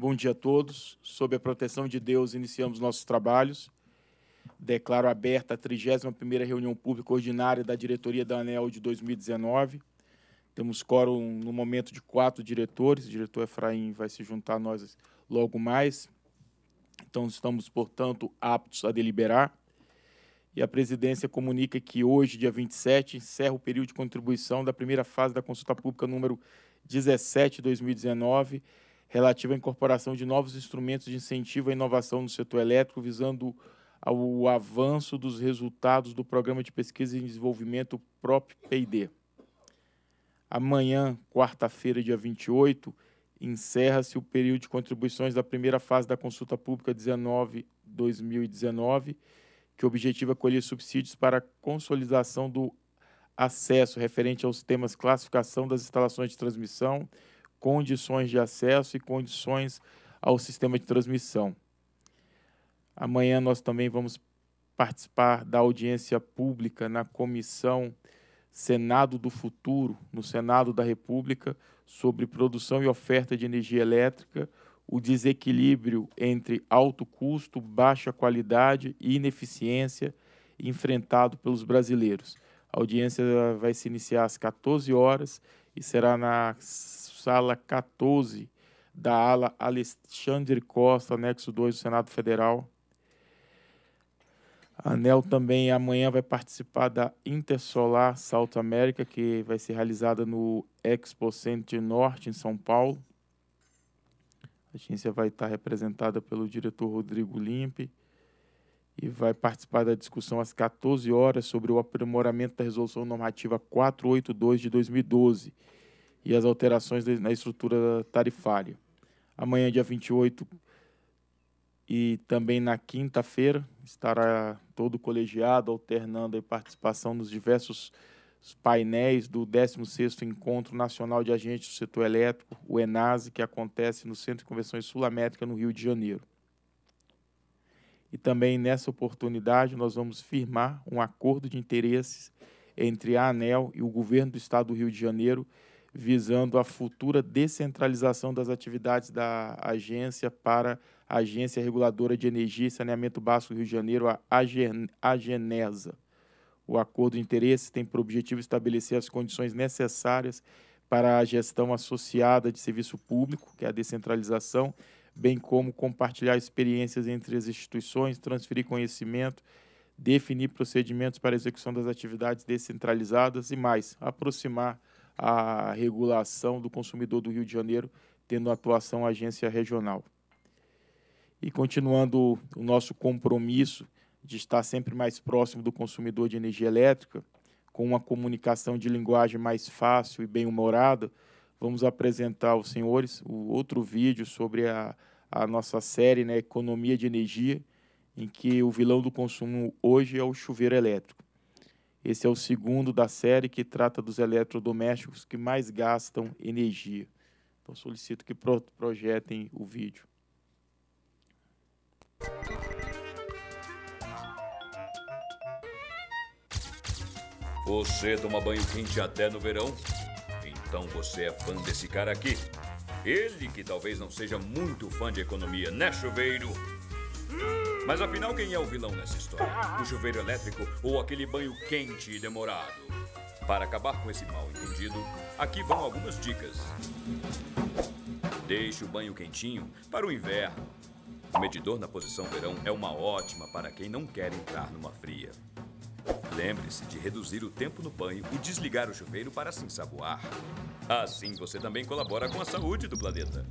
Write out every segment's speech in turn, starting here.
Bom dia a todos. Sob a proteção de Deus, iniciamos nossos trabalhos. Declaro aberta a 31ª reunião pública ordinária da diretoria da ANEL de 2019. Temos quórum no momento de quatro diretores. O diretor Efraim vai se juntar a nós logo mais. Então, estamos, portanto, aptos a deliberar. E a presidência comunica que hoje, dia 27, encerra o período de contribuição da primeira fase da consulta pública número 17 2019 relativa à incorporação de novos instrumentos de incentivo à inovação no setor elétrico, visando o avanço dos resultados do Programa de Pesquisa e Desenvolvimento PROP-PD. Amanhã, quarta-feira, dia 28, encerra-se o período de contribuições da primeira fase da consulta pública 19-2019, que objetiva colher subsídios para a consolidação do acesso referente aos temas classificação das instalações de transmissão condições de acesso e condições ao sistema de transmissão. Amanhã nós também vamos participar da audiência pública na comissão Senado do Futuro, no Senado da República, sobre produção e oferta de energia elétrica, o desequilíbrio entre alto custo, baixa qualidade e ineficiência enfrentado pelos brasileiros. A audiência vai se iniciar às 14 horas e será na sala 14 da ala Alexandre Costa, anexo 2 do Senado Federal. A ANEL também amanhã vai participar da Intersolar Salto América, que vai ser realizada no Expo Centro Norte, em São Paulo. A agência vai estar representada pelo diretor Rodrigo Limpe e vai participar da discussão às 14 horas sobre o aprimoramento da Resolução Normativa 482 de 2012 e as alterações na estrutura tarifária. Amanhã, dia 28, e também na quinta-feira, estará todo o colegiado alternando a participação nos diversos painéis do 16º Encontro Nacional de Agentes do Setor Elétrico, o ENASE, que acontece no Centro de Convenções Sul-América, no Rio de Janeiro. E também nessa oportunidade nós vamos firmar um acordo de interesses entre a ANEL e o governo do Estado do Rio de Janeiro visando a futura descentralização das atividades da agência para a Agência Reguladora de Energia e Saneamento Básico Rio de Janeiro, a Agenesa. O acordo de interesse tem por objetivo estabelecer as condições necessárias para a gestão associada de serviço público, que é a descentralização, bem como compartilhar experiências entre as instituições, transferir conhecimento, definir procedimentos para a execução das atividades descentralizadas e mais, aproximar a regulação do consumidor do Rio de Janeiro, tendo atuação agência regional. E continuando o nosso compromisso de estar sempre mais próximo do consumidor de energia elétrica, com uma comunicação de linguagem mais fácil e bem-humorada, vamos apresentar aos senhores o outro vídeo sobre a, a nossa série né, Economia de Energia, em que o vilão do consumo hoje é o chuveiro elétrico. Esse é o segundo da série que trata dos eletrodomésticos que mais gastam energia. Então solicito que projetem o vídeo. Você toma banho quente até no verão? Então você é fã desse cara aqui. Ele que talvez não seja muito fã de economia, né, chuveiro? Hum! Mas afinal, quem é o vilão nessa história? O chuveiro elétrico ou aquele banho quente e demorado? Para acabar com esse mal-entendido, aqui vão algumas dicas. Deixe o banho quentinho para o inverno. O medidor na posição verão é uma ótima para quem não quer entrar numa fria. Lembre-se de reduzir o tempo no banho e desligar o chuveiro para se ensaboar. Assim você também colabora com a saúde do planeta.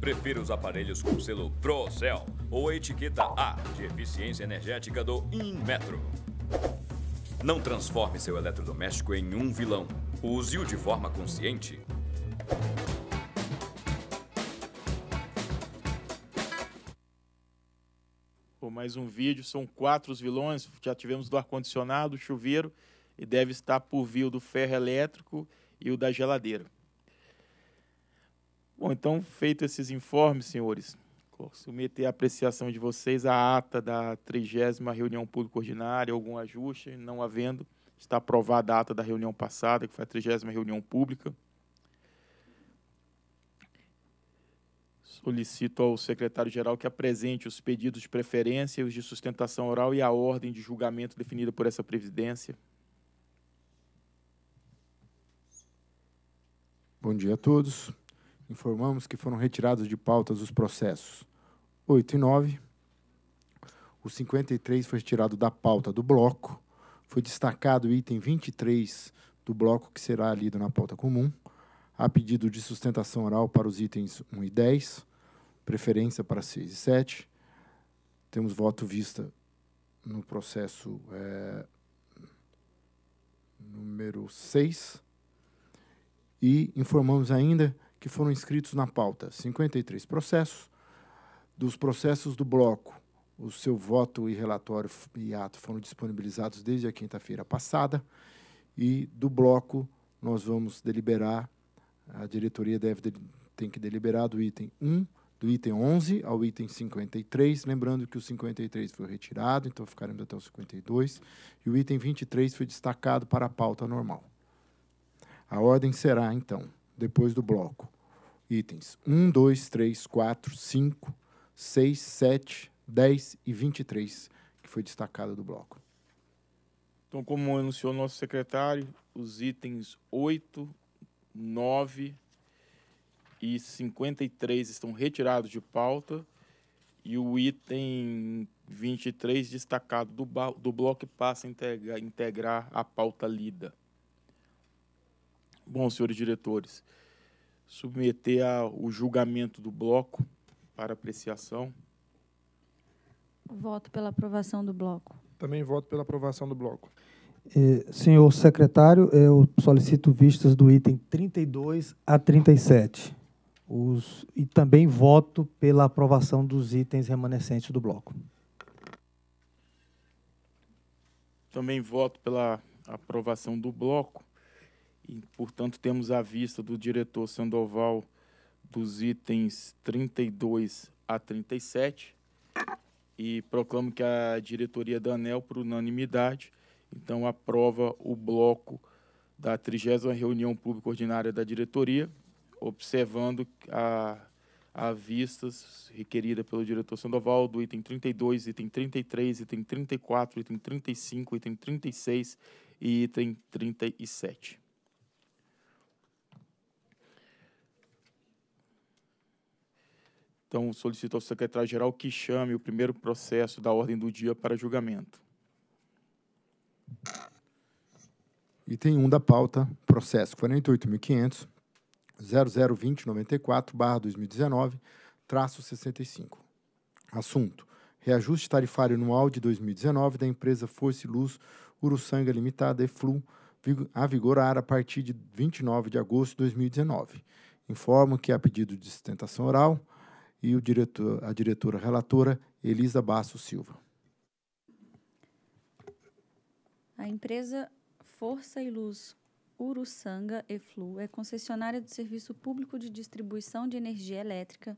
Prefira os aparelhos com selo ProCel ou etiqueta A de eficiência energética do Inmetro. Não transforme seu eletrodoméstico em um vilão. Use-o de forma consciente. Pô, mais um vídeo, são quatro os vilões. Já tivemos do ar-condicionado, chuveiro e deve estar por vir o do ferro elétrico e o da geladeira. Bom, então, feito esses informes, senhores, submeter à apreciação de vocês a ata da trigésima reunião pública ordinária, algum ajuste, não havendo, está aprovada a ata da reunião passada, que foi a trigésima reunião pública. Solicito ao secretário-geral que apresente os pedidos de preferência, os de sustentação oral e a ordem de julgamento definida por essa previdência. Bom dia a todos informamos que foram retirados de pautas os processos 8 e 9. O 53 foi retirado da pauta do bloco. Foi destacado o item 23 do bloco, que será lido na pauta comum. a pedido de sustentação oral para os itens 1 e 10, preferência para 6 e 7. Temos voto vista no processo é, número 6. E informamos ainda que foram inscritos na pauta 53 processos. Dos processos do bloco, o seu voto e relatório e ato foram disponibilizados desde a quinta-feira passada. E do bloco, nós vamos deliberar, a diretoria deve, tem que deliberar do item 1, do item 11 ao item 53. Lembrando que o 53 foi retirado, então ficaremos até o 52. E o item 23 foi destacado para a pauta normal. A ordem será, então, depois do bloco. Itens 1, 2, 3, 4, 5, 6, 7, 10 e 23, que foi destacado do bloco. Então, como anunciou nosso secretário, os itens 8, 9 e 53 estão retirados de pauta e o item 23 destacado do, do bloco passa a integrar, integrar a pauta lida. Bom, senhores diretores, submeter o julgamento do bloco para apreciação. Voto pela aprovação do bloco. Também voto pela aprovação do bloco. É, senhor secretário, eu solicito vistas do item 32 a 37. Os, e também voto pela aprovação dos itens remanescentes do bloco. Também voto pela aprovação do bloco. E, portanto, temos a vista do diretor Sandoval dos itens 32 a 37 e proclamo que a diretoria da ANEL, por unanimidade, então aprova o bloco da 30 reunião pública ordinária da diretoria, observando a, a vistas requerida pelo diretor Sandoval do item 32, item 33, item 34, item 35, item 36 e item 37. Então, solicito ao secretário-geral que chame o primeiro processo da ordem do dia para julgamento. Item 1 da pauta, processo 48.500, 002094, barra 2019, traço 65. Assunto, reajuste tarifário anual de 2019 da empresa Força e Luz Uruçanga Limitada, Flu a vigorar a partir de 29 de agosto de 2019. Informo que, a pedido de sustentação oral, e o diretor, a diretora relatora Elisa Basso Silva. A empresa Força e Luz Uruçanga Eflu é concessionária do Serviço Público de Distribuição de Energia Elétrica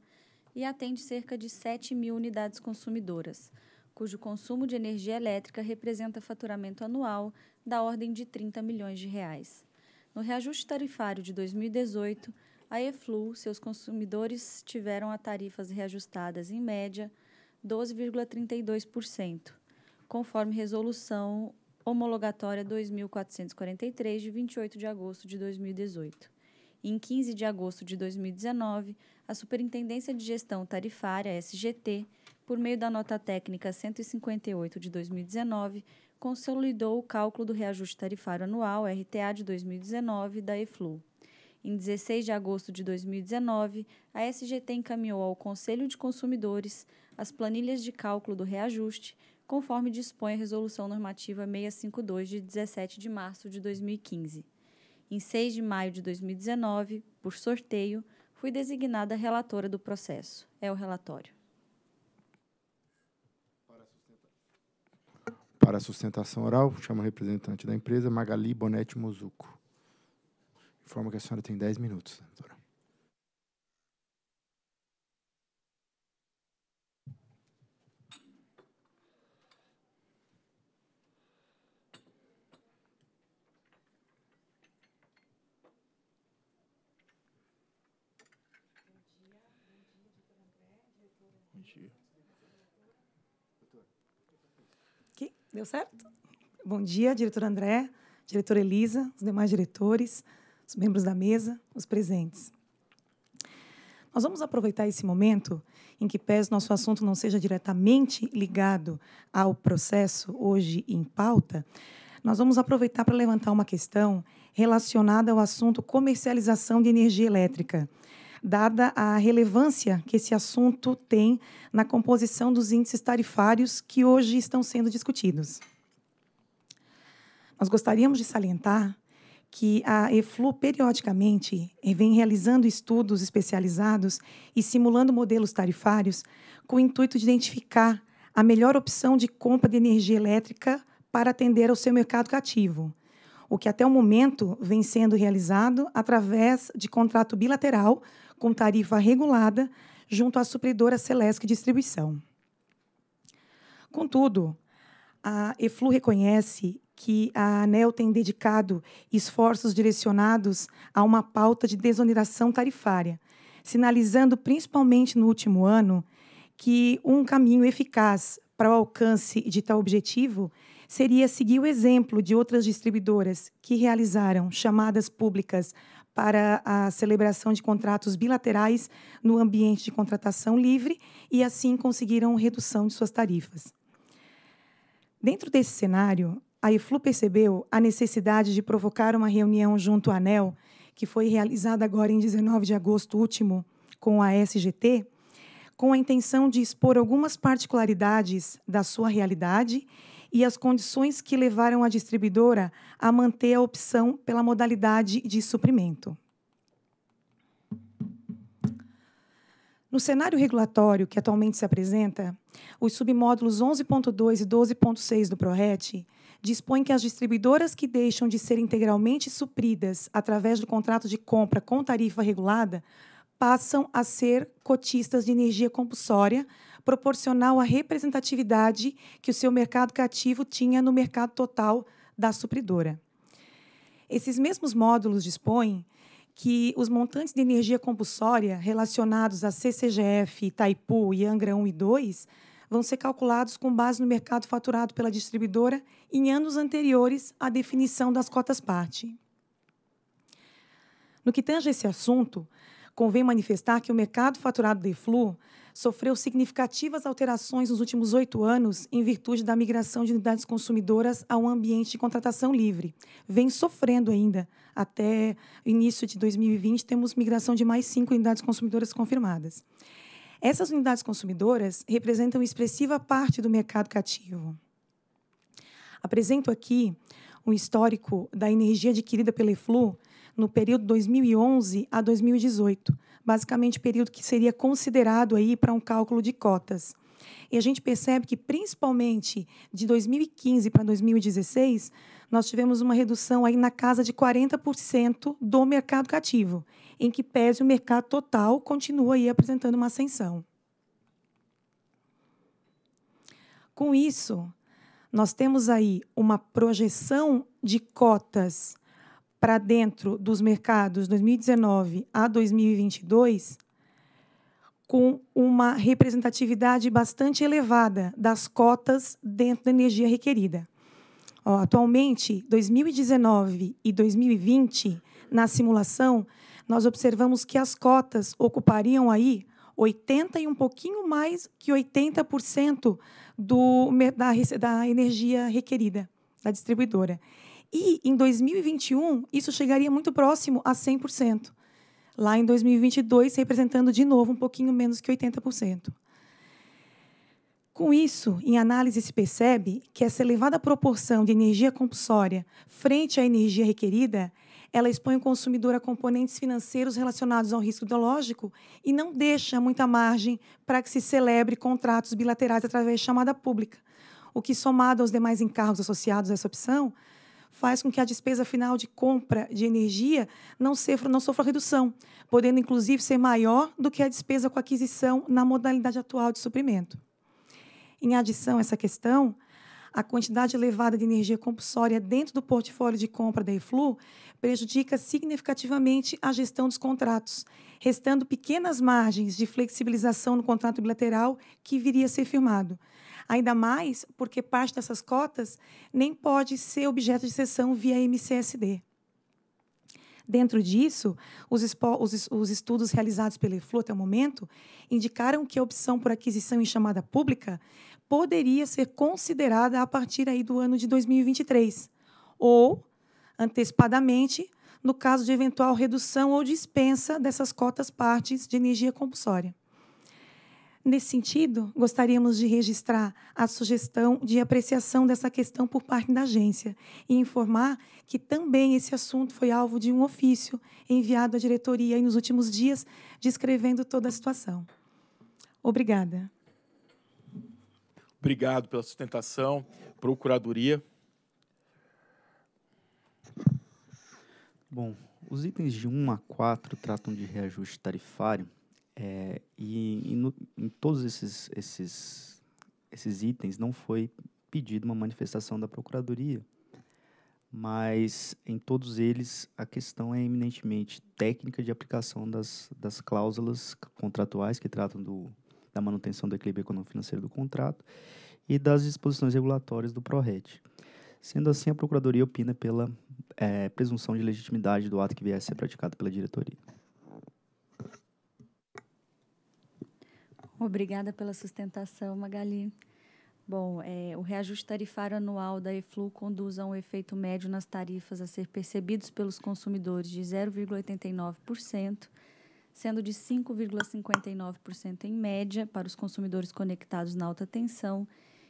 e atende cerca de 7 mil unidades consumidoras, cujo consumo de energia elétrica representa faturamento anual da ordem de 30 milhões de reais. No reajuste tarifário de 2018, a Eflu, seus consumidores tiveram a tarifas reajustadas em média 12,32%, conforme resolução homologatória 2443 de 28 de agosto de 2018. Em 15 de agosto de 2019, a Superintendência de Gestão Tarifária, SGT, por meio da nota técnica 158 de 2019, consolidou o cálculo do reajuste tarifário anual RTA de 2019 da EFLU. Em 16 de agosto de 2019, a SGT encaminhou ao Conselho de Consumidores as planilhas de cálculo do reajuste, conforme dispõe a Resolução Normativa 652 de 17 de março de 2015. Em 6 de maio de 2019, por sorteio, fui designada relatora do processo. É o relatório. Para a sustentação oral, chamo o representante da empresa, Magali Bonetti Mozuco. Informo que a senhora tem 10 minutos, né, doutora. Aqui, deu certo? Bom dia, diretor André, diretor Elisa, os demais diretores os membros da mesa, os presentes. Nós vamos aproveitar esse momento em que, pese nosso assunto não seja diretamente ligado ao processo hoje em pauta, nós vamos aproveitar para levantar uma questão relacionada ao assunto comercialização de energia elétrica, dada a relevância que esse assunto tem na composição dos índices tarifários que hoje estão sendo discutidos. Nós gostaríamos de salientar que a EFLU periodicamente eh, vem realizando estudos especializados e simulando modelos tarifários com o intuito de identificar a melhor opção de compra de energia elétrica para atender ao seu mercado cativo, o que até o momento vem sendo realizado através de contrato bilateral com tarifa regulada junto à supridora Celesc Distribuição. Contudo, a EFLU reconhece que a ANEL tem dedicado esforços direcionados a uma pauta de desoneração tarifária, sinalizando, principalmente no último ano, que um caminho eficaz para o alcance de tal objetivo seria seguir o exemplo de outras distribuidoras que realizaram chamadas públicas para a celebração de contratos bilaterais no ambiente de contratação livre e assim conseguiram redução de suas tarifas. Dentro desse cenário, a IFLU percebeu a necessidade de provocar uma reunião junto à ANEL, que foi realizada agora em 19 de agosto último com a SGT, com a intenção de expor algumas particularidades da sua realidade e as condições que levaram a distribuidora a manter a opção pela modalidade de suprimento. No cenário regulatório que atualmente se apresenta, os submódulos 11.2 e 12.6 do PRORET dispõe que as distribuidoras que deixam de ser integralmente supridas através do contrato de compra com tarifa regulada passam a ser cotistas de energia compulsória, proporcional à representatividade que o seu mercado cativo tinha no mercado total da supridora. Esses mesmos módulos dispõem que os montantes de energia compulsória relacionados a CCGF, Itaipu e Angra 1 e 2 vão ser calculados com base no mercado faturado pela distribuidora em anos anteriores à definição das cotas-parte. No que tange a esse assunto, convém manifestar que o mercado faturado de flu sofreu significativas alterações nos últimos oito anos em virtude da migração de unidades consumidoras a um ambiente de contratação livre. Vem sofrendo ainda. Até início de 2020, temos migração de mais cinco unidades consumidoras confirmadas. Essas unidades consumidoras representam expressiva parte do mercado cativo. Apresento aqui um histórico da energia adquirida pela EFLU no período 2011 a 2018, basicamente período que seria considerado aí para um cálculo de cotas. E a gente percebe que, principalmente de 2015 para 2016, nós tivemos uma redução aí na casa de 40% do mercado cativo, em que pese o mercado total continua aí apresentando uma ascensão. Com isso, nós temos aí uma projeção de cotas para dentro dos mercados 2019 a 2022 com uma representatividade bastante elevada das cotas dentro da energia requerida. Ó, atualmente, 2019 e 2020, na simulação, nós observamos que as cotas ocupariam aí 80 e um pouquinho mais que 80% do, da, da energia requerida da distribuidora. E em 2021, isso chegaria muito próximo a 100%. Lá em 2022, representando de novo um pouquinho menos que 80%. Com isso, em análise se percebe que essa elevada proporção de energia compulsória frente à energia requerida, ela expõe o consumidor a componentes financeiros relacionados ao risco ideológico e não deixa muita margem para que se celebre contratos bilaterais através de chamada pública, o que, somado aos demais encargos associados a essa opção, faz com que a despesa final de compra de energia não sofra, não sofra redução, podendo inclusive ser maior do que a despesa com aquisição na modalidade atual de suprimento. Em adição a essa questão, a quantidade elevada de energia compulsória dentro do portfólio de compra da Eflu prejudica significativamente a gestão dos contratos, restando pequenas margens de flexibilização no contrato bilateral que viria a ser firmado. Ainda mais porque parte dessas cotas nem pode ser objeto de cessão via MCSD. Dentro disso, os, os, os, estudos realizados pela EFLU até o momento indicaram que a opção por aquisição em chamada pública poderia ser considerada a partir aí do ano de 2023, ou, antecipadamente, no caso de eventual redução ou dispensa dessas cotas partes de energia compulsória. Nesse sentido, gostaríamos de registrar a sugestão de apreciação dessa questão por parte da agência e informar que também esse assunto foi alvo de um ofício enviado à diretoria nos últimos dias, descrevendo toda a situação. Obrigada. Obrigado pela sustentação, procuradoria. Bom, os itens de 1 a 4 tratam de reajuste tarifário é, e, e no, em todos esses, esses, esses itens não foi pedido uma manifestação da Procuradoria, mas em todos eles a questão é eminentemente técnica de aplicação das, das cláusulas contratuais que tratam do, da manutenção do equilíbrio econômico-financeiro do contrato e das disposições regulatórias do PRORET. Sendo assim, a Procuradoria opina pela é, presunção de legitimidade do ato que viesse a ser praticado pela diretoria. Obrigada pela sustentação, Magali. Bom, é, o reajuste tarifário anual da EFLU conduz a um efeito médio nas tarifas a ser percebidos pelos consumidores de 0,89% sendo de 5,59% em média para os consumidores conectados na alta tensão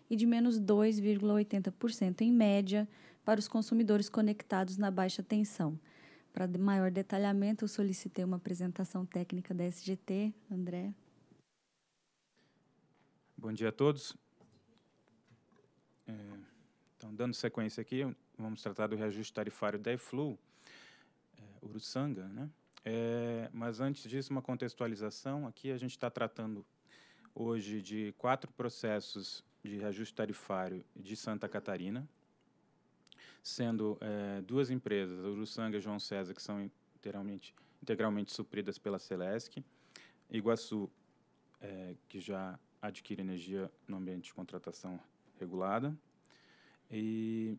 e de menos 2,80% em média para os consumidores conectados na baixa tensão. Para maior detalhamento, eu solicitei uma apresentação técnica da SGT. André. Bom dia a todos. É, então, dando sequência aqui, vamos tratar do reajuste tarifário da EFLU, é, Uruçanga, né? É, mas antes disso, uma contextualização. Aqui a gente está tratando hoje de quatro processos de reajuste tarifário de Santa Catarina, sendo é, duas empresas, a Uruçanga e a João César, que são integralmente, integralmente supridas pela Celesc, Iguaçu, é, que já adquire energia no ambiente de contratação regulada, e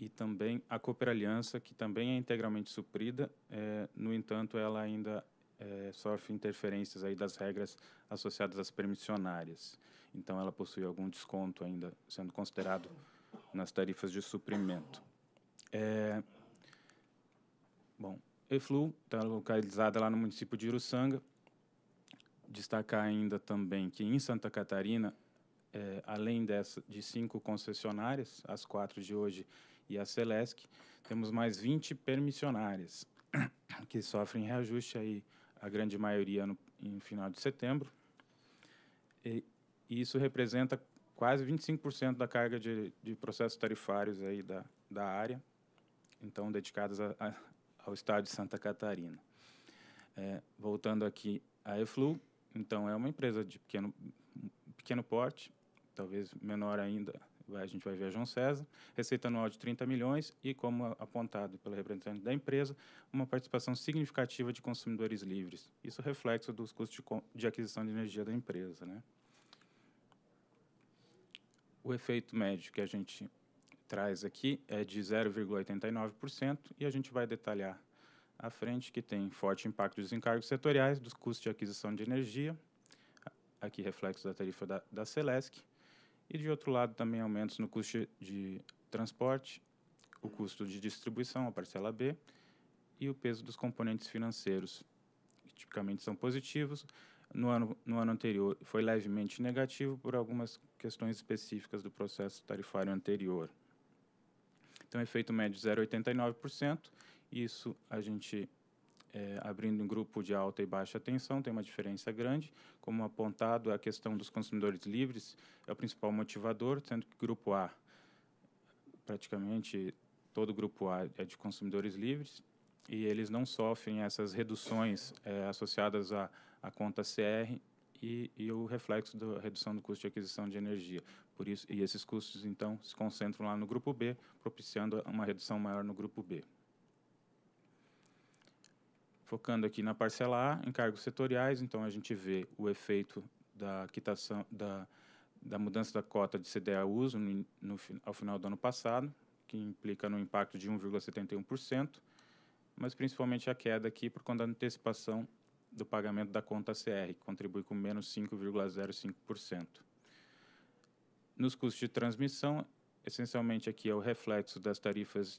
e também a Cooper Aliança, que também é integralmente suprida, é, no entanto, ela ainda é, sofre interferências aí das regras associadas às permissionárias. Então, ela possui algum desconto ainda sendo considerado nas tarifas de suprimento. É, bom, EFLU está localizada lá no município de Iruçanga. Destacar ainda também que em Santa Catarina, é, além dessa, de cinco concessionárias, as quatro de hoje e a Celesc, temos mais 20 permissionárias que sofrem reajuste aí, a grande maioria no em final de setembro. E, e isso representa quase 25% da carga de, de, processos tarifários aí da, da área, então dedicadas a, a, ao estado de Santa Catarina. É, voltando aqui à EFLU, então é uma empresa de pequeno, pequeno porte, talvez menor ainda a gente vai ver a João César, receita anual de 30 milhões e, como apontado pelo representante da empresa, uma participação significativa de consumidores livres. Isso reflexo dos custos de, aquisição de energia da empresa. Né? O efeito médio que a gente traz aqui é de 0,89% e a gente vai detalhar à frente que tem forte impacto dos encargos setoriais, dos custos de aquisição de energia, aqui reflexo da tarifa da, da Celesc, e de outro lado, também aumentos no custo de transporte, o custo de distribuição, a parcela B, e o peso dos componentes financeiros, que tipicamente são positivos. No ano, no ano anterior foi levemente negativo por algumas questões específicas do processo tarifário anterior. Então, efeito médio 0,89%. Isso a gente é, abrindo um grupo de alta e baixa tensão, tem uma diferença grande. Como apontado, a questão dos consumidores livres é o principal motivador, sendo que grupo A, praticamente todo grupo A é de consumidores livres, e eles não sofrem essas reduções é, associadas à, à conta CR e, e, o reflexo da redução do custo de aquisição de energia. Por isso, e esses custos, então, se concentram lá no grupo B, propiciando uma redução maior no grupo B. Focando aqui na parcela A, encargos setoriais, então a gente vê o efeito da quitação da, da mudança da cota de CDA uso no, no, ao final do ano passado, que implica no impacto de 1,71%, mas principalmente a queda aqui por conta da antecipação do pagamento da conta CR, que contribui com menos 5,05%. Nos custos de transmissão, essencialmente aqui é o reflexo das tarifas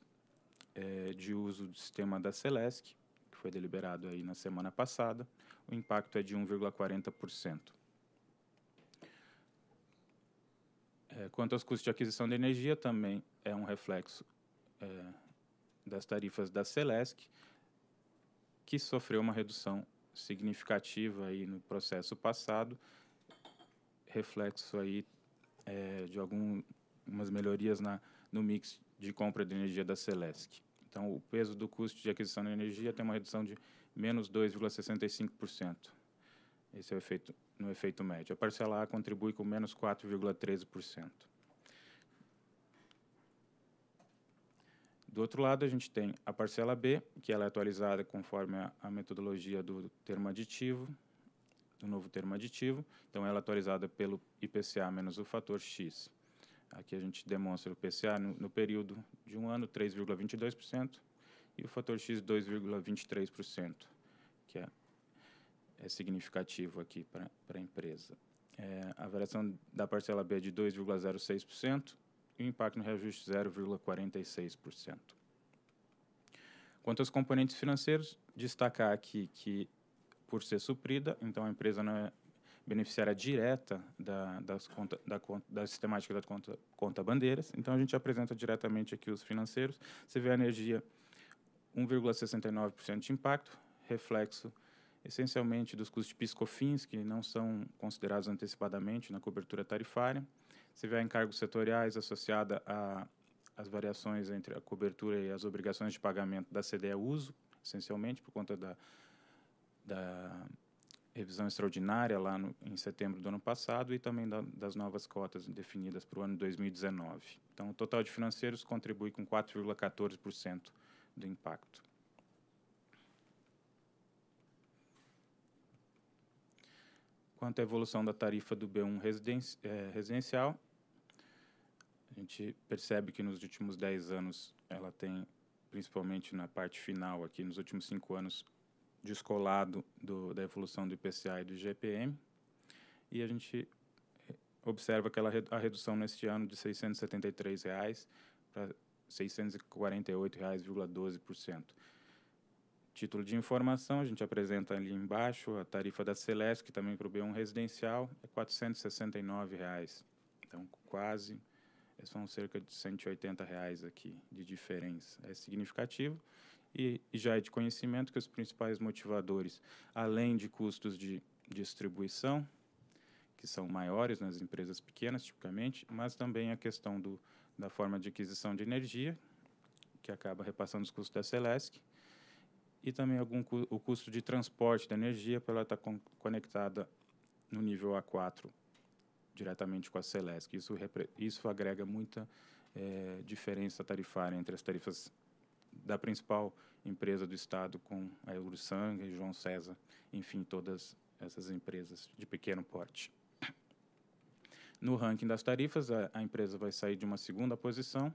é, de uso do sistema da Celesc, foi deliberado aí na semana passada, o impacto é de 1,40%. É, quanto aos custos de aquisição de energia, também é um reflexo é, das tarifas da Celesc, que sofreu uma redução significativa aí no processo passado, reflexo aí é, de algumas melhorias na, no mix de compra de energia da Celesc. Então, o peso do custo de aquisição de energia tem uma redução de menos 2,65%. Esse é o efeito, no efeito médio. A parcela A contribui com menos 4,13%. Do outro lado, a gente tem a parcela B, que ela é atualizada conforme a, a metodologia do termo aditivo, do novo termo aditivo. Então, ela é atualizada pelo IPCA menos o fator X. Aqui a gente demonstra o PCA no, no período de um ano, 3,22%, e o fator X, 2,23%, que é, é, significativo aqui para a empresa. É, a variação da parcela B é de 2,06% e o impacto no reajuste 0,46%. Quanto aos componentes financeiros, destacar aqui que, por ser suprida, então a empresa não é beneficiária direta da, das conta, da, da sistemática da conta, conta bandeiras. Então, a gente apresenta diretamente aqui os financeiros. Você vê a energia 1,69% de impacto, reflexo essencialmente dos custos de piscofins, que não são considerados antecipadamente na cobertura tarifária. Você vê encargos setoriais associada às as variações entre a cobertura e as obrigações de pagamento da CDE uso, essencialmente por conta da, da revisão extraordinária lá no, em setembro do ano passado e também da, das novas cotas definidas para o ano 2019. Então, o total de financeiros contribui com 4,14% do impacto. Quanto à evolução da tarifa do B1 residenci, eh, residencial, a gente percebe que nos últimos 10 anos ela tem, principalmente na parte final aqui, nos últimos 5 anos, descolado do, da evolução do IPCA e do GPM, e a gente eh, observa que a redução neste ano de R$ 673 reais para R$ 648,12%. Título de informação, a gente apresenta ali embaixo a tarifa da Celeste, que também para o B1 residencial é R$ 469. Reais. Então, quase, é, são cerca de R$ 180 reais aqui de diferença. É significativo e, já é de conhecimento que os principais motivadores, além de custos de distribuição, que são maiores nas empresas pequenas, tipicamente, mas também a questão do, da forma de aquisição de energia, que acaba repassando os custos da Celesc, e também algum cu o custo de transporte da energia, para ela estar tá con conectada no nível A4 diretamente com a Celesc. Isso, isso agrega muita é, diferença tarifária entre as tarifas da principal empresa do Estado, com a Eurosang e João César, enfim, todas essas empresas de pequeno porte. No ranking das tarifas, a, a empresa vai sair de uma segunda posição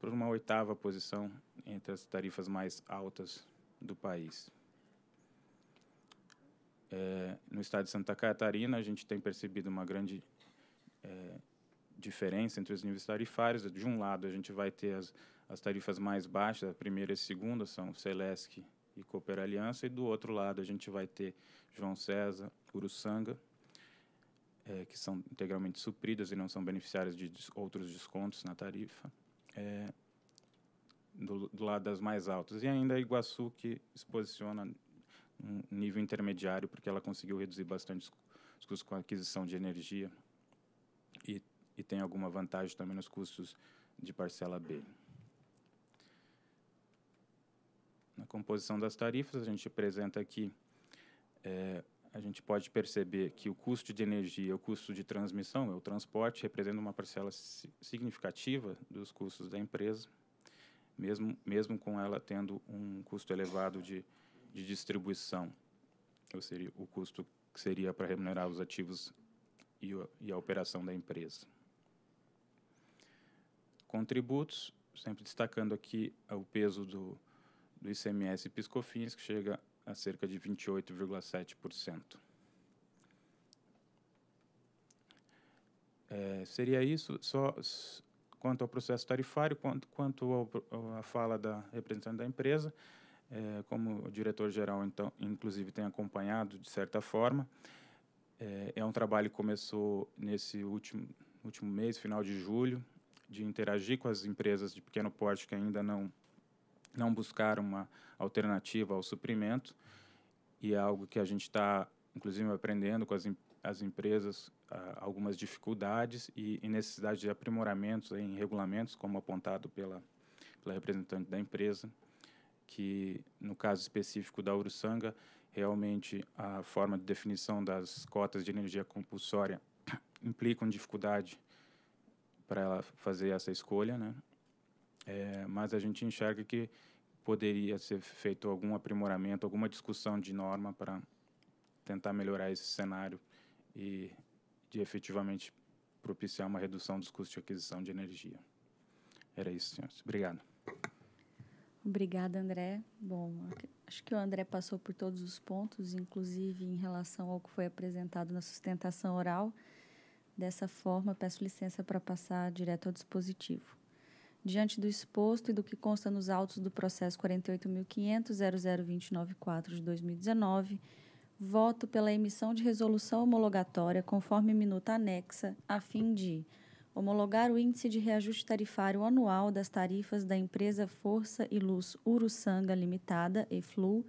para uma oitava posição entre as tarifas mais altas do país. É, no estado de Santa Catarina, a gente tem percebido uma grande é, diferença entre os níveis tarifários. De um lado, a gente vai ter as, as tarifas mais baixas, a primeira e a segunda, são Celesc e Cooper Aliança, e do outro lado a gente vai ter João César, Uruçanga, é, que são integralmente supridas e não são beneficiárias de des outros descontos na tarifa, é, do, do, lado das mais altas. E ainda a Iguaçu, que se posiciona um nível intermediário, porque ela conseguiu reduzir bastante os, custos com a aquisição de energia e, e tem alguma vantagem também nos custos de parcela B. Na composição das tarifas, a gente apresenta aqui, é, a gente pode perceber que o custo de energia, o custo de transmissão, é o transporte, representa uma parcela significativa dos custos da empresa, mesmo, mesmo com ela tendo um custo elevado de, de distribuição, ou seja, o custo que seria para remunerar os ativos e, o, e a operação da empresa. Contributos, sempre destacando aqui é o peso do, do ICMS e Piscofins, que chega a cerca de 28,7%. É, seria isso só quanto ao processo tarifário, quanto, quanto à fala da representante da empresa, é, como o diretor-geral, então, inclusive, tem acompanhado de certa forma, é, é um trabalho que começou nesse último, último mês, final de julho, de interagir com as empresas de pequeno porte que ainda não não buscar uma alternativa ao suprimento e é algo que a gente está, inclusive, aprendendo com as, as empresas ah, algumas dificuldades e, e necessidade de aprimoramentos em regulamentos, como apontado pela, pela representante da empresa, que no caso específico da Uruçanga, realmente a forma de definição das cotas de energia compulsória implica uma dificuldade para ela fazer essa escolha, né? É, mas a gente enxerga que poderia ser feito algum aprimoramento, alguma discussão de norma para tentar melhorar esse cenário e de efetivamente propiciar uma redução dos custos de aquisição de energia. Era isso, senhores. Obrigado. Obrigada, André. Bom, acho que o André passou por todos os pontos, inclusive em relação ao que foi apresentado na sustentação oral. Dessa forma, peço licença para passar direto ao dispositivo. Diante do exposto e do que consta nos autos do processo 48.500.00294 de 2019, voto pela emissão de resolução homologatória conforme minuta anexa, a fim de homologar o índice de reajuste tarifário anual das tarifas da empresa Força e Luz Uruçanga Limitada, EFLU,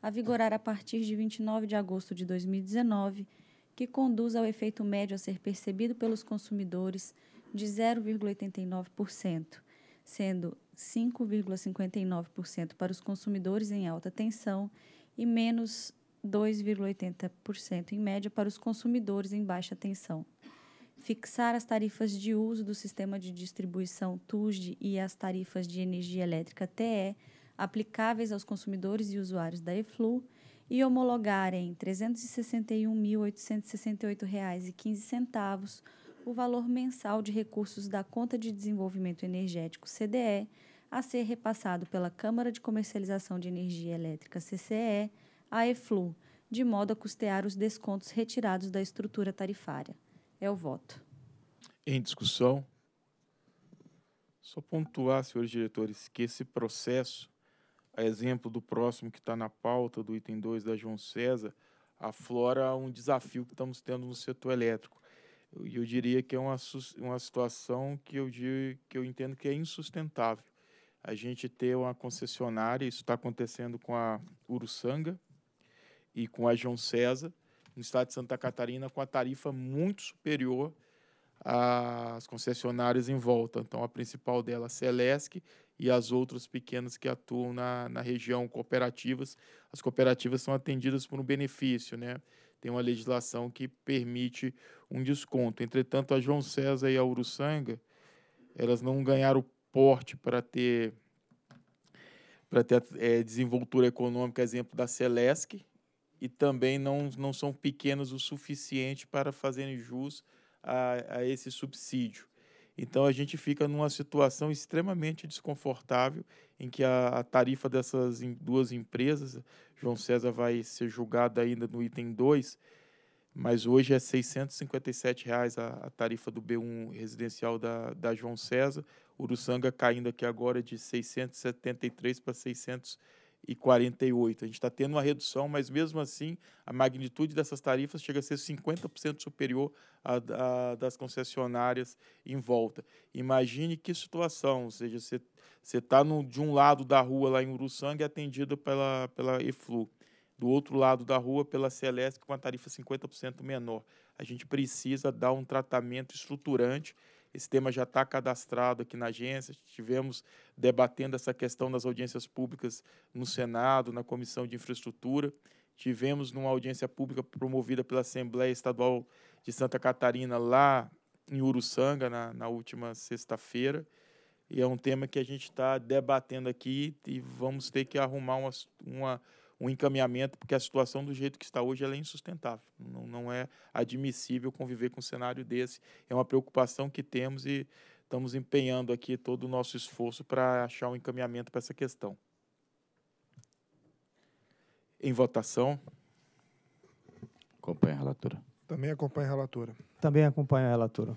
a vigorar a partir de 29 de agosto de 2019, que conduz ao efeito médio a ser percebido pelos consumidores de 0,89%, sendo 5,59% para os consumidores em alta tensão e menos 2,80% em média para os consumidores em baixa tensão. Fixar as tarifas de uso do sistema de distribuição TUSD e as tarifas de energia elétrica TE aplicáveis aos consumidores e usuários da EFLU e homologar em R$ 361.868,15 o valor mensal de recursos da Conta de Desenvolvimento Energético CDE a ser repassado pela Câmara de Comercialização de Energia Elétrica CCE à EFLU, de modo a custear os descontos retirados da estrutura tarifária. É o voto. Em discussão, só pontuar, senhores diretores, que esse processo, a exemplo do próximo que está na pauta do item 2 da João César, aflora um desafio que estamos tendo no setor elétrico eu, eu diria que é uma, uma situação que eu, digo, que eu entendo que é insustentável. A gente ter uma concessionária, isso está acontecendo com a Uruçanga e com a João César, no estado de Santa Catarina, com a tarifa muito superior às concessionárias em volta. Então, a principal dela, a Celesc, e as outras pequenas que atuam na, na região, cooperativas. As cooperativas são atendidas por um benefício, né? tem uma legislação que permite um desconto. Entretanto, a João César e a Uruçanga, elas não ganharam porte para ter para ter é, desenvoltura econômica, exemplo da Celesc, e também não, não são pequenas o suficiente para fazerem jus a, a esse subsídio. Então a gente fica numa situação extremamente desconfortável em que a, a tarifa dessas duas empresas, João César vai ser julgado ainda no item 2, mas hoje é R$ 657 reais a, a tarifa do B1 residencial da, da João César, Uruçanga caindo aqui agora de 673 para 600 e 48. A gente está tendo uma redução, mas mesmo assim a magnitude dessas tarifas chega a ser 50% superior à, à, das concessionárias em volta. Imagine que situação, ou seja, você está de um lado da rua lá em Uruçanga é atendido pela, pela EFLU, do outro lado da rua pela Celeste com uma tarifa 50% menor. A gente precisa dar um tratamento estruturante esse tema já está cadastrado aqui na agência. Tivemos debatendo essa questão das audiências públicas no Senado, na Comissão de Infraestrutura. Tivemos numa audiência pública promovida pela Assembleia Estadual de Santa Catarina, lá em Uruçanga, na, na última sexta-feira. E é um tema que a gente está debatendo aqui e vamos ter que arrumar uma, uma um encaminhamento, porque a situação do jeito que está hoje é insustentável. Não, não é admissível conviver com um cenário desse. É uma preocupação que temos e estamos empenhando aqui todo o nosso esforço para achar um encaminhamento para essa questão. Em votação. Acompanha a relatora. Também acompanha a relatora. Também acompanha a relatora.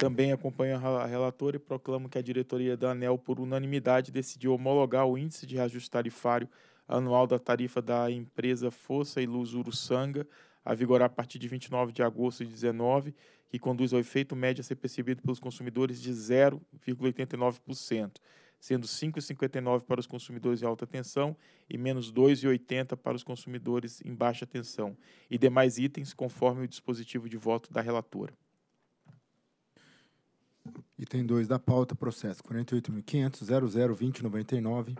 Também acompanho a relatora e proclamo que a diretoria da ANEL, por unanimidade, decidiu homologar o índice de reajuste tarifário anual da tarifa da empresa Força Luz Uruçanga, a vigorar a partir de 29 de agosto de 19, que conduz ao efeito médio a ser percebido pelos consumidores de 0,89%, sendo 5,59 para os consumidores em alta tensão e menos 2,80 para os consumidores em baixa tensão, e demais itens conforme o dispositivo de voto da relatora. Item 2 da pauta, processo 48.500.002099,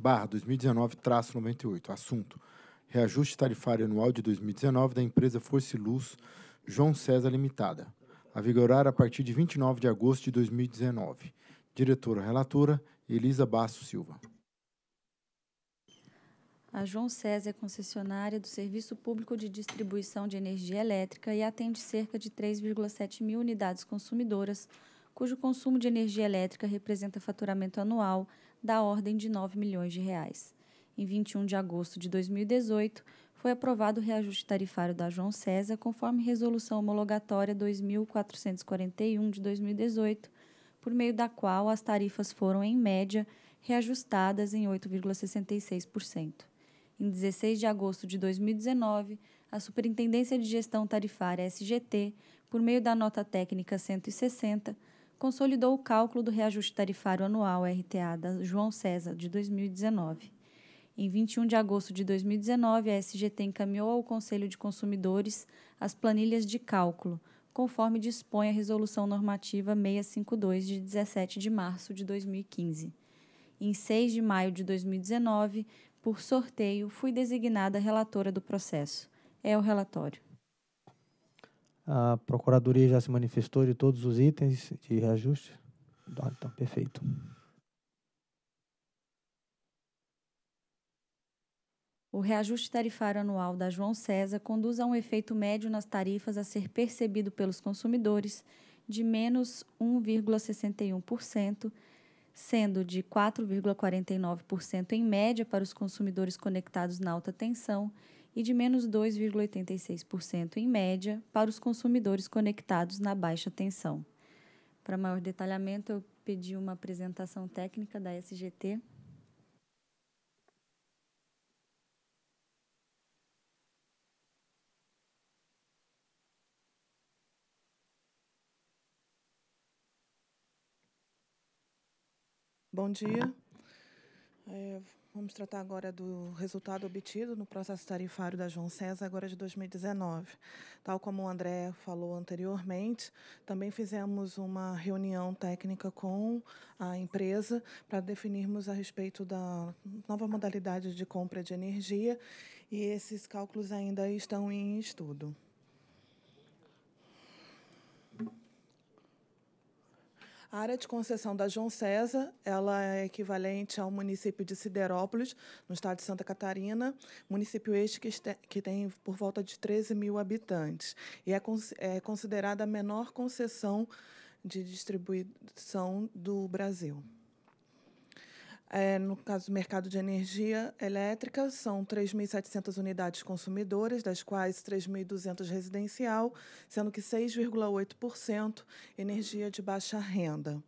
barra 2019-98, assunto, reajuste tarifário anual de 2019 da empresa Força Luz João César Limitada, a vigorar a partir de 29 de agosto de 2019. Diretora relatora, Elisa Basso Silva. A João César é concessionária do Serviço Público de Distribuição de Energia Elétrica e atende cerca de 3,7 mil unidades consumidoras, cujo consumo de energia elétrica representa faturamento anual da ordem de 9 milhões de reais. Em 21 de agosto de 2018, foi aprovado o reajuste tarifário da João César, conforme resolução homologatória 2441 de 2018, por meio da qual as tarifas foram em média reajustadas em 8,66%. Em 16 de agosto de 2019, a Superintendência de Gestão Tarifária SGT, por meio da nota técnica 160, consolidou o cálculo do reajuste tarifário anual RTA da João César de 2019. Em 21 de agosto de 2019, a SGT encaminhou ao Conselho de Consumidores as planilhas de cálculo, conforme dispõe a Resolução Normativa 652 de 17 de março de 2015. Em 6 de maio de 2019, por sorteio, fui designada relatora do processo. É o relatório. A Procuradoria já se manifestou de todos os itens de reajuste? Ah, então, perfeito. O reajuste tarifário anual da João César conduz a um efeito médio nas tarifas a ser percebido pelos consumidores de menos 1,61%, sendo de 4,49% em média para os consumidores conectados na alta tensão e de menos 2,86% em média para os consumidores conectados na baixa tensão. Para maior detalhamento, eu pedi uma apresentação técnica da SGT. Bom dia. É, Vamos tratar agora do resultado obtido no processo tarifário da João César, agora de 2019. Tal como o André falou anteriormente, também fizemos uma reunião técnica com a empresa para definirmos a respeito da nova modalidade de compra de energia e esses cálculos ainda estão em estudo. A área de concessão da João César ela é equivalente ao município de Siderópolis, no estado de Santa Catarina, município este que, que tem por volta de 13 mil habitantes. E é, é considerada a menor concessão de distribuição do Brasil. É, no caso do mercado de energia elétrica, são 3.700 unidades consumidoras, das quais 3.200 residencial, sendo que 6,8% energia de baixa renda.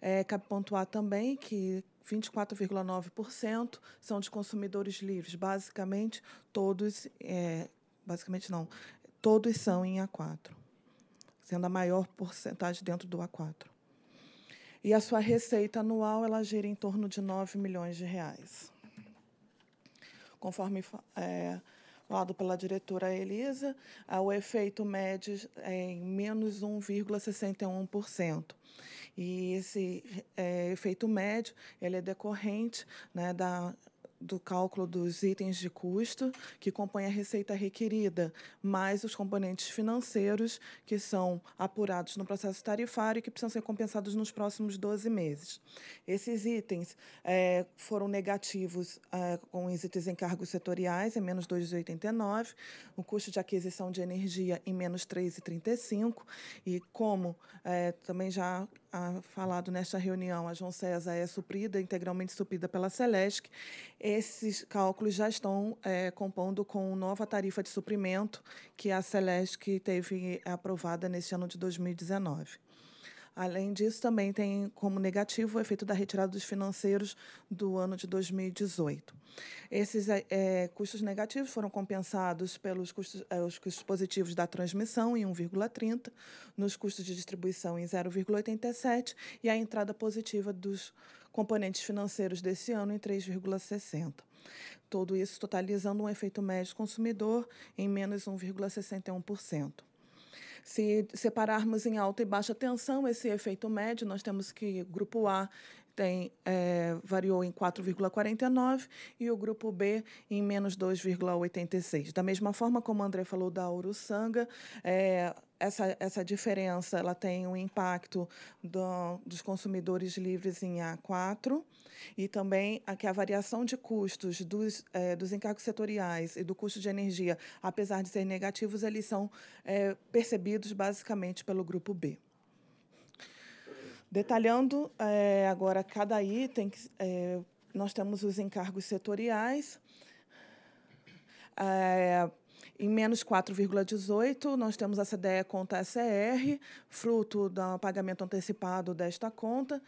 É, cabe pontuar também que 24,9% são de consumidores livres, basicamente todos, é, basicamente não, todos são em A4, sendo a maior porcentagem dentro do A4. E a sua receita anual ela gira em torno de 9 milhões de reais. Conforme é, falado pela diretora Elisa, ah, o efeito mede é em menos 1,61%. E esse é, efeito médio ele é decorrente né, da do cálculo dos itens de custo, que compõem a receita requerida, mais os componentes financeiros, que são apurados no processo tarifário e que precisam ser compensados nos próximos 12 meses. Esses itens é, foram negativos é, com os itens encargos setoriais, em menos 2,89, o custo de aquisição de energia em menos 3,35, e como é, também já a, falado nesta reunião, a João César é suprida, integralmente suprida pela Celesc. Esses cálculos já estão é, compondo com nova tarifa de suprimento que a Celesc teve é, aprovada neste ano de 2019. Além disso, também tem como negativo o efeito da retirada dos financeiros do ano de 2018. Esses é, custos negativos foram compensados pelos custos, é, os custos positivos da transmissão em 1,30, nos custos de distribuição em 0,87 e a entrada positiva dos componentes financeiros desse ano em 3,60. Tudo isso totalizando um efeito médio consumidor em menos 1,61%. Se separarmos em alta e baixa tensão esse efeito médio, nós temos que o grupo A tem, é, variou em 4,49 e o grupo B em menos 2,86. Da mesma forma como o André falou da Uruçanga, é, eh, essa, essa diferença ela tem um impacto do, dos consumidores livres em A4 e também a, que a variação de custos dos, é, dos encargos setoriais e do custo de energia, apesar de serem negativos, eles são é, percebidos basicamente pelo grupo B. Detalhando é, agora cada item, nós temos os encargos setoriais. É, em menos 4,18, nós temos a CDE conta SR, fruto do pagamento antecipado desta conta,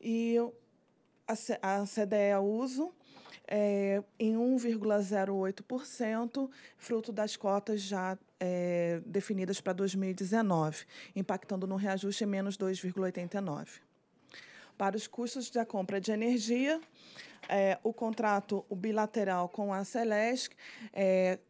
e a CDE uso é, em 1,08%, fruto das cotas já é, definidas para 2019, impactando no reajuste em menos 2,89%. Para os custos da compra de energia, é, o contrato bilateral com a Celesc é,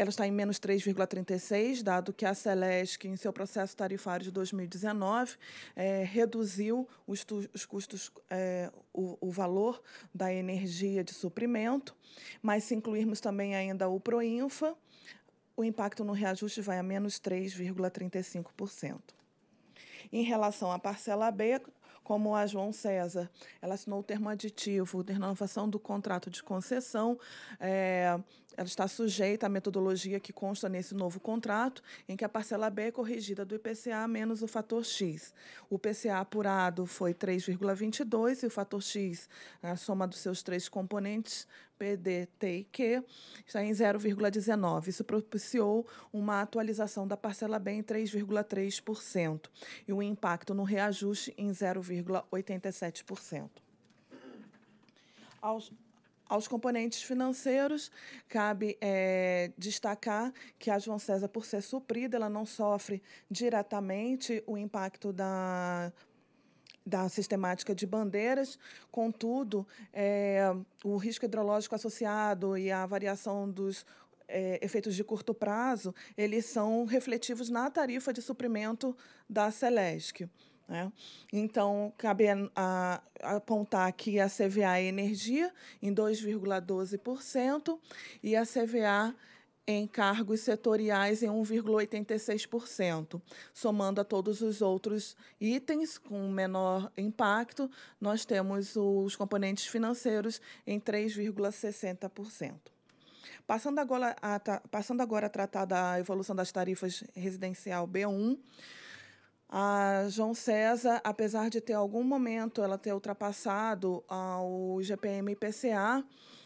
ela está em menos 3,36, dado que a Celesc, em seu processo tarifário de 2019, é, reduziu os, os custos, é, o, o, valor da energia de suprimento, mas se incluirmos também ainda o Proinfa, o impacto no reajuste vai a menos 3,35%. Em relação à parcela B, como a João César. Ela assinou o termo aditivo de renovação do contrato de concessão. É, ela está sujeita à metodologia que consta nesse novo contrato, em que a parcela B é corrigida do IPCA menos o fator X. O IPCA apurado foi 3,22 e o fator X, a soma dos seus três componentes, PDTIQ está em 0,19. Isso propiciou uma atualização da parcela bem em 3,3% e um impacto no reajuste em 0,87%. Aos, aos componentes financeiros, cabe é, destacar que a João César, por ser suprida, ela não sofre diretamente o impacto da da sistemática de bandeiras, contudo, é, o risco hidrológico associado e a variação dos é, efeitos de curto prazo, eles são refletivos na tarifa de suprimento da Celesc. Né? Então, cabe a, a, apontar que a CVA é energia em 2,12% e a CVA em cargos setoriais em 1,86%. Somando a todos os outros itens com menor impacto, nós temos os componentes financeiros em 3,60%. Passando agora, a, passando agora a tratar da evolução das tarifas residencial B1, a João César, apesar de ter algum momento ela ter ultrapassado o GPM e IPCA,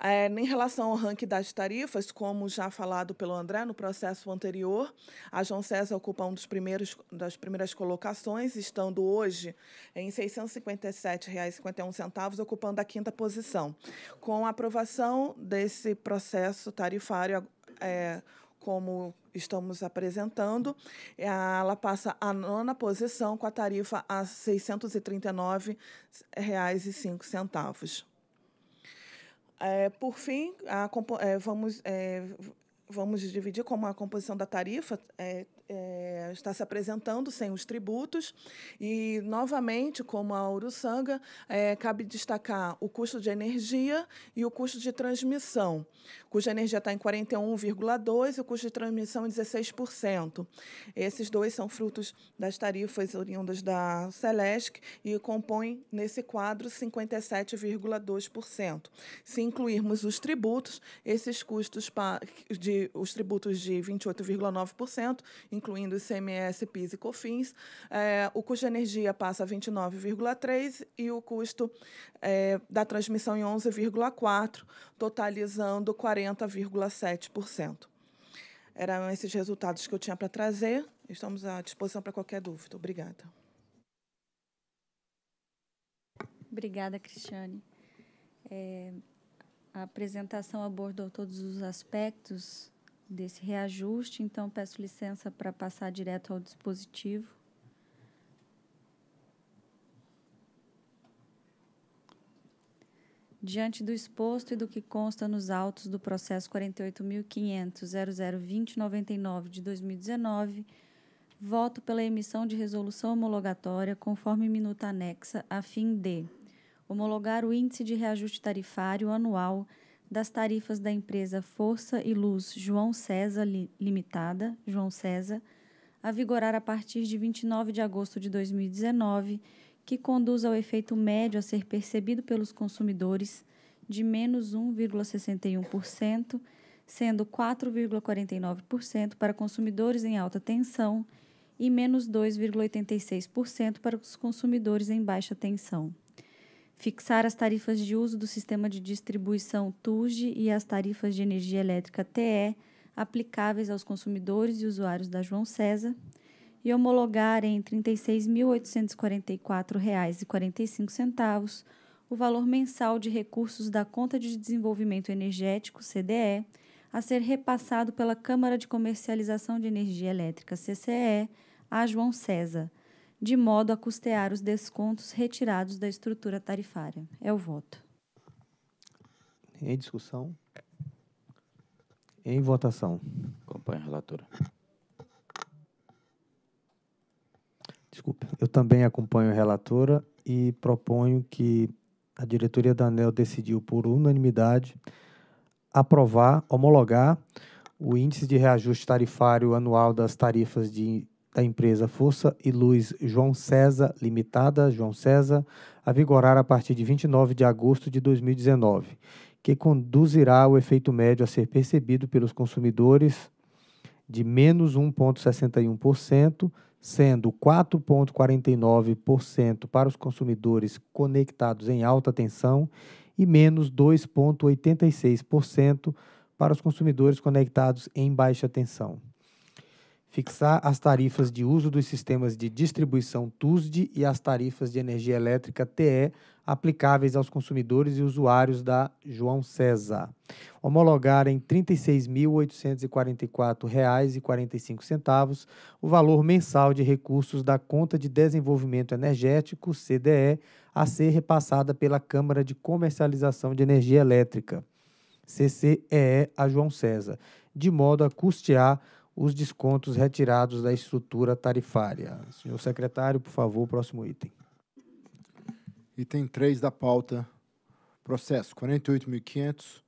É, em relação ao ranking das tarifas, como já falado pelo André no processo anterior, a João César ocupa um dos primeiros das primeiras colocações, estando hoje em R$ 657,51, ocupando a quinta posição. Com a aprovação desse processo tarifário é, como estamos apresentando, ela passa à nona posição com a tarifa a R$ 639,05. É, por fim, a, é, vamos, é, vamos dividir como a composição da tarifa é, é, está se apresentando sem os tributos. E, novamente, como a Uruçanga, é, eh, cabe destacar o custo de energia e o custo de transmissão, cuja energia está em 41,2% e o custo de transmissão em 16%. Esses dois são frutos das tarifas oriundas da Celesc e compõem, nesse quadro, 57,2%. Se incluirmos os tributos, esses custos de, os tributos de 28,9%, incluindo ICMS, PIS e COFINS, é, o custo de energia passa a 29,3 e o custo é, da transmissão em 11,4, totalizando 40,7%. Eram esses resultados que eu tinha para trazer. Estamos à disposição para qualquer dúvida. Obrigada. Obrigada, Cristiane. É, a apresentação abordou todos os aspectos desse reajuste, então peço licença para passar direto ao dispositivo. Diante do exposto e do que consta nos autos do processo 48.500.002099 de 2019, voto pela emissão de resolução homologatória conforme minuta anexa, a fim de homologar o índice de reajuste tarifário anual das tarifas da empresa Força e Luz João César Limitada, João César, a vigorar a partir de 29 de agosto de 2019, que conduz ao efeito médio a ser percebido pelos consumidores de menos 1,61%, sendo 4,49% para consumidores em alta tensão e menos 2,86% para os consumidores em baixa tensão fixar as tarifas de uso do sistema de distribuição TUSD e as tarifas de energia elétrica TE aplicáveis aos consumidores e usuários da João César e homologar em R$ 36.844,45 o valor mensal de recursos da Conta de Desenvolvimento Energético, CDE, a ser repassado pela Câmara de Comercialização de Energia Elétrica, CCE, a João César, de modo a custear os descontos retirados da estrutura tarifária. É o voto. Em discussão? Em votação. Acompanhe a relatora. Desculpe. Eu também acompanho a relatora e proponho que a diretoria da ANEL decidiu por unanimidade aprovar, homologar o índice de reajuste tarifário anual das tarifas de da empresa Força e Luz João César Limitada, João César, a vigorar a partir de 29 de agosto de 2019, que conduzirá o efeito médio a ser percebido pelos consumidores de menos 1,61%, sendo 4,49% para os consumidores conectados em alta tensão e menos 2,86% para os consumidores conectados em baixa tensão fixar as tarifas de uso dos sistemas de distribuição TUSD e as tarifas de energia elétrica TE aplicáveis aos consumidores e usuários da João César. Homologar em R$ 36.844,45 o valor mensal de recursos da Conta de Desenvolvimento Energético, CDE, a ser repassada pela Câmara de Comercialização de Energia Elétrica, CCEE, a João César, de modo a custear os descontos retirados da estrutura tarifária. Senhor secretário, por favor, próximo item. Item 3 da pauta, processo 48.500.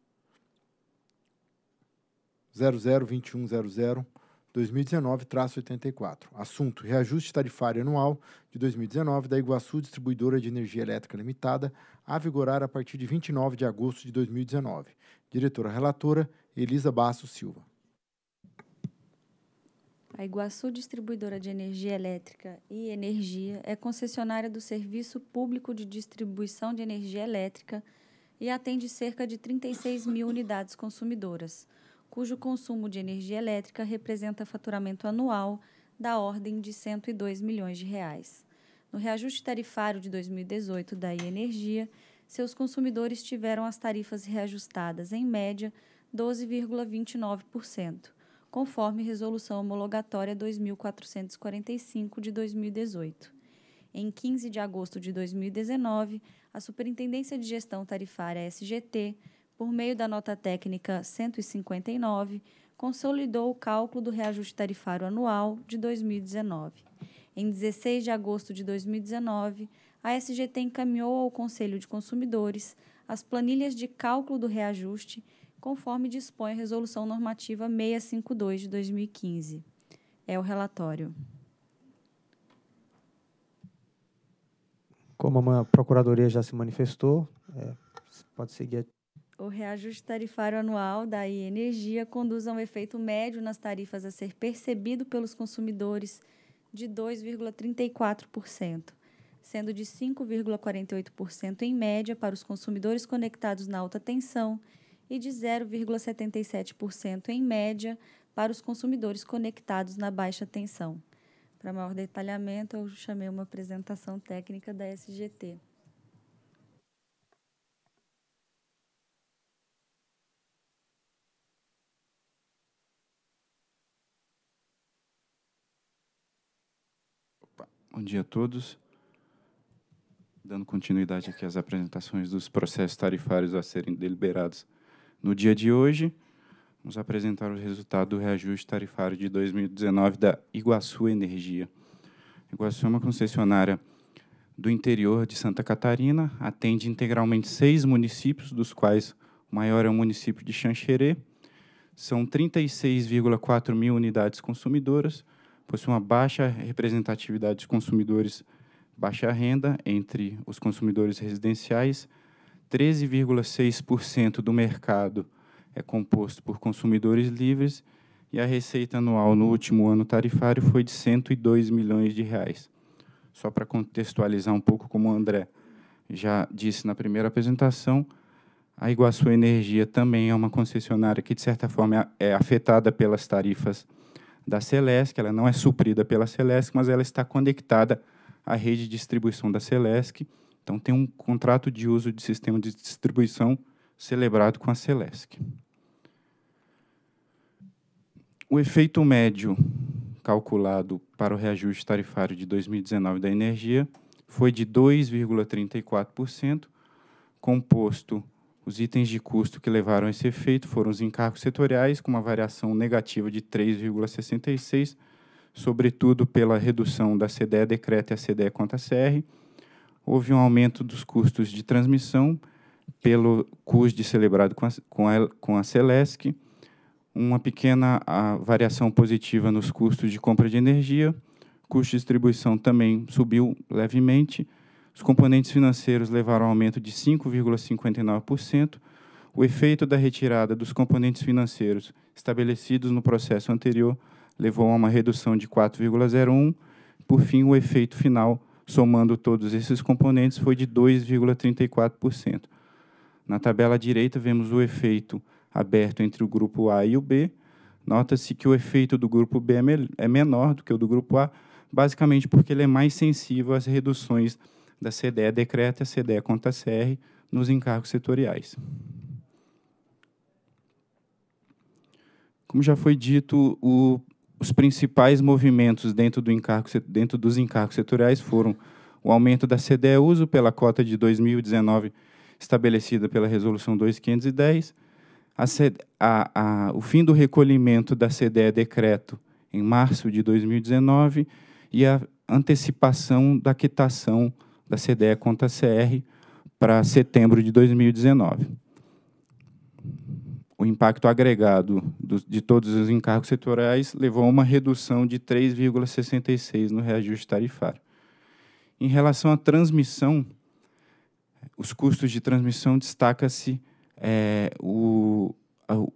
002100 2019-84. Assunto: Reajuste tarifário anual de 2019 da Iguaçu Distribuidora de Energia Elétrica Limitada, a vigorar a partir de 29 de agosto de 2019. Diretora relatora Elisa Basso Silva. A Iguaçu Distribuidora de Energia Elétrica e Energia é concessionária do Serviço Público de Distribuição de Energia Elétrica e atende cerca de 36 mil unidades consumidoras, cujo consumo de energia elétrica representa faturamento anual da ordem de 102 milhões de reais. No reajuste tarifário de 2018 da Energia, seus consumidores tiveram as tarifas reajustadas em média 12,29% conforme Resolução Homologatória 2445 de 2018. Em 15 de agosto de 2019, a Superintendência de Gestão Tarifária SGT, por meio da nota técnica 159, consolidou o cálculo do reajuste tarifário anual de 2019. Em 16 de agosto de 2019, a SGT encaminhou ao Conselho de Consumidores as planilhas de cálculo do reajuste conforme dispõe a Resolução Normativa 652 de 2015. É o relatório. Como a Procuradoria já se manifestou, é, pode seguir. O reajuste tarifário anual da I Energia conduz a um efeito médio nas tarifas a ser percebido pelos consumidores de 2,34% sendo de 5,48% em média para os consumidores conectados na alta tensão e de 0,77% em média para os consumidores conectados na baixa tensão. Para maior detalhamento, eu chamei uma apresentação técnica da SGT. bom dia a todos. Dando continuidade aqui às apresentações dos processos tarifários a serem deliberados no dia de hoje, vamos apresentar o resultado do reajuste tarifário de 2019 da Iguaçu Energia. Iguaçu é uma concessionária do interior de Santa Catarina, atende integralmente seis municípios, dos quais o maior é o município de Xanxerê. São 36,4 mil unidades consumidoras, possui uma baixa representatividade dos consumidores baixa renda entre os consumidores residenciais 13,6% do mercado é composto por consumidores livres e a receita anual no último ano tarifário foi de 102 milhões de reais. Só para contextualizar um pouco, como o André já disse na primeira apresentação, a Iguaçu Energia também é uma concessionária que, de certa forma, é afetada pelas tarifas da Celesc. Ela não é suprida pela Celesc, mas ela está conectada à rede de distribuição da Celesc então, tem um contrato de uso de sistema de distribuição celebrado com a Celesc. O efeito médio calculado para o reajuste tarifário de 2019 da energia foi de 2,34%, composto os itens de custo que levaram a esse efeito foram os encargos setoriais, com uma variação negativa de 3,66%, sobretudo pela redução da CDE decreta e a CDE contra a CR, houve um aumento dos custos de transmissão pelo CUSD celebrado com a, com a, com a Celesc, uma pequena a, variação positiva nos custos de compra de energia, custo de distribuição também subiu levemente, os componentes financeiros levaram a um aumento de 5,59%, o efeito da retirada dos componentes financeiros estabelecidos no processo anterior levou a uma redução de 4,01%, por fim, o efeito final somando todos esses componentes, foi de 2,34%. Na tabela direita, vemos o efeito aberto entre o grupo A e o B. Nota-se que o efeito do grupo B é, é menor do que o do grupo A, basicamente porque ele é mais sensível às reduções da CDE decreta e CDE conta CR nos encargos setoriais. Como já foi dito, o os principais movimentos dentro, do encargo, dentro dos encargos setoriais foram o aumento da CDE uso pela cota de 2019 estabelecida pela Resolução 2510, a, a, a, o fim do recolhimento da CDE decreto em março de 2019 e a antecipação da quitação da CDE conta CR para setembro de 2019 o impacto agregado do, de todos os encargos setoriais levou a uma redução de 3,66 no reajuste tarifário. Em relação à transmissão, os custos de transmissão destaca-se é, o,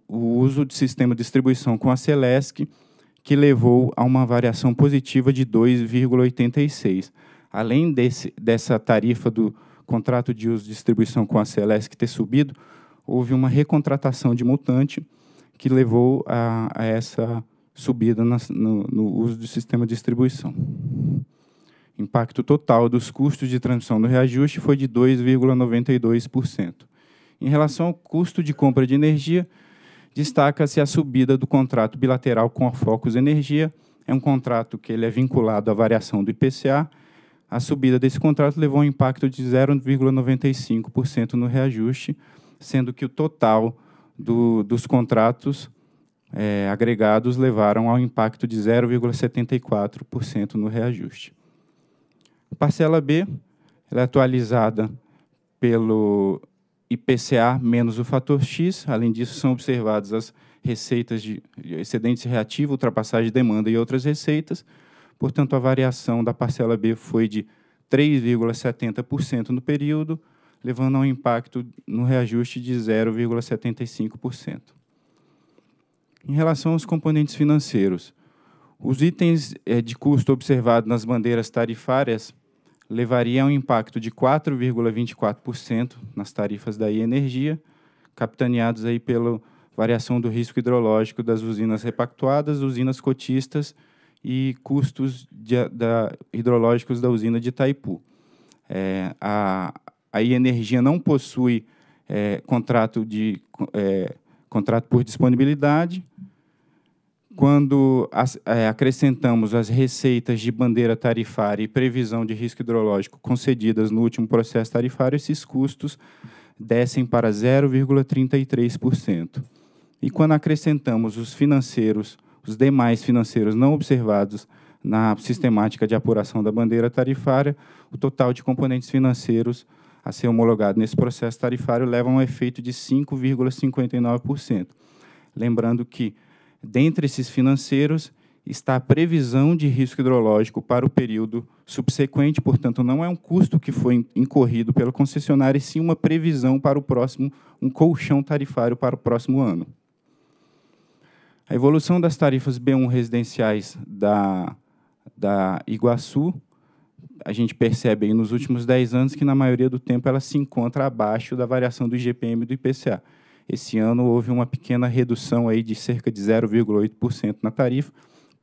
o uso de sistema de distribuição com a Celesc, que levou a uma variação positiva de 2,86. Além desse, dessa tarifa do contrato de uso de distribuição com a Celesc ter subido, houve uma recontratação de mutante que levou a, a essa subida na, no, no, uso do sistema de distribuição. Impacto total dos custos de transição do reajuste foi de 2,92%. Em relação ao custo de compra de energia, destaca-se a subida do contrato bilateral com a Focus Energia. É um contrato que ele é vinculado à variação do IPCA. A subida desse contrato levou a um impacto de 0,95% no reajuste, sendo que o total do, dos contratos é, agregados levaram ao impacto de 0,74% no reajuste. A parcela B é atualizada pelo IPCA menos o fator X. Além disso, são observadas as receitas de excedentes reativo, ultrapassagem de demanda e outras receitas. Portanto, a variação da parcela B foi de 3,70% no período, levando a um impacto no reajuste de 0,75%. Em relação aos componentes financeiros, os itens eh, de custo observados nas bandeiras tarifárias levariam a um impacto de 4,24% nas tarifas da energia, capitaneados aí pela variação do risco hidrológico das usinas repactuadas, usinas cotistas e custos de, da, hidrológicos da usina de Itaipu. É, a, aí energia não possui é, contrato, de, é, contrato por disponibilidade. Quando as, é, acrescentamos as receitas de bandeira tarifária e previsão de risco hidrológico concedidas no último processo tarifário, esses custos descem para 0,33%. E quando acrescentamos os financeiros, os demais financeiros não observados na sistemática de apuração da bandeira tarifária, o total de componentes financeiros a ser homologado nesse processo tarifário leva a um efeito de 5,59%. Lembrando que, dentre esses financeiros, está a previsão de risco hidrológico para o período subsequente, portanto, não é um custo que foi incorrido pelo concessionário, e sim uma previsão para o próximo, um colchão tarifário para o próximo ano. A evolução das tarifas B1 residenciais da, da Iguaçu a gente percebe aí nos últimos 10 anos que, na maioria do tempo, ela se encontra abaixo da variação do IGPM e do IPCA. Esse ano houve uma pequena redução aí de cerca de 0,8% na tarifa,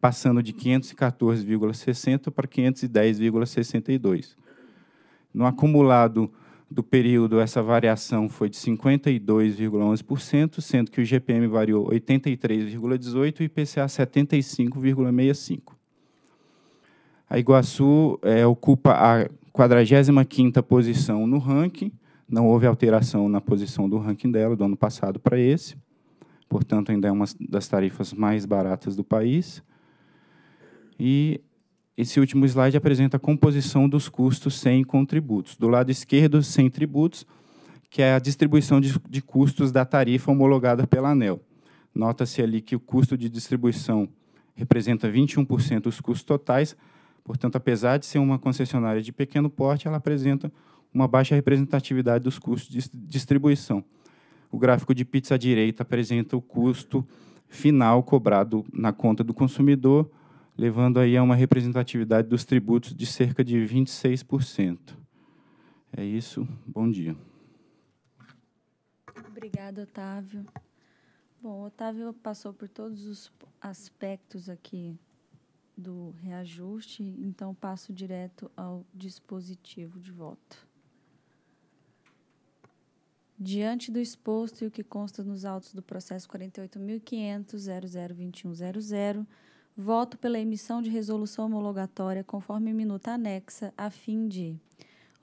passando de 514,60 para 510,62. No acumulado do período, essa variação foi de 52,11%, sendo que o GPM variou 83,18% e o IPCA 75,65%. A Iguaçu é, ocupa a 45ª posição no ranking, não houve alteração na posição do ranking dela do ano passado para esse, portanto, ainda é uma das tarifas mais baratas do país. E esse último slide apresenta a composição dos custos sem contributos. Do lado esquerdo, sem tributos, que é a distribuição de, de custos da tarifa homologada pela ANEL. Nota-se ali que o custo de distribuição representa 21% dos custos totais, Portanto, apesar de ser uma concessionária de pequeno porte, ela apresenta uma baixa representatividade dos custos de distribuição. O gráfico de pizza à direita apresenta o custo final cobrado na conta do consumidor, levando aí a uma representatividade dos tributos de cerca de 26%. É isso. Bom dia. Obrigada, Otávio. Bom, Otávio passou por todos os aspectos aqui do reajuste, então passo direto ao dispositivo de voto. Diante do exposto e o que consta nos autos do processo 48.500.002100, voto pela emissão de resolução homologatória conforme minuta anexa, a fim de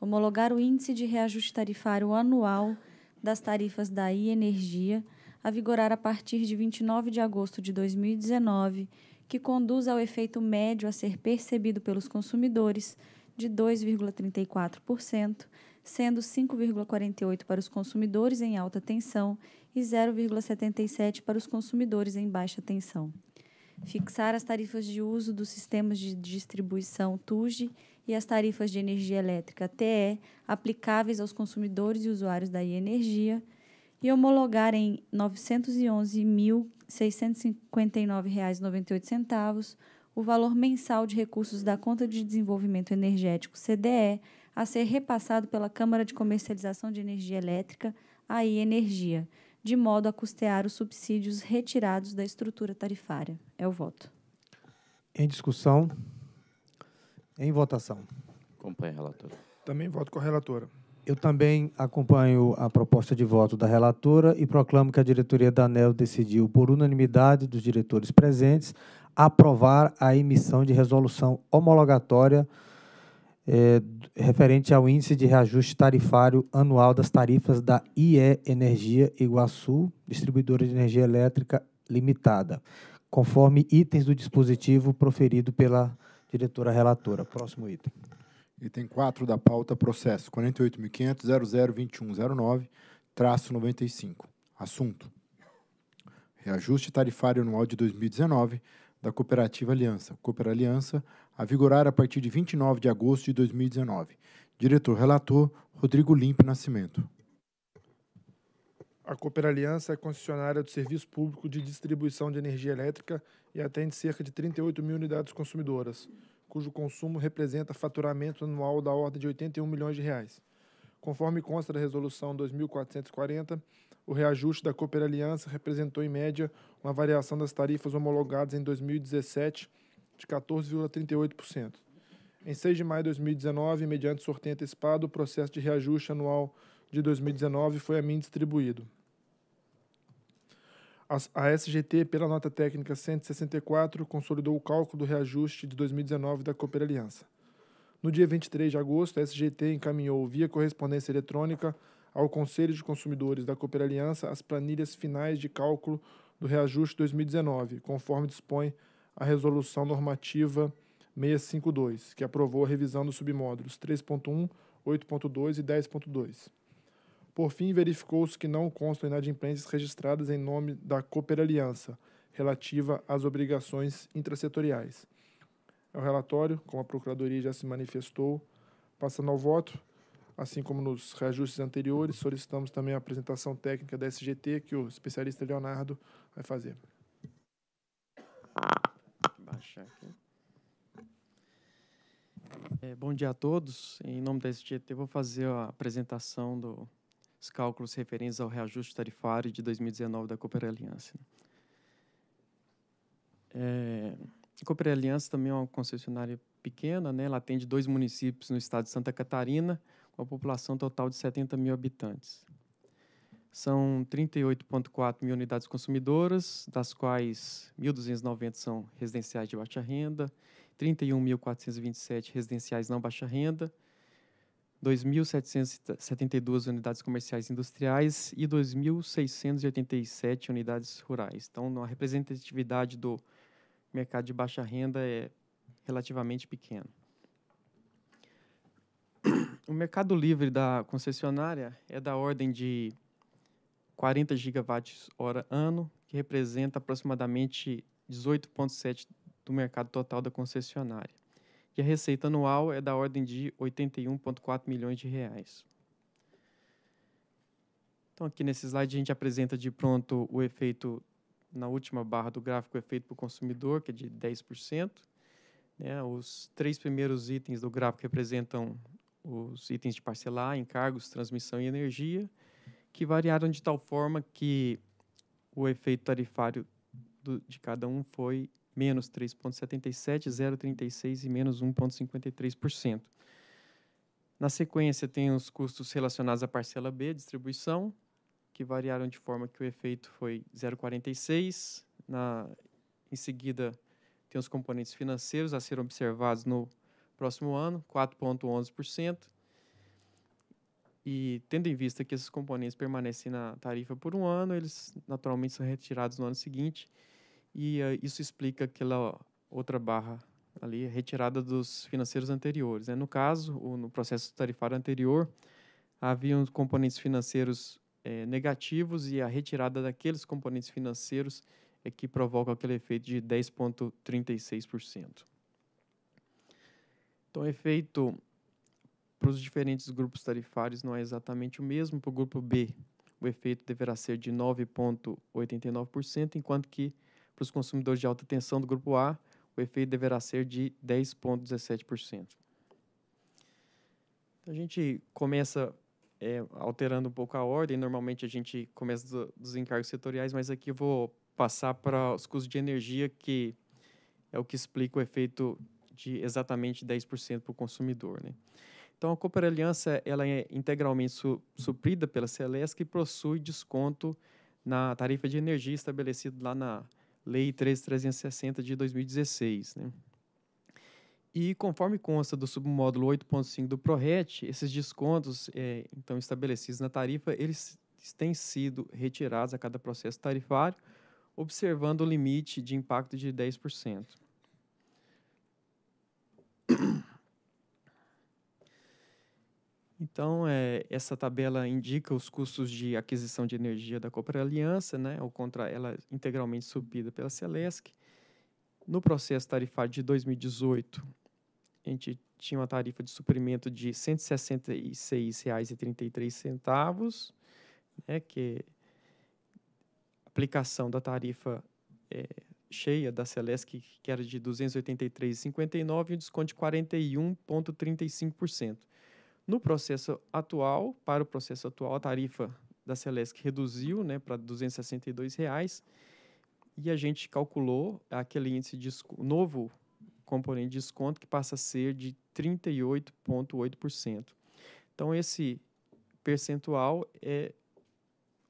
homologar o índice de reajuste tarifário anual das tarifas da I Energia, a vigorar a partir de 29 de agosto de 2019 que conduz ao efeito médio a ser percebido pelos consumidores de 2,34%, sendo 5,48 para os consumidores em alta tensão e 0,77 para os consumidores em baixa tensão. Fixar as tarifas de uso dos sistemas de distribuição TUGE e as tarifas de energia elétrica TE aplicáveis aos consumidores e usuários da energia e homologar em R$ 911.659,98 o valor mensal de recursos da Conta de Desenvolvimento Energético CDE a ser repassado pela Câmara de Comercialização de Energia Elétrica, AI Energia, de modo a custear os subsídios retirados da estrutura tarifária. É o voto. Em discussão. Em votação. Acompanhe, relator. Também voto com a relatora. Eu também acompanho a proposta de voto da relatora e proclamo que a diretoria da ANEL decidiu, por unanimidade dos diretores presentes, aprovar a emissão de resolução homologatória eh, referente ao Índice de Reajuste Tarifário Anual das Tarifas da IE Energia Iguaçu, Distribuidora de Energia Elétrica Limitada, conforme itens do dispositivo proferido pela diretora relatora. Próximo item. Item 4 da pauta, processo 48.500.002109-95. Assunto. Reajuste tarifário anual de 2019 da Cooperativa Aliança. Cooper Aliança, a vigorar a partir de 29 de agosto de 2019. Diretor relator, Rodrigo Limpe Nascimento. A Cooper Aliança é concessionária do Serviço Público de Distribuição de Energia Elétrica e atende cerca de 38 mil unidades consumidoras cujo consumo representa faturamento anual da ordem de 81 milhões de reais. Conforme consta da Resolução 2440, o reajuste da Cooper Aliança representou, em média, uma variação das tarifas homologadas em 2017 de 14,38%. Em 6 de maio de 2019, mediante sorteio antecipado, o processo de reajuste anual de 2019 foi a mim distribuído. A SGT, pela nota técnica 164, consolidou o cálculo do reajuste de 2019 da Cooper Aliança. No dia 23 de agosto, a SGT encaminhou via correspondência eletrônica ao Conselho de Consumidores da Cooper Aliança as planilhas finais de cálculo do reajuste 2019, conforme dispõe a Resolução Normativa 652, que aprovou a revisão dos submódulos 3.1, 8.2 e 10.2. Por fim, verificou-se que não constam inadimplências registradas em nome da Cooper Aliança, relativa às obrigações intrasetoriais. É o relatório, como a Procuradoria já se manifestou, passando ao voto, assim como nos reajustes anteriores, solicitamos também a apresentação técnica da SGT, que o especialista Leonardo vai fazer. Baixar aqui. É, bom dia a todos. Em nome da SGT, vou fazer a apresentação do, os cálculos referentes ao reajuste tarifário de 2019 da Cooper Aliança. Né? É, a Cooper Aliança também é uma concessionária pequena, né? ela atende dois municípios no estado de Santa Catarina, com a população total de 70 mil habitantes. São 38,4 mil unidades consumidoras, das quais 1.290 são residenciais de baixa renda, 31.427 residenciais não baixa renda 2.772 unidades comerciais industriais e 2.687 unidades rurais. Então, a representatividade do mercado de baixa renda é relativamente pequena. O mercado livre da concessionária é da ordem de 40 gigawatts hora ano, que representa aproximadamente 18,7% do mercado total da concessionária e a receita anual é da ordem de 81,4 milhões de reais. Então, aqui nesse slide, a gente apresenta de pronto o efeito, na última barra do gráfico, o efeito para o consumidor, que é de 10%. Né? Os três primeiros itens do gráfico representam os itens de parcelar, encargos, transmissão e energia, que variaram de tal forma que o efeito tarifário do, de cada um foi menos 3,77%, 0,36% e menos 1,53%. Na sequência, tem os custos relacionados à parcela B, distribuição, que variaram de forma que o efeito foi 0,46%. Na, em seguida, tem os componentes financeiros a serem observados no próximo ano, 4,11%. E tendo em vista que esses componentes permanecem na tarifa por um ano, eles naturalmente são retirados no ano seguinte e uh, isso explica aquela outra barra ali, retirada dos financeiros anteriores. Né? No caso, o, no processo tarifário anterior, haviam componentes financeiros eh, negativos e a retirada daqueles componentes financeiros é que provoca aquele efeito de 10,36%. Então, o efeito para os diferentes grupos tarifários não é exatamente o mesmo. Para o grupo B, o efeito deverá ser de 9,89%, enquanto que para os consumidores de alta tensão do grupo A, o efeito deverá ser de 10,17%. Então, a gente começa é, alterando um pouco a ordem, normalmente a gente começa do, dos encargos setoriais, mas aqui eu vou passar para os custos de energia, que é o que explica o efeito de exatamente 10% para o consumidor. Né? Então, a Cooper Aliança ela é integralmente su suprida pela Celesc e possui desconto na tarifa de energia estabelecida lá na Lei 13360 de 2016. Né? E conforme consta do submódulo 8.5 do ProRet, esses descontos é, então estabelecidos na tarifa, eles têm sido retirados a cada processo tarifário, observando o limite de impacto de 10%. Então, é, essa tabela indica os custos de aquisição de energia da Copa Aliança, né, ou contra ela integralmente subida pela Celesc. No processo tarifário de 2018, a gente tinha uma tarifa de suprimento de R$ 166,33, né, que aplicação da tarifa é, cheia da Celesc, que era de R$ 283,59, e um desconto de 41,35%. No processo atual, para o processo atual, a tarifa da Celesc reduziu né, para R$ 262,00 e a gente calculou aquele índice de novo componente de desconto que passa a ser de 38,8%. Então, esse percentual é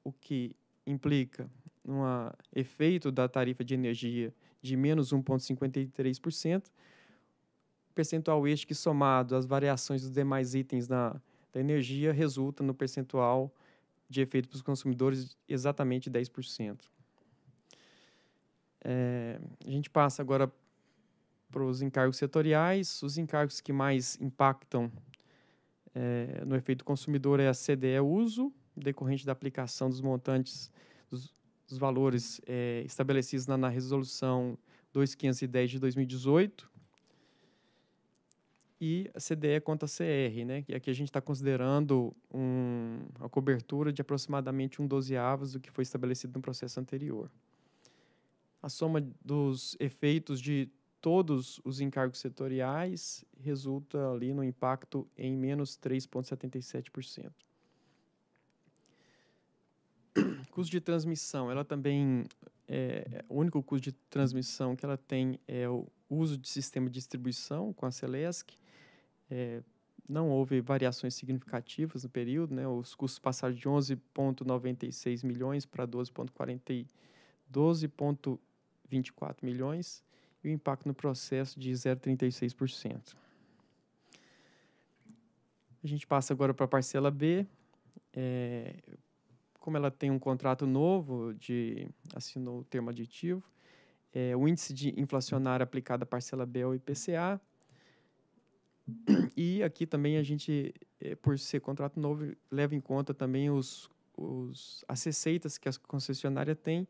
o que implica um efeito da tarifa de energia de menos 1,53%, percentual este que, somado às variações dos demais itens na, da energia, resulta no percentual de efeito para os consumidores exatamente 10%. É, a gente passa agora para os encargos setoriais. Os encargos que mais impactam é, no efeito consumidor é a CDE uso, decorrente da aplicação dos montantes dos, dos valores é, estabelecidos na, na, resolução 2510 de 2018 e a CDE contra a CR, né? que aqui a gente está considerando um, a cobertura de aproximadamente um avos do que foi estabelecido no processo anterior. A soma dos efeitos de todos os encargos setoriais resulta ali no impacto em menos 3,77%. Custo de transmissão, ela também é, o único custo de transmissão que ela tem é o uso de sistema de distribuição com a Celesc é, não houve variações significativas no período, né? Os custos passaram de 11,96 milhões para 12,40 12,24 milhões e o impacto no processo de 0,36%. A gente passa agora para a parcela B. É, como ela tem um contrato novo, de assinou o termo aditivo, é, o índice de inflacionário aplicado à parcela B é o IPCA, e aqui também a gente, eh, por ser contrato novo, leva em conta também os, os, as receitas que a concessionária tem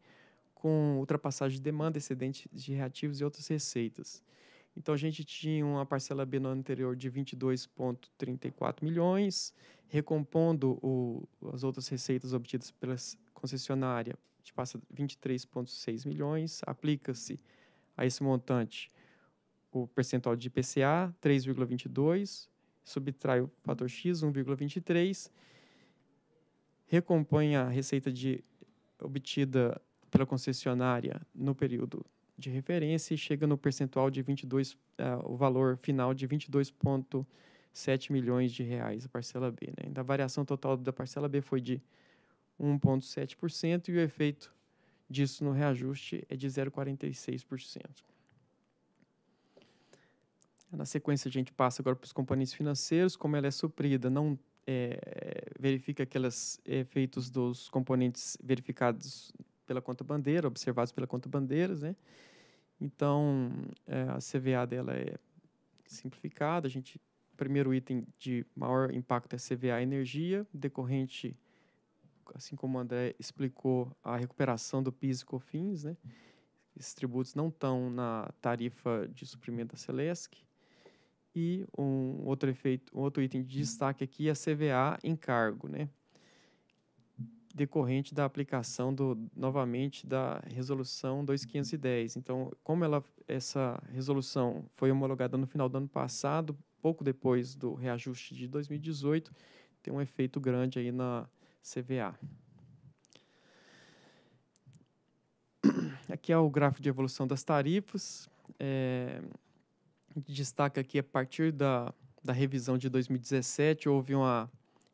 com ultrapassagem de demanda, excedente de reativos e outras receitas. Então a gente tinha uma parcela B no ano anterior de 22,34 milhões, recompondo o, as outras receitas obtidas pela concessionária, a gente passa 23,6 milhões, aplica-se a esse montante o percentual de IPCA, 3,22, subtrai o fator X, 1,23, recompõe a receita de, obtida pela concessionária no período de referência e chega no percentual de 22, uh, é, o valor final de 22,7 milhões de reais, a parcela B. Né? Então, a variação total da parcela B foi de 1,7% e o efeito disso no reajuste é de 0,46%. É, na sequência, a gente passa agora para os componentes financeiros, como ela é suprida, não é, verifica aqueles efeitos dos componentes verificados pela conta bandeira, observados pela conta bandeiras, né? Então, é, a CVA dela é simplificada, a gente primeiro item de maior impacto é a CVA energia, decorrente, assim como o André explicou, a recuperação do PIS e COFINS, né? Esses tributos não estão na tarifa de suprimento da Celesc. E um outro efeito, um outro item de destaque aqui é a CVA encargo, né? decorrente da aplicação do novamente da resolução 2510. Então, como ela essa resolução foi homologada no final do ano passado, pouco depois do reajuste de 2018, tem um efeito grande aí na CVA. Aqui é o gráfico de evolução das tarifas. É, a gente destaca que a partir da, da revisão de 2017 houve uma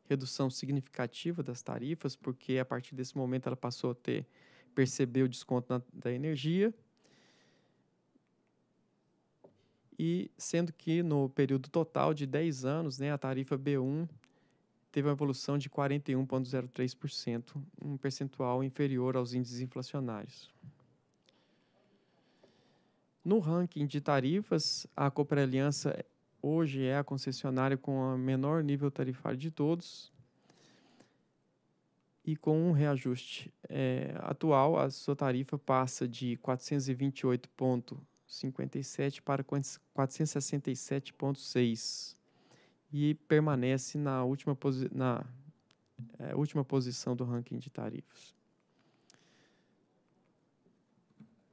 redução significativa das tarifas, porque a partir desse momento ela passou a ter perceber o desconto na, da energia. E sendo que no período total de 10 anos, né, a tarifa B1 teve uma evolução de 41,03%, um percentual inferior aos índices inflacionários. No ranking de tarifas, a Cooper Aliança hoje é a concessionária com o menor nível tarifário de todos. E com um reajuste é, atual, a sua tarifa passa de 428,57 para 467,6 e permanece na última, posi na, é, última posição do ranking de tarifas.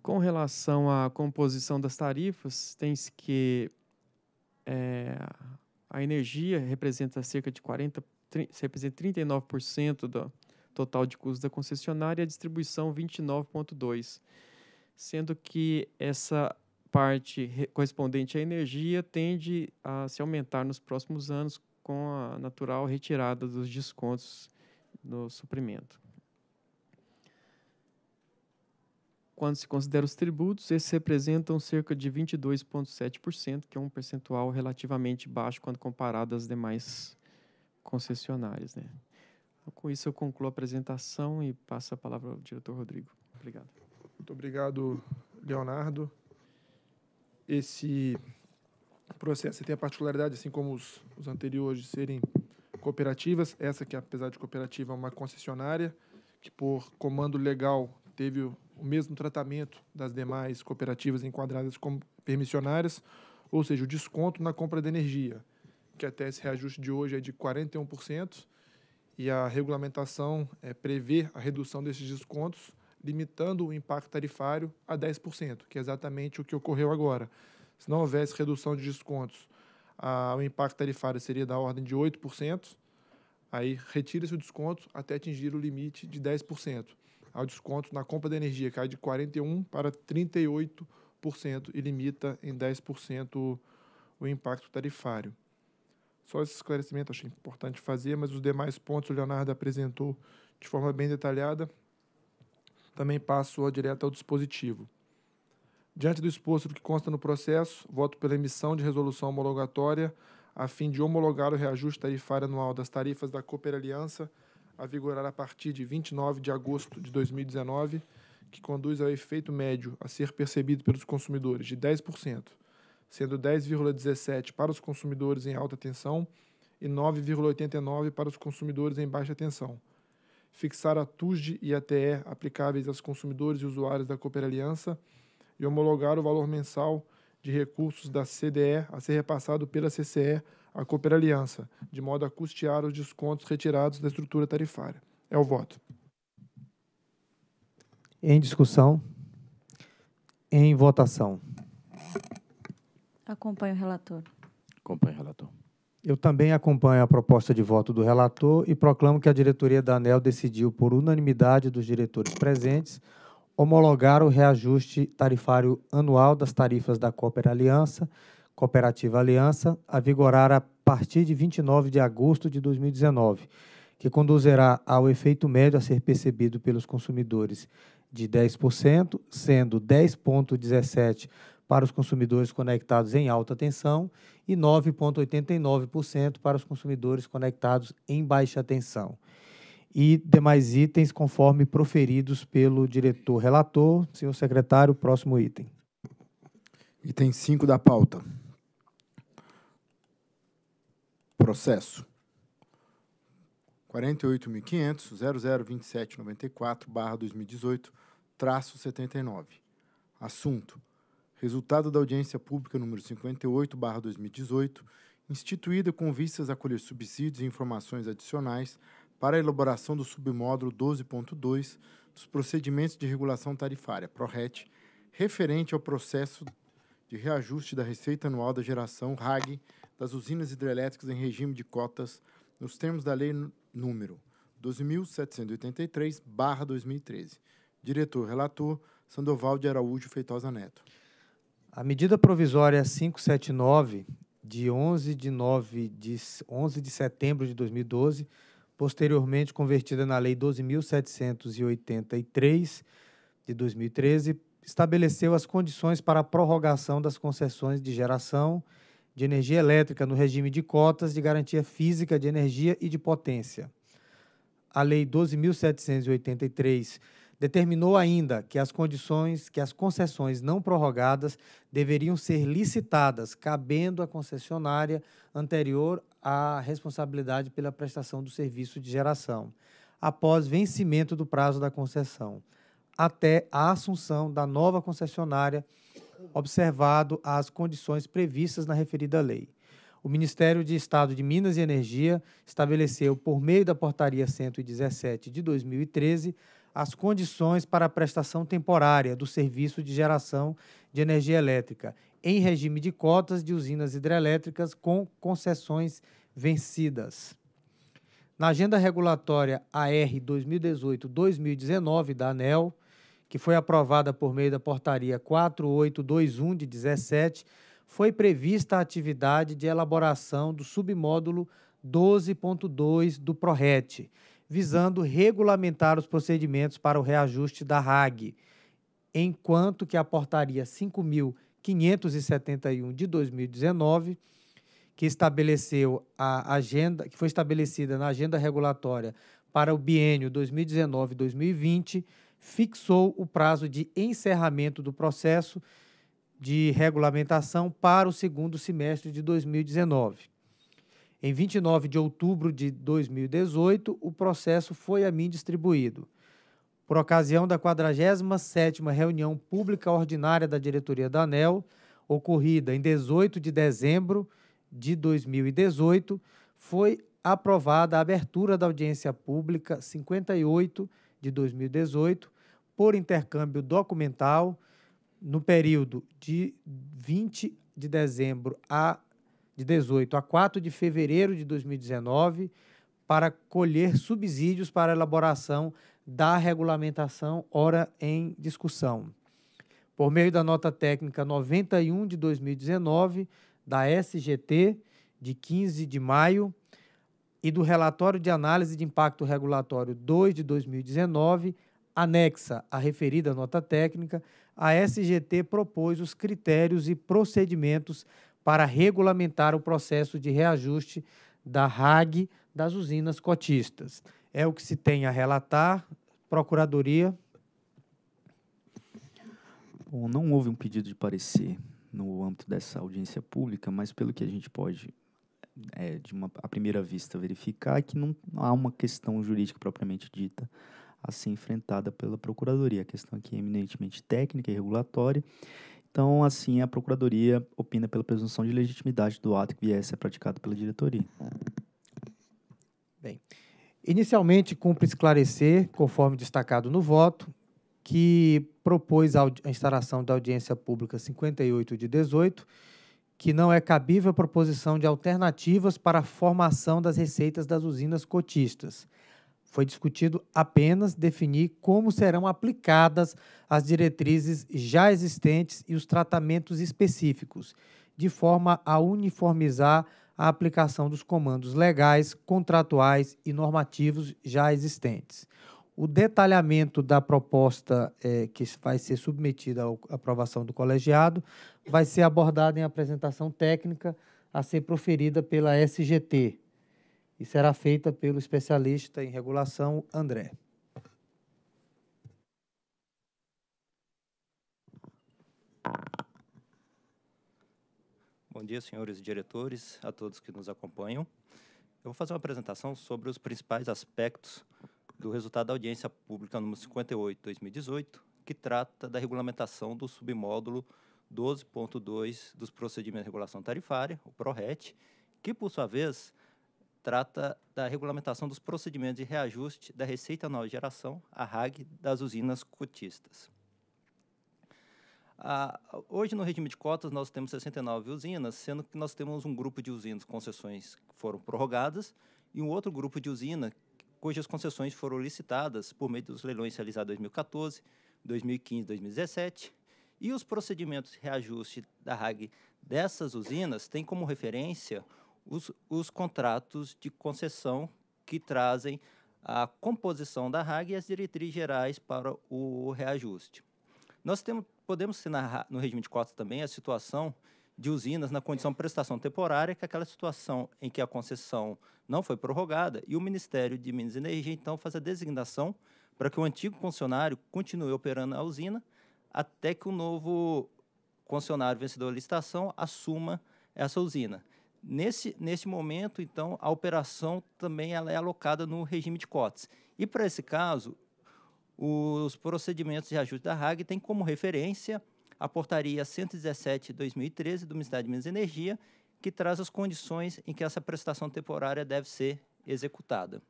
Com relação à composição das tarifas, tem-se que é, a energia representa cerca de 40, 30, representa 39% do total de custos da concessionária e a distribuição 29,2%, sendo que essa parte correspondente à energia tende a se aumentar nos próximos anos com a natural retirada dos descontos no suprimento. Quando se considera os tributos, esses representam cerca de 22,7%, que é um percentual relativamente baixo quando comparado às demais concessionárias. Né? Então, com isso, eu concluo a apresentação e passo a palavra ao diretor Rodrigo. Obrigado. Muito obrigado, Leonardo. Esse processo tem a particularidade, assim como os, os anteriores, de serem cooperativas. Essa que, apesar de cooperativa, é uma concessionária que, por comando legal, teve o o mesmo tratamento das demais cooperativas enquadradas como permissionárias, ou seja, o desconto na compra de energia, que até esse reajuste de hoje é de 41%, e a regulamentação é, prevê a redução desses descontos, limitando o impacto tarifário a 10%, que é exatamente o que ocorreu agora. Se não houvesse redução de descontos, a, o impacto tarifário seria da ordem de 8%, aí retira-se o desconto até atingir o limite de 10% ao desconto na compra da energia cai de 41% para 38% e limita em 10% o impacto tarifário. Só esse esclarecimento achei importante fazer, mas os demais pontos o Leonardo apresentou de forma bem detalhada. Também passo direto ao dispositivo. Diante do exposto do que consta no processo, voto pela emissão de resolução homologatória a fim de homologar o reajuste tarifário anual das tarifas da Cooper Aliança a vigorar a partir de 29 de agosto de 2019, que conduz ao efeito médio a ser percebido pelos consumidores de 10%, sendo 10,17 para os consumidores em alta tensão e 9,89 para os consumidores em baixa tensão. Fixar a TUSD e a TE aplicáveis aos consumidores e usuários da Cooper Aliança e homologar o valor mensal de recursos da CDE a ser repassado pela CCE à Cooper Aliança, de modo a custear os descontos retirados da estrutura tarifária. É o voto. Em discussão. Em votação. Acompanho o relator. Acompanho o relator. Eu também acompanho a proposta de voto do relator e proclamo que a diretoria da ANEL decidiu, por unanimidade dos diretores presentes, homologar o reajuste tarifário anual das tarifas da Cooper Aliança, Cooperativa Aliança, a vigorar a partir de 29 de agosto de 2019, que conduzirá ao efeito médio a ser percebido pelos consumidores de 10%, sendo 10,17% para os consumidores conectados em alta tensão e 9,89% para os consumidores conectados em baixa tensão e demais itens conforme proferidos pelo diretor relator. Senhor secretário, próximo item. Item 5 da pauta. Processo 48.500.002794-2018, traço 79. Assunto: Resultado da audiência pública número 58/2018, instituída com vistas a colher subsídios e informações adicionais para a elaboração do submódulo 12.2 dos procedimentos de regulação tarifária, PRORET, referente ao processo de reajuste da receita anual da geração RAG das usinas hidrelétricas em regime de cotas nos termos da Lei número 12.783-2013. Diretor relator Sandoval de Araújo Feitosa Neto. A medida provisória 579, de 11 de, 9 de, 11 de setembro de 2012, posteriormente convertida na Lei 12.783 de 2013, estabeleceu as condições para a prorrogação das concessões de geração de energia elétrica no regime de cotas de garantia física de energia e de potência. A Lei 12.783 Determinou ainda que as condições, que as concessões não prorrogadas deveriam ser licitadas, cabendo à concessionária anterior a responsabilidade pela prestação do serviço de geração, após vencimento do prazo da concessão, até a assunção da nova concessionária, observado as condições previstas na referida lei o Ministério de Estado de Minas e Energia estabeleceu, por meio da Portaria 117 de 2013, as condições para a prestação temporária do serviço de geração de energia elétrica em regime de cotas de usinas hidrelétricas com concessões vencidas. Na agenda regulatória AR 2018-2019 da ANEL, que foi aprovada por meio da portaria 4821 de 17, foi prevista a atividade de elaboração do submódulo 12.2 do PRORET, visando regulamentar os procedimentos para o reajuste da RAG, enquanto que a portaria 5571 de 2019, que estabeleceu a agenda, que foi estabelecida na agenda regulatória para o biênio 2019-2020, fixou o prazo de encerramento do processo de regulamentação para o segundo semestre de 2019. Em 29 de outubro de 2018, o processo foi a mim distribuído. Por ocasião da 47ª reunião pública ordinária da diretoria da ANEL, ocorrida em 18 de dezembro de 2018, foi aprovada a abertura da audiência pública 58 de 2018 por intercâmbio documental no período de 20 de dezembro a de 18 a 4 de fevereiro de 2019 para colher subsídios para a elaboração da regulamentação ora em discussão. Por meio da nota técnica 91 de 2019 da SGT de 15 de maio e do relatório de análise de impacto regulatório 2 de 2019, anexa à referida nota técnica, a SGT propôs os critérios e procedimentos para regulamentar o processo de reajuste da RAG das usinas cotistas. É o que se tem a relatar. Procuradoria. Bom, não houve um pedido de parecer no âmbito dessa audiência pública, mas pelo que a gente pode, é, de uma, à primeira vista, verificar, é que não, não há uma questão jurídica propriamente dita a ser enfrentada pela Procuradoria. A questão aqui é eminentemente técnica e regulatória, então, assim, a Procuradoria opina pela presunção de legitimidade do ato que viesse a ser praticado pela diretoria. Bem, inicialmente cumpre esclarecer, conforme destacado no voto, que propôs a, instalação da audiência pública 58 de 18, que não é cabível a proposição de alternativas para a formação das receitas das usinas cotistas foi discutido apenas definir como serão aplicadas as diretrizes já existentes e os tratamentos específicos, de forma a uniformizar a aplicação dos comandos legais, contratuais e normativos já existentes. O detalhamento da proposta é, que vai ser submetida à aprovação do colegiado vai ser abordado em apresentação técnica a ser proferida pela SGT, e será feita pelo especialista em regulação André. Bom dia, senhores diretores, a todos que nos acompanham. Eu vou fazer uma apresentação sobre os principais aspectos do resultado da audiência pública número 58 2018, que trata da regulamentação do submódulo 12.2 dos procedimentos de regulação tarifária, o PRORET, que, por sua vez, trata da regulamentação dos procedimentos de reajuste da Receita Nova Geração, a RAG, das usinas cotistas. Ah, hoje, no regime de cotas, nós temos 69 usinas, sendo que nós temos um grupo de usinas concessões que foram prorrogadas e um outro grupo de usina cujas concessões foram licitadas por meio dos leilões realizados em 2014, 2015 2017. E os procedimentos de reajuste da RAG dessas usinas têm como referência os, os contratos de concessão que trazem a composição da RAG e as diretrizes gerais para o reajuste. Nós temos, podemos ter no regime de cotas também a situação de usinas na condição de prestação temporária, que é aquela situação em que a concessão não foi prorrogada e o Ministério de Minas e Energia, então, faz a designação para que o antigo concessionário continue operando a usina até que o novo concessionário vencedor da licitação assuma essa usina. Nesse, nesse momento, então, a operação também ela é alocada no regime de cotas. E, para esse caso, os procedimentos de ajuste da RAG têm como referência a portaria 117-2013 do Ministério de Minas e Energia, que traz as condições em que essa prestação temporária deve ser executada.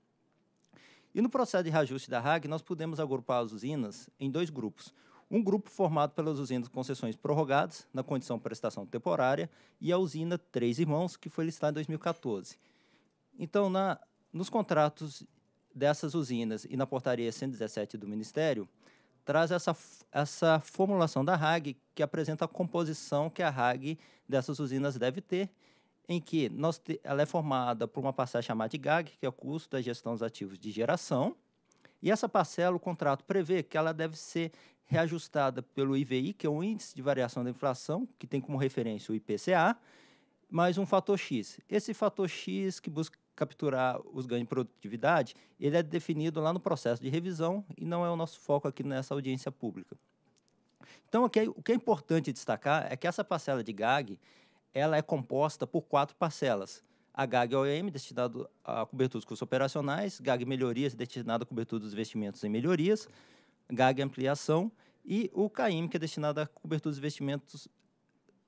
E no processo de reajuste da RAG, nós podemos agrupar as usinas em dois grupos um grupo formado pelas usinas concessões prorrogadas, na condição prestação temporária, e a usina Três Irmãos, que foi listada em 2014. Então, na, nos contratos dessas usinas e na portaria 117 do Ministério, traz essa, essa formulação da RAG, que apresenta a composição que a RAG dessas usinas deve ter, em que nós te, ela é formada por uma parcela chamada de GAG, que é o custo da gestão dos ativos de geração, e essa parcela, o contrato prevê que ela deve ser reajustada pelo IVI, que é o Índice de Variação da Inflação, que tem como referência o IPCA, mais um fator X. Esse fator X que busca capturar os ganhos de produtividade, ele é definido lá no processo de revisão e não é o nosso foco aqui nessa audiência pública. Então, o que é, é importante destacar é que essa parcela de GAG ela é composta por quatro parcelas. A GAG é OM, destinado à cobertura dos custos operacionais, GAG Melhorias, destinado à cobertura dos investimentos em melhorias, GAG ampliação, e o CAIM, que é destinado à cobertura dos investimentos,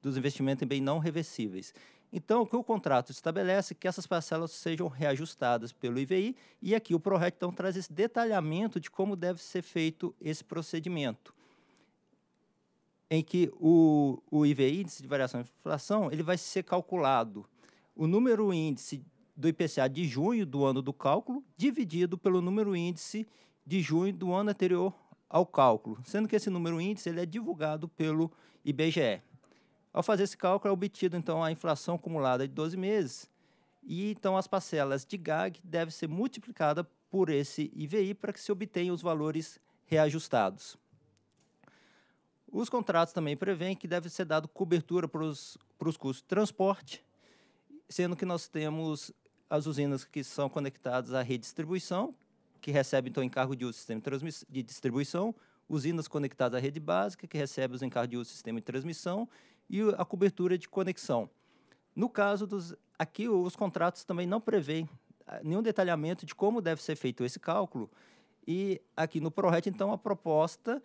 dos investimentos em bem não reversíveis. Então, o que o contrato estabelece é que essas parcelas sejam reajustadas pelo IVI, e aqui o ProRet então, traz esse detalhamento de como deve ser feito esse procedimento, em que o, o IVI, índice de variação de inflação, ele vai ser calculado. O número índice do IPCA de junho do ano do cálculo, dividido pelo número índice de junho do ano anterior ao cálculo, sendo que esse número índice ele é divulgado pelo IBGE. Ao fazer esse cálculo, é obtido então a inflação acumulada de 12 meses, e então as parcelas de GAG devem ser multiplicadas por esse IVI para que se obtenham os valores reajustados. Os contratos também prevêem que deve ser dado cobertura para os custos de transporte, sendo que nós temos as usinas que são conectadas à redistribuição, que recebe então encargo de uso do sistema de distribuição, usinas conectadas à rede básica, que recebe os encargos de uso do sistema de transmissão, e a cobertura de conexão. No caso dos. Aqui, os contratos também não prevêem ah, nenhum detalhamento de como deve ser feito esse cálculo. E aqui no ProRet, então, a proposta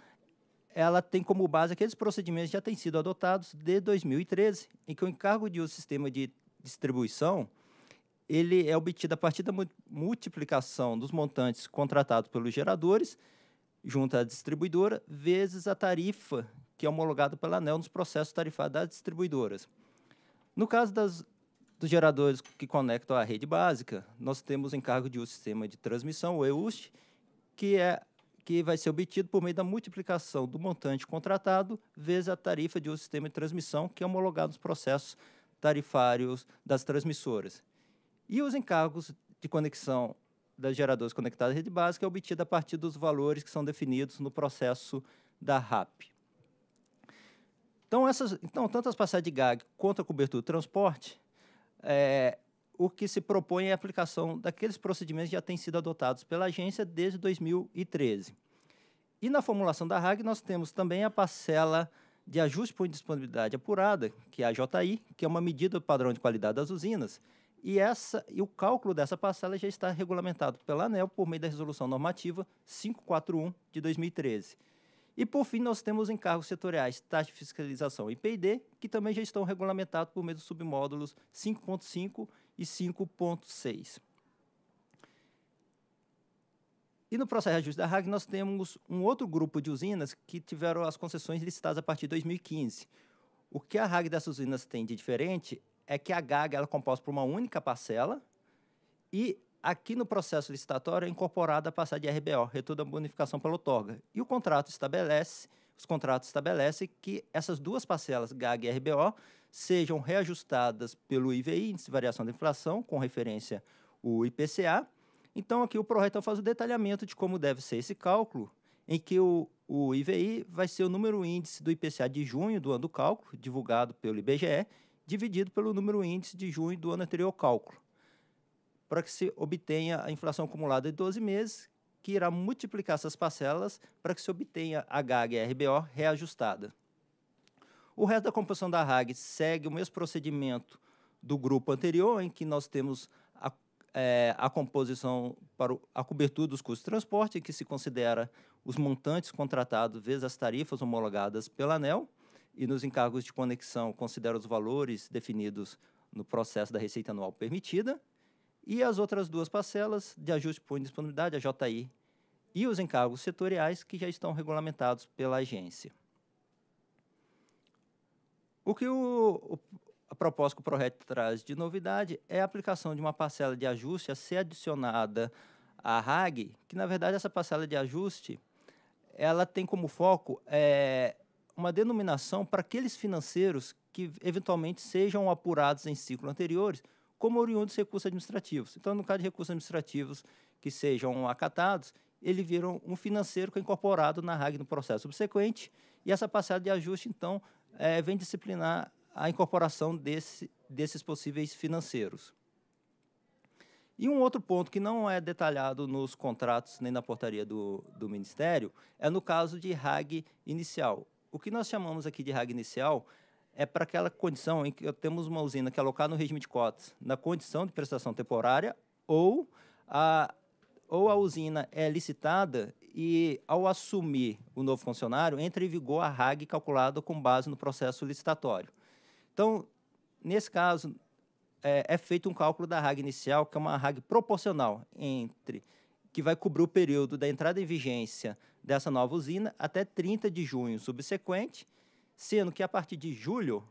ela tem como base aqueles procedimentos que já têm sido adotados de 2013, em que o encargo de uso do sistema de distribuição ele é obtido a partir da multiplicação dos montantes contratados pelos geradores junto à distribuidora vezes a tarifa que é homologada pela ANEL nos processos tarifários das distribuidoras. No caso das, dos geradores que conectam à rede básica, nós temos o encargo de um sistema de transmissão, o EUST, que é que vai ser obtido por meio da multiplicação do montante contratado vezes a tarifa de um sistema de transmissão que é homologado nos processos tarifários das transmissoras. E os encargos de conexão das geradoras conectadas à rede básica é obtida a partir dos valores que são definidos no processo da RAP. Então, essas, então tanto as passagens de GAG quanto a cobertura do transporte, é, o que se propõe é a aplicação daqueles procedimentos que já têm sido adotados pela agência desde 2013. E na formulação da RAG, nós temos também a parcela de ajuste por indisponibilidade apurada, que é a JI, que é uma medida do padrão de qualidade das usinas, e, essa, e o cálculo dessa parcela já está regulamentado pela ANEL por meio da Resolução Normativa 541 de 2013. E, por fim, nós temos encargos setoriais, taxa de fiscalização e PID, que também já estão regulamentados por meio dos submódulos 5.5 e 5.6. E no processo de ajuste da RAG, nós temos um outro grupo de usinas que tiveram as concessões licitadas a partir de 2015. O que a RAG dessas usinas tem de diferente é que a GAG ela é composta por uma única parcela e aqui no processo licitatório é incorporada a parcela de RBO, retorno da bonificação pela outorga. E o contrato estabelece, os contratos estabelecem que essas duas parcelas, GAG e RBO, sejam reajustadas pelo IVI, Índice de Variação da Inflação, com referência o IPCA. Então, aqui o ProReitor faz o detalhamento de como deve ser esse cálculo, em que o, o IVI vai ser o número índice do IPCA de junho do ano do cálculo, divulgado pelo IBGE, dividido pelo número índice de junho do ano anterior ao cálculo, para que se obtenha a inflação acumulada de 12 meses, que irá multiplicar essas parcelas para que se obtenha a GAG RBO reajustada. O resto da composição da RAG segue o mesmo procedimento do grupo anterior, em que nós temos a, é, a composição para o, a cobertura dos custos de transporte, em que se considera os montantes contratados vezes as tarifas homologadas pela ANEL, e nos encargos de conexão considera os valores definidos no processo da receita anual permitida e as outras duas parcelas de ajuste por indisponibilidade, a JI, e os encargos setoriais que já estão regulamentados pela agência. O que o, o, a proposta que o ProRed traz de novidade é a aplicação de uma parcela de ajuste a ser adicionada à RAG, que na verdade essa parcela de ajuste ela tem como foco é, uma denominação para aqueles financeiros que eventualmente sejam apurados em ciclos anteriores como oriundos de recursos administrativos. Então, no caso de recursos administrativos que sejam acatados, ele vira um financeiro que é incorporado na RAG no processo subsequente e essa passada de ajuste, então, é, vem disciplinar a incorporação desse, desses possíveis financeiros. E um outro ponto que não é detalhado nos contratos nem na portaria do, do Ministério é no caso de RAG inicial. O que nós chamamos aqui de RAG inicial é para aquela condição em que temos uma usina que é alocar no regime de cotas, na condição de prestação temporária, ou a, ou a usina é licitada e, ao assumir o novo funcionário, entra em vigor a RAG calculada com base no processo licitatório. Então, nesse caso, é, é feito um cálculo da RAG inicial, que é uma RAG proporcional entre que vai cobrir o período da entrada em vigência dessa nova usina até 30 de junho subsequente, sendo que a partir de julho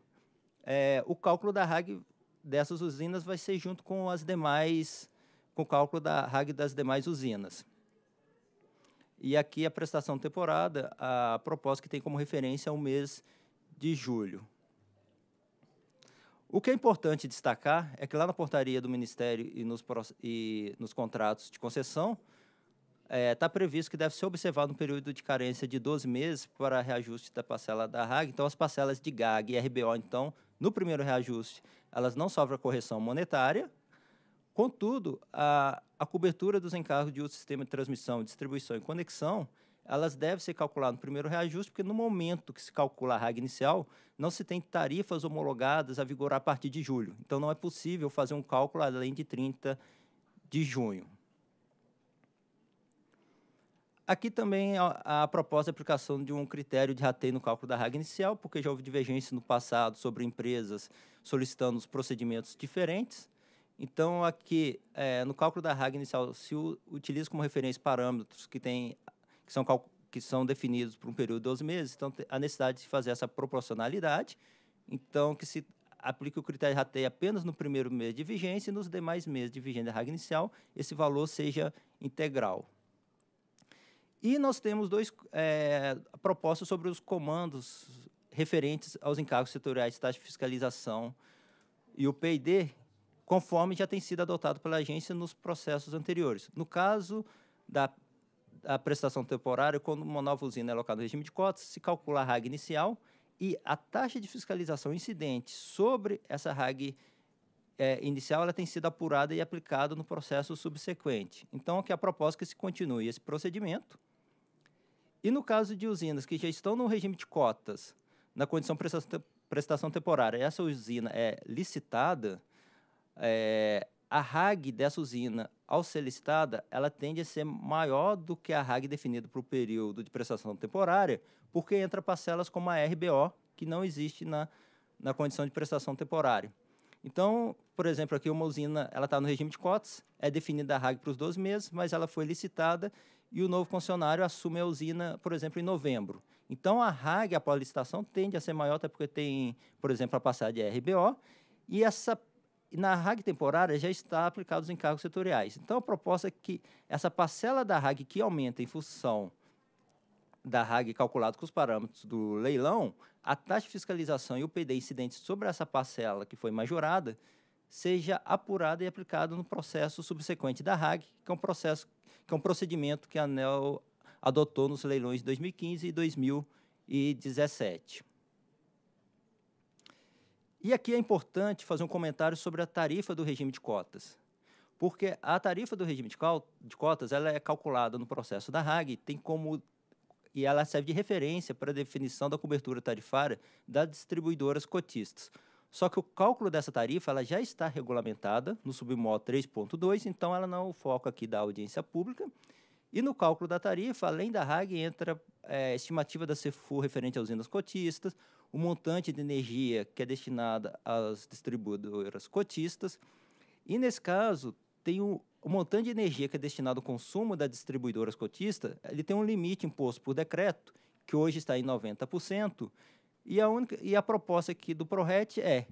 é, o cálculo da RAG dessas usinas vai ser junto com as demais, com o cálculo da RAG das demais usinas. E aqui a prestação temporada, a proposta que tem como referência é o mês de julho. O que é importante destacar é que lá na portaria do Ministério e nos, e nos contratos de concessão, está é, tá previsto que deve ser observado um período de carência de 12 meses para reajuste da parcela da RAG. Então, as parcelas de GAG e RBO, então, no primeiro reajuste, elas não sofrem a correção monetária. Contudo, a, a cobertura dos encargos de uso do sistema de transmissão, distribuição e conexão, elas devem ser calculadas no primeiro reajuste, porque no momento que se calcula a RAG inicial, não se tem tarifas homologadas a vigorar a partir de julho. Então, não é possível fazer um cálculo além de 30 de junho. Aqui também a, a proposta de aplicação de um critério de rateio no cálculo da RAG inicial, porque já houve divergência no passado sobre empresas solicitando os procedimentos diferentes. Então, aqui, é, no cálculo da RAG inicial, se o, utiliza como referência parâmetros que, tem, que, são, que são definidos por um período de 12 meses, então a necessidade de fazer essa proporcionalidade, então que se aplique o critério de rateio apenas no primeiro mês de vigência e nos demais meses de vigência da RAG inicial, esse valor seja integral. E nós temos dois é, propostas sobre os comandos referentes aos encargos setoriais de taxa de fiscalização e o PID, conforme já tem sido adotado pela agência nos processos anteriores. No caso da da prestação temporária, quando uma nova usina é alocada no regime de cotas, se calcula a RAG inicial e a taxa de fiscalização incidente sobre essa RAG é, inicial ela tem sido apurada e aplicada no processo subsequente. Então, aqui a proposta é que se continue esse procedimento e no caso de usinas que já estão no regime de cotas, na condição de prestação temporária, essa usina é licitada, é, a RAG dessa usina, ao ser licitada, ela tende a ser maior do que a RAG definida para o período de prestação temporária, porque entra parcelas como a RBO, que não existe na, na condição de prestação temporária. Então, por exemplo, aqui uma usina, ela está no regime de cotas, é definida a RAG para os 12 meses, mas ela foi licitada e o novo concessionário assume a usina, por exemplo, em novembro. Então, a RAG, a licitação tende a ser maior, até porque tem, por exemplo, a passagem de RBO, e essa na RAG temporária já está aplicados os encargos setoriais. Então, a proposta é que essa parcela da RAG que aumenta em função da RAG calculado com os parâmetros do leilão, a taxa de fiscalização e o PD incidente sobre essa parcela que foi majorada seja apurada e aplicada no processo subsequente da RAG, que é um processo, que é um procedimento que a ANEL adotou nos leilões de 2015 e 2017. E aqui é importante fazer um comentário sobre a tarifa do regime de cotas, porque a tarifa do regime de cotas ela é calculada no processo da RAG, tem como e ela serve de referência para a definição da cobertura tarifária das distribuidoras cotistas. Só que o cálculo dessa tarifa ela já está regulamentada no submó 3.2, então ela não é o foco aqui da audiência pública. E no cálculo da tarifa, além da RAG, entra é, estimativa da CEFU referente às usinas cotistas, o montante de energia que é destinada às distribuidoras cotistas. E, nesse caso, tem o, o montante de energia que é destinado ao consumo das distribuidoras cotistas, ele tem um limite imposto por decreto, que hoje está em 90%, e a, única, e a proposta aqui do ProRet é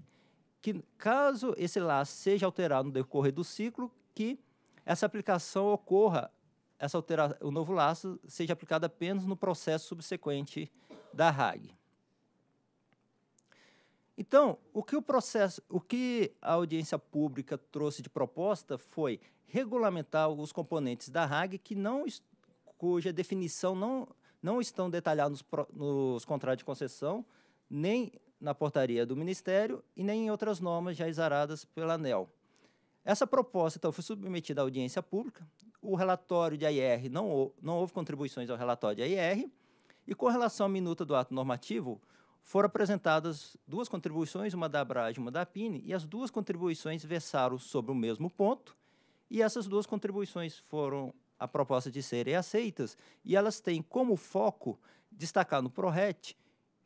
que, caso esse laço seja alterado no decorrer do ciclo, que essa aplicação ocorra, essa altera, o novo laço seja aplicado apenas no processo subsequente da RAG. Então, o que o processo, o que a audiência pública trouxe de proposta foi regulamentar os componentes da RAG que não cuja definição não não estão detalhados nos, nos contratos de concessão nem na portaria do Ministério e nem em outras normas já exaradas pela ANEL. Essa proposta, então, foi submetida à audiência pública. O relatório de AIR, não, não houve contribuições ao relatório de AIR. E com relação à minuta do ato normativo, foram apresentadas duas contribuições, uma da Abrage e uma da PINE, e as duas contribuições versaram sobre o mesmo ponto, e essas duas contribuições foram a proposta de serem aceitas, e elas têm como foco destacar no PRORET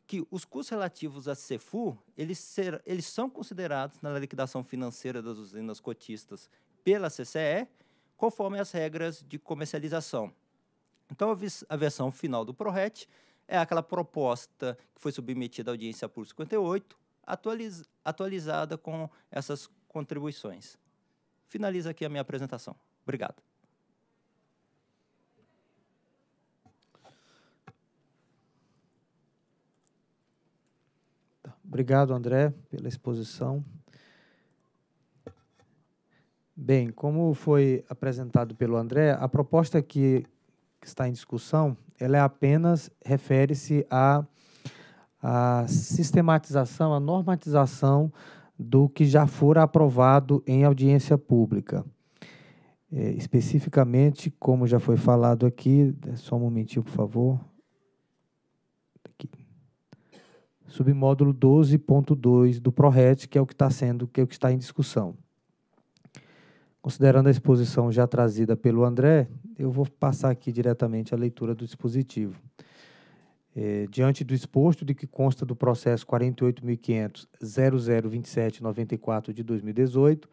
que os custos relativos à CEFU, eles, ser, eles são considerados na liquidação financeira das usinas cotistas pela CCE, conforme as regras de comercialização. Então, a versão final do ProRet é aquela proposta que foi submetida à audiência por 58, atualiz, atualizada com essas contribuições. Finaliza aqui a minha apresentação. Obrigado. Obrigado, André, pela exposição. Bem, como foi apresentado pelo André, a proposta que, está em discussão, ela é apenas refere-se à, à sistematização, à normatização do que já for aprovado em audiência pública. É, especificamente, como já foi falado aqui, é, só um momentinho, por favor. submódulo 12.2 do ProRet, que é o que está sendo, que é o que está em discussão. Considerando a exposição já trazida pelo André, eu vou passar aqui diretamente a leitura do dispositivo. É, diante do exposto de que consta do processo 48.500.002794 de 2018,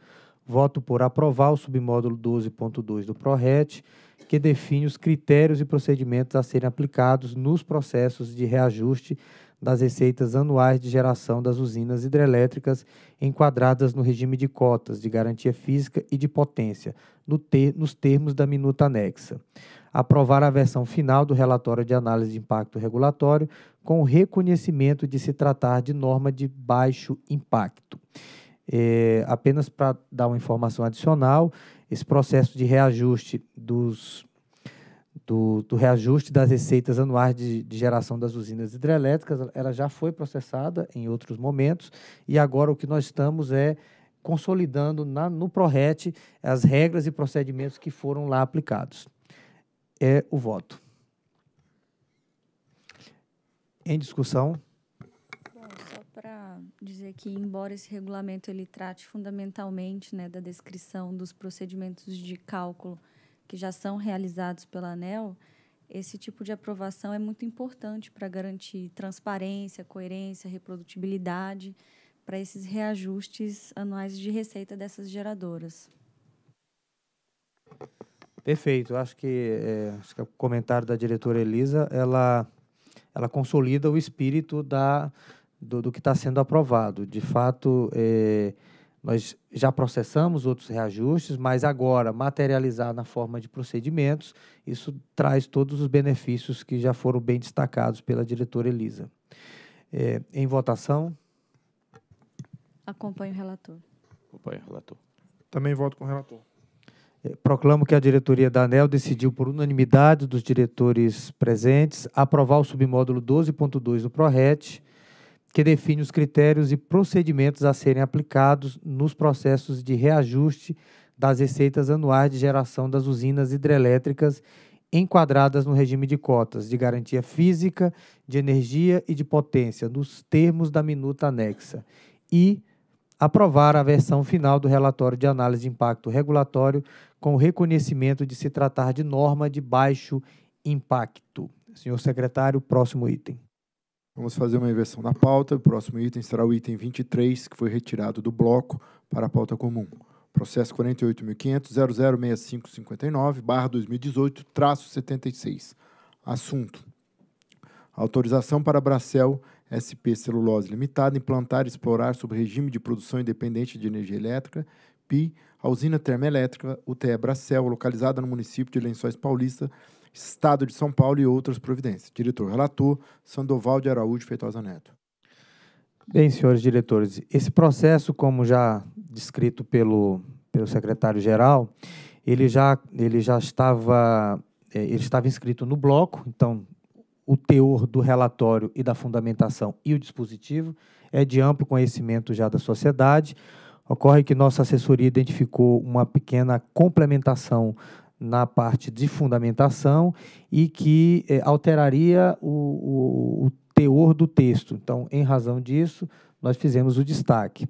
voto por aprovar o submódulo 12.2 do ProRet, que define os critérios e procedimentos a serem aplicados nos processos de reajuste das receitas anuais de geração das usinas hidrelétricas enquadradas no regime de cotas de garantia física e de potência, no ter, nos termos da minuta anexa. Aprovar a versão final do relatório de análise de impacto regulatório com o reconhecimento de se tratar de norma de baixo impacto. É, apenas para dar uma informação adicional, esse processo de reajuste dos do, do reajuste das receitas anuais de, de geração das usinas hidrelétricas, ela já foi processada em outros momentos, e agora o que nós estamos é consolidando na, no ProRet as regras e procedimentos que foram lá aplicados. É o voto. Em discussão? só para dizer que, embora esse regulamento ele trate fundamentalmente né, da descrição dos procedimentos de cálculo que já são realizados pela ANEL, esse tipo de aprovação é muito importante para garantir transparência, coerência, reprodutibilidade para esses reajustes anuais de receita dessas geradoras. Perfeito. Acho que, é, acho que o comentário da diretora Elisa, ela, ela consolida o espírito da, do, do que está sendo aprovado. De fato, é, nós já processamos outros reajustes, mas agora materializar na forma de procedimentos, isso traz todos os benefícios que já foram bem destacados pela diretora Elisa. É, em votação. Acompanho o relator. Acompanho o relator. Também voto com o relator. É, proclamo que a diretoria da ANEL decidiu, por unanimidade dos diretores presentes, aprovar o submódulo 12.2 do PRORET que define os critérios e procedimentos a serem aplicados nos processos de reajuste das receitas anuais de geração das usinas hidrelétricas enquadradas no regime de cotas de garantia física, de energia e de potência, nos termos da minuta anexa, e aprovar a versão final do relatório de análise de impacto regulatório com o reconhecimento de se tratar de norma de baixo impacto. Senhor secretário, próximo item. Vamos fazer uma inversão da pauta. O próximo item será o item 23, que foi retirado do bloco para a pauta comum. Processo 48.500.006559-2018, traço 76. Assunto. Autorização para a Bracel SP Celulose Limitada implantar e explorar sob regime de produção independente de energia elétrica, PI, a usina termoelétrica UTE Bracel, localizada no município de Lençóis Paulista, Estado de São Paulo e outras providências. Diretor relator Sandoval de Araújo Feitosa Neto. Bem, senhores diretores, esse processo, como já descrito pelo, pelo secretário-geral, ele já, ele já estava, é, ele estava inscrito no bloco, então o teor do relatório e da fundamentação e o dispositivo é de amplo conhecimento já da sociedade. Ocorre que nossa assessoria identificou uma pequena complementação na parte de fundamentação e que eh, alteraria o, o, o, teor do texto. Então, em razão disso, nós fizemos o destaque.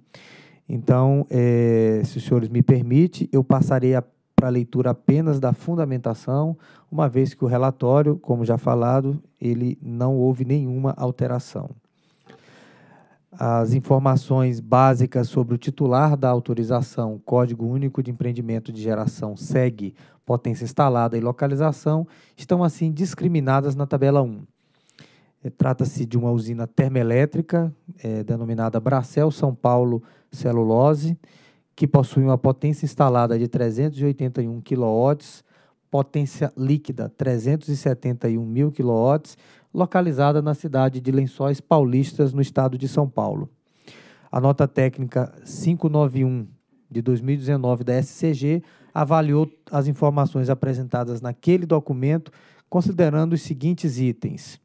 Então, eh, se os senhores me permitem, eu passarei para a leitura apenas da fundamentação, uma vez que o relatório, como já falado, ele não houve nenhuma alteração. As informações básicas sobre o titular da autorização, Código Único de Empreendimento de Geração, segue potência instalada e localização, estão assim discriminadas na tabela 1. É, trata-se de uma usina termoelétrica, é, denominada Bracel São Paulo Celulose, que possui uma potência instalada de 381 kW, potência líquida 371 mil kW, localizada na cidade de Lençóis Paulistas, no estado de São Paulo. A nota técnica 591 de 2019 da SCG avaliou as informações apresentadas naquele documento, considerando os seguintes itens: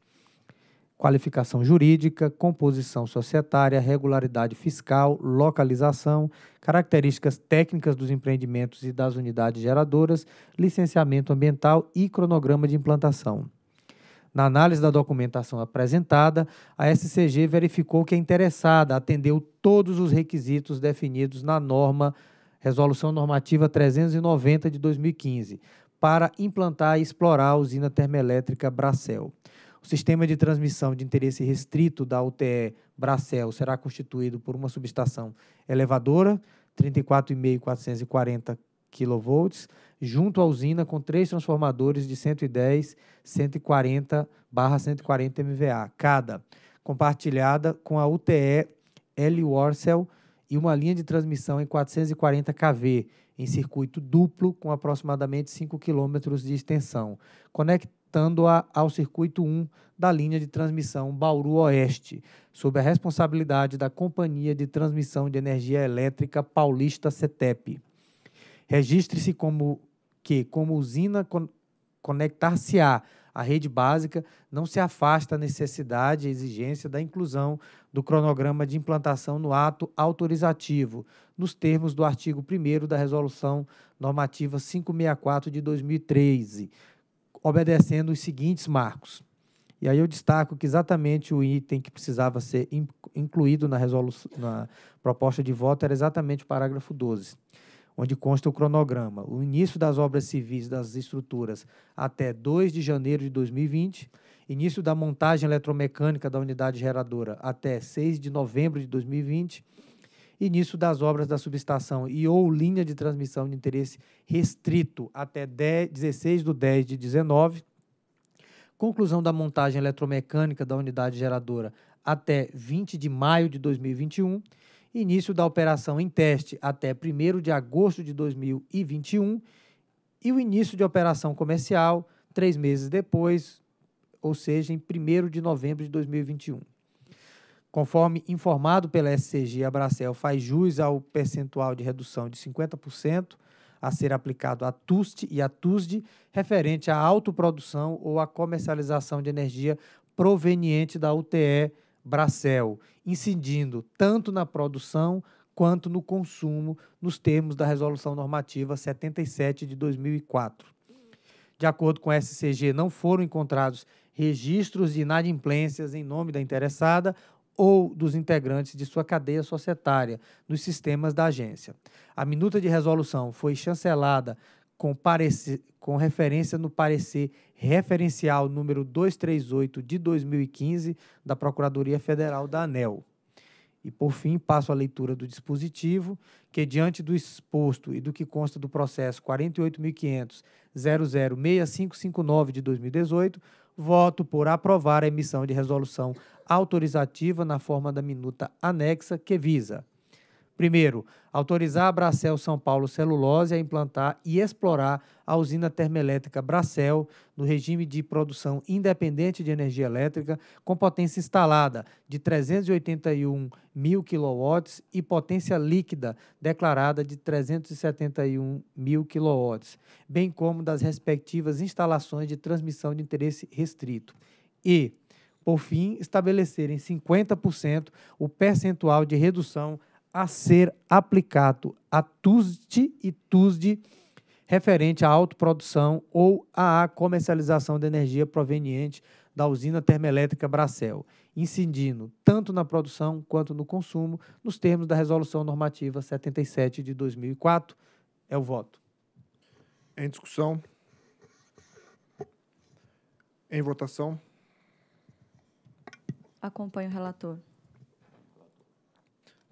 qualificação jurídica, composição societária, regularidade fiscal, localização, características técnicas dos empreendimentos e das unidades geradoras, licenciamento ambiental e cronograma de implantação. Na análise da documentação apresentada, a SCG verificou que a interessada atendeu todos os requisitos definidos na norma Resolução Normativa 390 de 2015, para implantar e explorar a usina termoelétrica Bracel. O sistema de transmissão de interesse restrito da UTE Bracel será constituído por uma subestação elevadora, 34,5440 kV, junto à usina com três transformadores de 110, 140 barra 140 MVA cada, compartilhada com a UTE L. Worcel e uma linha de transmissão em 440 kV, em circuito duplo, com aproximadamente 5 km de extensão, conectando-a ao circuito 1 da linha de transmissão Bauru Oeste, sob a responsabilidade da Companhia de Transmissão de Energia Elétrica Paulista CETEP. Registre-se como que, como usina conectar-se-á a rede básica não se afasta da necessidade e exigência da inclusão do cronograma de implantação no ato autorizativo, nos termos do artigo 1 da Resolução Normativa 564 de 2013, obedecendo os seguintes marcos. E aí eu destaco que exatamente o item que precisava ser incluído na, na proposta de voto era exatamente o parágrafo 12 onde consta o cronograma, o início das obras civis das estruturas até 2 de janeiro de 2020, início da montagem eletromecânica da unidade geradora até 6 de novembro de 2020, início das obras da subestação e ou linha de transmissão de interesse restrito até 10, 16 de 10 de 19, conclusão da montagem eletromecânica da unidade geradora até 20 de maio de 2021 início da operação em teste até 1 de agosto de 2021 e o início de operação comercial três meses depois, ou seja, em 1 de novembro de 2021. Conforme informado pela SCG, a Bracel faz jus ao percentual de redução de 50% a ser aplicado à TUST e à TUSD, referente à autoprodução ou à comercialização de energia proveniente da UTE Bracel, incidindo tanto na produção quanto no consumo, nos termos da Resolução Normativa 77 de 2004. De acordo com a SCG, não foram encontrados registros de inadimplências em nome da interessada ou dos integrantes de sua cadeia societária nos sistemas da agência. A minuta de resolução foi chancelada com, parecer, com referência no parecer referencial número 238 de 2015 da Procuradoria Federal da ANEL. E, por fim, passo à leitura do dispositivo, que, diante do exposto e do que consta do processo 48.500.006559 de 2018, voto por aprovar a emissão de resolução autorizativa na forma da minuta anexa que visa Primeiro, autorizar a Bracel São Paulo Celulose a implantar e explorar a usina termoelétrica Bracel no regime de produção independente de energia elétrica, com potência instalada de 381 mil kW e potência líquida declarada de 371 mil kW, bem como das respectivas instalações de transmissão de interesse restrito. E por fim, estabelecerem 50% o percentual de redução a ser aplicado a TUSD e TUSD referente à autoprodução ou à comercialização de energia proveniente da usina termoelétrica Bracel, incidindo tanto na produção quanto no consumo, nos termos da Resolução Normativa 77 de 2004. É o voto. Em discussão. Em votação. Acompanho o relator.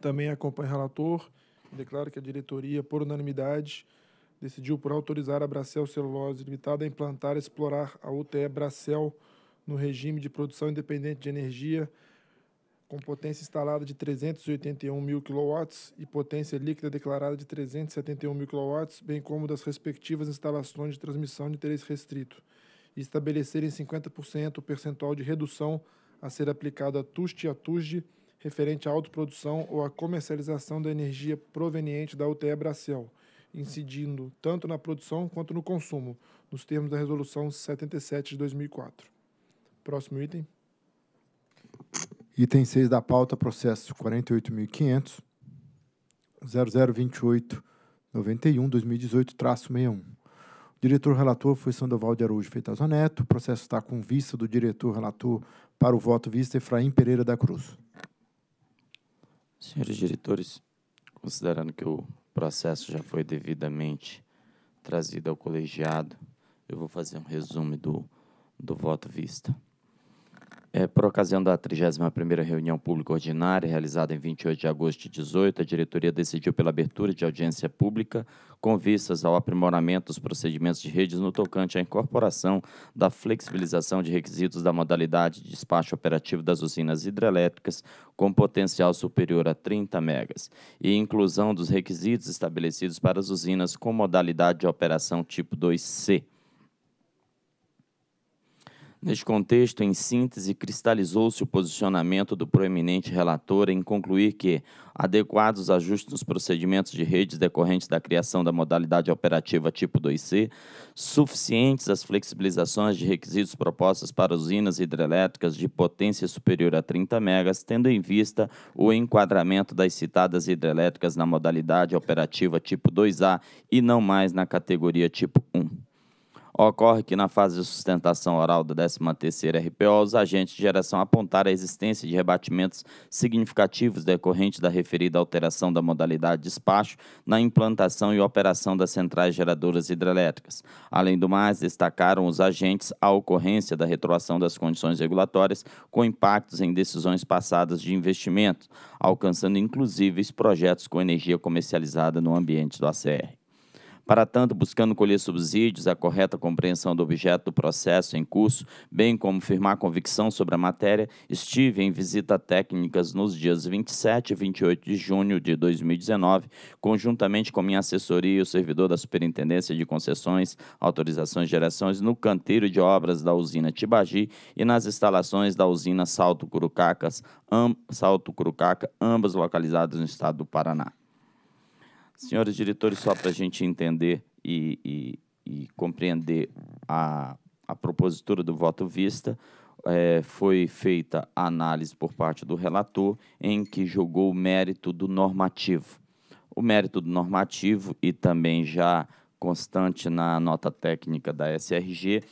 Também acompanho o relator. Declaro que a diretoria, por unanimidade, decidiu por autorizar a Bracel Celulose Limitada a implantar e explorar a UTE Bracel no regime de produção independente de energia com potência instalada de 381 mil kW e potência líquida declarada de 371 mil kW, bem como das respectivas instalações de transmissão de interesse restrito, e estabelecer em 50% o percentual de redução a ser aplicado a TUST e a TUSD referente à autoprodução ou à comercialização da energia proveniente da UTE Bracel, incidindo tanto na produção quanto no consumo, nos termos da Resolução 77 de 2004. Próximo item. Item 6 da pauta, processo 48.500, 002891-2018-61. Diretor relator foi Sandoval de Araújo Neto. O processo está com vista do diretor relator para o voto vista Efraim Pereira da Cruz. Senhores diretores, considerando que o processo já foi devidamente trazido ao colegiado, eu vou fazer um resumo do, do voto vista. É, por ocasião da 31ª reunião pública ordinária, realizada em 28 de agosto de 18, a diretoria decidiu pela abertura de audiência pública com vistas ao aprimoramento dos procedimentos de redes no tocante à incorporação da flexibilização de requisitos da modalidade de despacho operativo das usinas hidrelétricas com potencial superior a 30 megas e inclusão dos requisitos estabelecidos para as usinas com modalidade de operação tipo 2C Neste contexto, em síntese, cristalizou-se o posicionamento do proeminente relator em concluir que adequados ajustes nos procedimentos de redes decorrentes da criação da modalidade operativa tipo 2C, suficientes as flexibilizações de requisitos propostas para usinas hidrelétricas de potência superior a 30 megas, tendo em vista o enquadramento das citadas hidrelétricas na modalidade operativa tipo 2A e não mais na categoria tipo 1. Ocorre que na fase de sustentação oral da 13ª RPO, os agentes de geração apontaram a existência de rebatimentos significativos decorrentes da referida alteração da modalidade de despacho na implantação e operação das centrais geradoras hidrelétricas. Além do mais, destacaram os agentes a ocorrência da retroação das condições regulatórias com impactos em decisões passadas de investimento, alcançando inclusive projetos com energia comercializada no ambiente do ACR. Para tanto, buscando colher subsídios, a correta compreensão do objeto do processo em curso, bem como firmar convicção sobre a matéria, estive em visita técnicas nos dias 27 e 28 de junho de 2019, conjuntamente com minha assessoria e o servidor da Superintendência de Concessões, Autorizações e Gerações no canteiro de obras da usina Tibagi e nas instalações da usina Salto Curucacas, Salto Curucaca, ambas localizadas no estado do Paraná. Senhores diretores, só para a gente entender e, e, e compreender a, a propositura do voto vista, é, foi feita a análise por parte do relator em que jogou o mérito do normativo. O mérito do normativo e também já constante na nota técnica da SRG,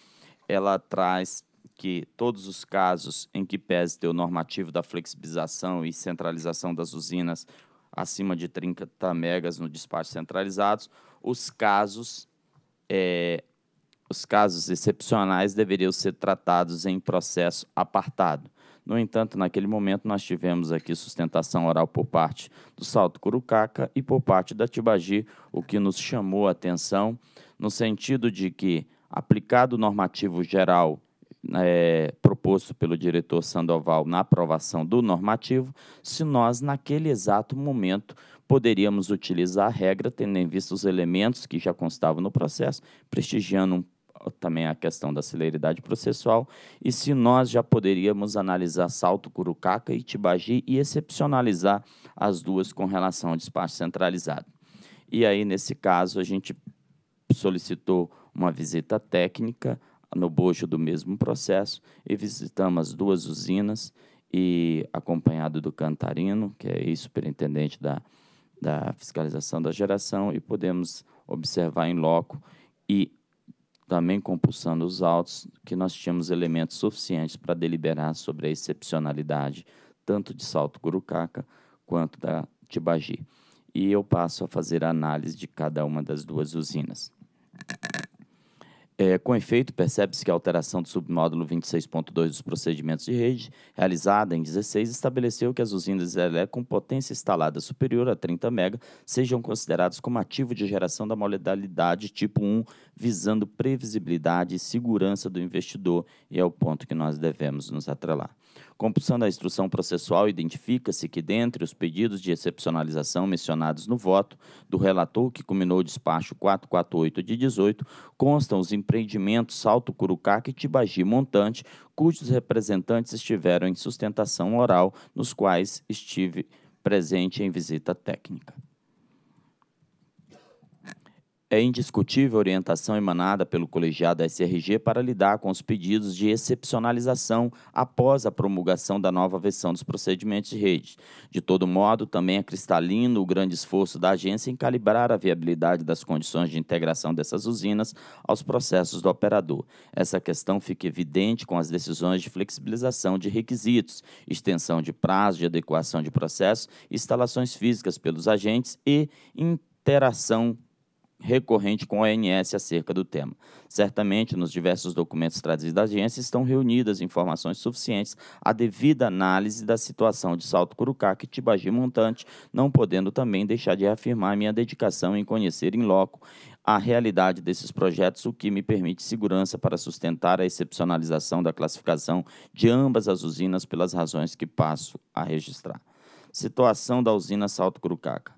ela traz que todos os casos em que pese ter o normativo da flexibilização e centralização das usinas acima de 30 megas no despacho centralizados, os casos é, os casos excepcionais deveriam ser tratados em processo apartado. No entanto, naquele momento nós tivemos aqui sustentação oral por parte do Salto Curucaca e por parte da Tibagi, o que nos chamou a atenção no sentido de que aplicado o normativo geral é, proposto pelo diretor Sandoval na aprovação do normativo, se nós, naquele exato momento, poderíamos utilizar a regra, tendo em vista os elementos que já constavam no processo, prestigiando também a questão da celeridade processual, e se nós já poderíamos analisar Salto, Curucaca e Tibagi e excepcionalizar as duas com relação ao despacho centralizado. E aí, nesse caso, a gente solicitou uma visita técnica no bojo do mesmo processo e visitamos as duas usinas e acompanhado do Cantarino, que é ex-superintendente da, da fiscalização da geração, e podemos observar em loco e também compulsando os autos que nós tínhamos elementos suficientes para deliberar sobre a excepcionalidade tanto de Salto Curucaca quanto da Tibagi. E eu passo a fazer a análise de cada uma das duas usinas. É, com efeito, percebe-se que a alteração do submódulo 26.2 dos procedimentos de rede, realizada em 16, estabeleceu que as usinas elétricas com potência instalada superior a 30 MB sejam consideradas como ativo de geração da modalidade tipo 1, visando previsibilidade e segurança do investidor, e é o ponto que nós devemos nos atrelar. Compulsão da instrução processual, identifica-se que, dentre os pedidos de excepcionalização mencionados no voto do relator que culminou o despacho 448 de 18, constam os empreendimentos Salto Curucaca e Tibagi Montante, cujos representantes estiveram em sustentação oral, nos quais estive presente em visita técnica. É indiscutível a orientação emanada pelo colegiado SRG para lidar com os pedidos de excepcionalização após a promulgação da nova versão dos procedimentos de rede. De todo modo, também é cristalino o grande esforço da agência em calibrar a viabilidade das condições de integração dessas usinas aos processos do operador. Essa questão fica evidente com as decisões de flexibilização de requisitos, extensão de prazo de adequação de processo, instalações físicas pelos agentes e interação recorrente com a ONS acerca do tema. Certamente, nos diversos documentos trazidos da agência, estão reunidas informações suficientes à devida análise da situação de Salto Curucaca e Tibagi Montante, não podendo também deixar de reafirmar minha dedicação em conhecer em loco a realidade desses projetos, o que me permite segurança para sustentar a excepcionalização da classificação de ambas as usinas pelas razões que passo a registrar. Situação da usina Salto Curucaca.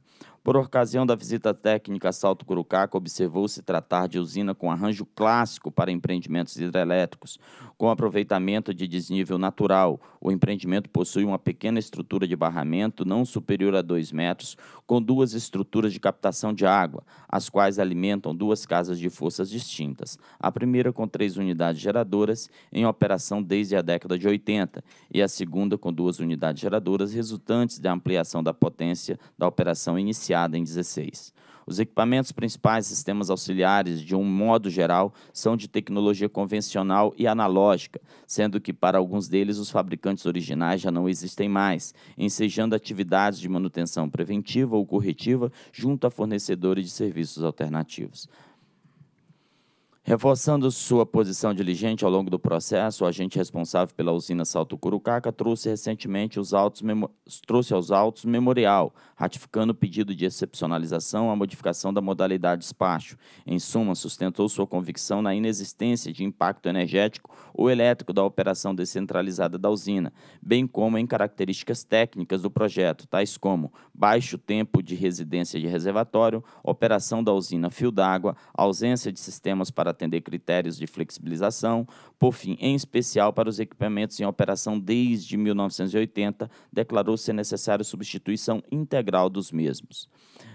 Por ocasião da visita técnica a Salto Curucaca, observou se tratar de usina com arranjo clássico para empreendimentos hidrelétricos, com aproveitamento de desnível natural. O empreendimento possui uma pequena estrutura de barramento não superior a 2 metros, com duas estruturas de captação de água, as quais alimentam duas casas de forças distintas. A primeira com três unidades geradoras em operação desde a década de 80 e a segunda com duas unidades geradoras resultantes da ampliação da potência da operação inicial baseada em 16. Os equipamentos principais sistemas auxiliares, de um modo geral, são de tecnologia convencional e analógica, sendo que para alguns deles os fabricantes originais já não existem mais, ensejando atividades de manutenção preventiva ou corretiva junto a fornecedores de serviços alternativos. Reforçando sua posição diligente ao longo do processo, o agente responsável pela usina Salto Curucaca trouxe recentemente os autos trouxe aos autos memorial, ratificando o pedido de excepcionalização à modificação da modalidade despacho. Em suma, sustentou sua convicção na inexistência de impacto energético ou elétrico da operação descentralizada da usina, bem como em características técnicas do projeto, tais como baixo tempo de residência de reservatório, operação da usina fio d'água, ausência de sistemas para atender critérios de flexibilização, por fim, em especial para os equipamentos em operação desde 1980, declarou ser necessário substituição integral dos mesmos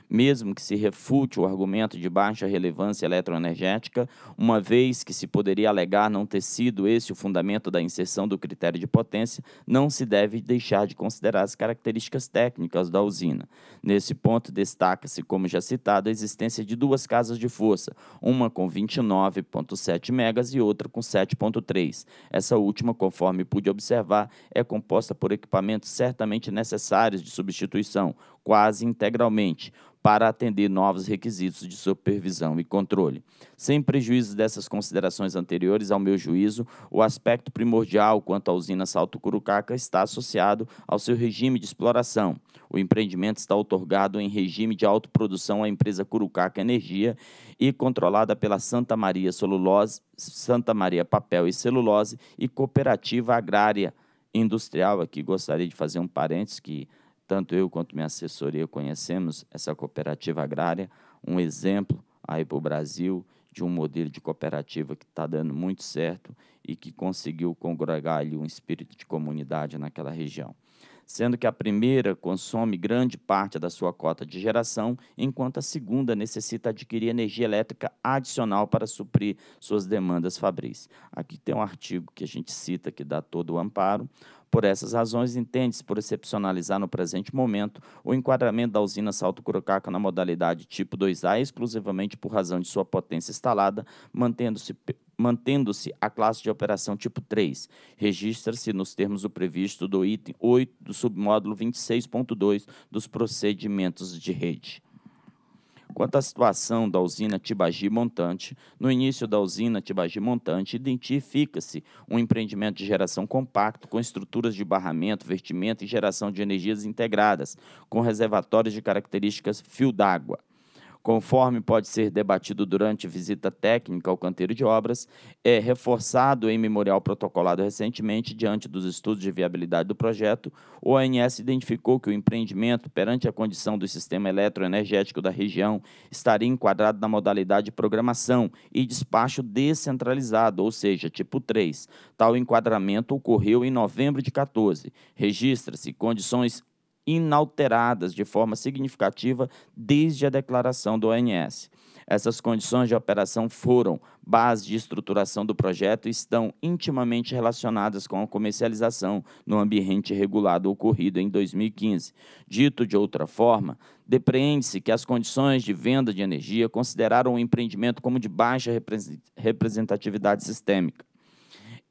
mesmo que se refute o argumento de baixa relevância eletroenergética, uma vez que se poderia alegar não ter sido esse o fundamento da inserção do critério de potência, não se deve deixar de considerar as características técnicas da usina. Nesse ponto, destaca-se, como já citado, a existência de duas casas de força, uma com 29,7 megas e outra com 7,3. Essa última, conforme pude observar, é composta por equipamentos certamente necessários de substituição, quase integralmente para atender novos requisitos de supervisão e controle. Sem prejuízo dessas considerações anteriores, ao meu juízo, o aspecto primordial quanto à usina Salto Curucaca está associado ao seu regime de exploração. O empreendimento está otorgado em regime de autoprodução à empresa Curucaca Energia e controlada pela Santa Maria Celulose, Santa Maria Papel e Celulose e Cooperativa Agrária Industrial. Aqui gostaria de fazer um parênteses que tanto eu quanto minha assessoria conhecemos essa cooperativa agrária, um exemplo aí para o Brasil de um modelo de cooperativa que está dando muito certo e que conseguiu congregar ali um espírito de comunidade naquela região. Sendo que a primeira consome grande parte da sua cota de geração, enquanto a segunda necessita adquirir energia elétrica adicional para suprir suas demandas fabris. Aqui tem um artigo que a gente cita que dá todo o amparo, por essas razões, entende-se por excepcionalizar no presente momento o enquadramento da usina Salto Curucaca na modalidade tipo 2A exclusivamente por razão de sua potência instalada, mantendo-se mantendo-se a classe de operação tipo 3. Registra-se nos termos do previsto do item 8 do submódulo 26.2 dos procedimentos de rede quanto à situação da usina Tibagi Montante, no início da usina Tibagi Montante, identifica-se um empreendimento de geração compacto com estruturas de barramento, vertimento e geração de energias integradas, com reservatórios de características fio d'água. Conforme pode ser debatido durante visita técnica ao canteiro de obras, é reforçado em memorial protocolado recentemente diante dos estudos de viabilidade do projeto, o ANS identificou que o empreendimento, perante a condição do sistema eletroenergético da região, estaria enquadrado na modalidade de programação e despacho descentralizado, ou seja, tipo 3. Tal enquadramento ocorreu em novembro de 14. Registra-se condições inalteradas de forma significativa desde a declaração do ONS. Essas condições de operação foram base de estruturação do projeto e estão intimamente relacionadas com a comercialização no ambiente regulado ocorrido em 2015. Dito de outra forma, depreende-se que as condições de venda de energia consideraram o empreendimento como de baixa representatividade sistêmica.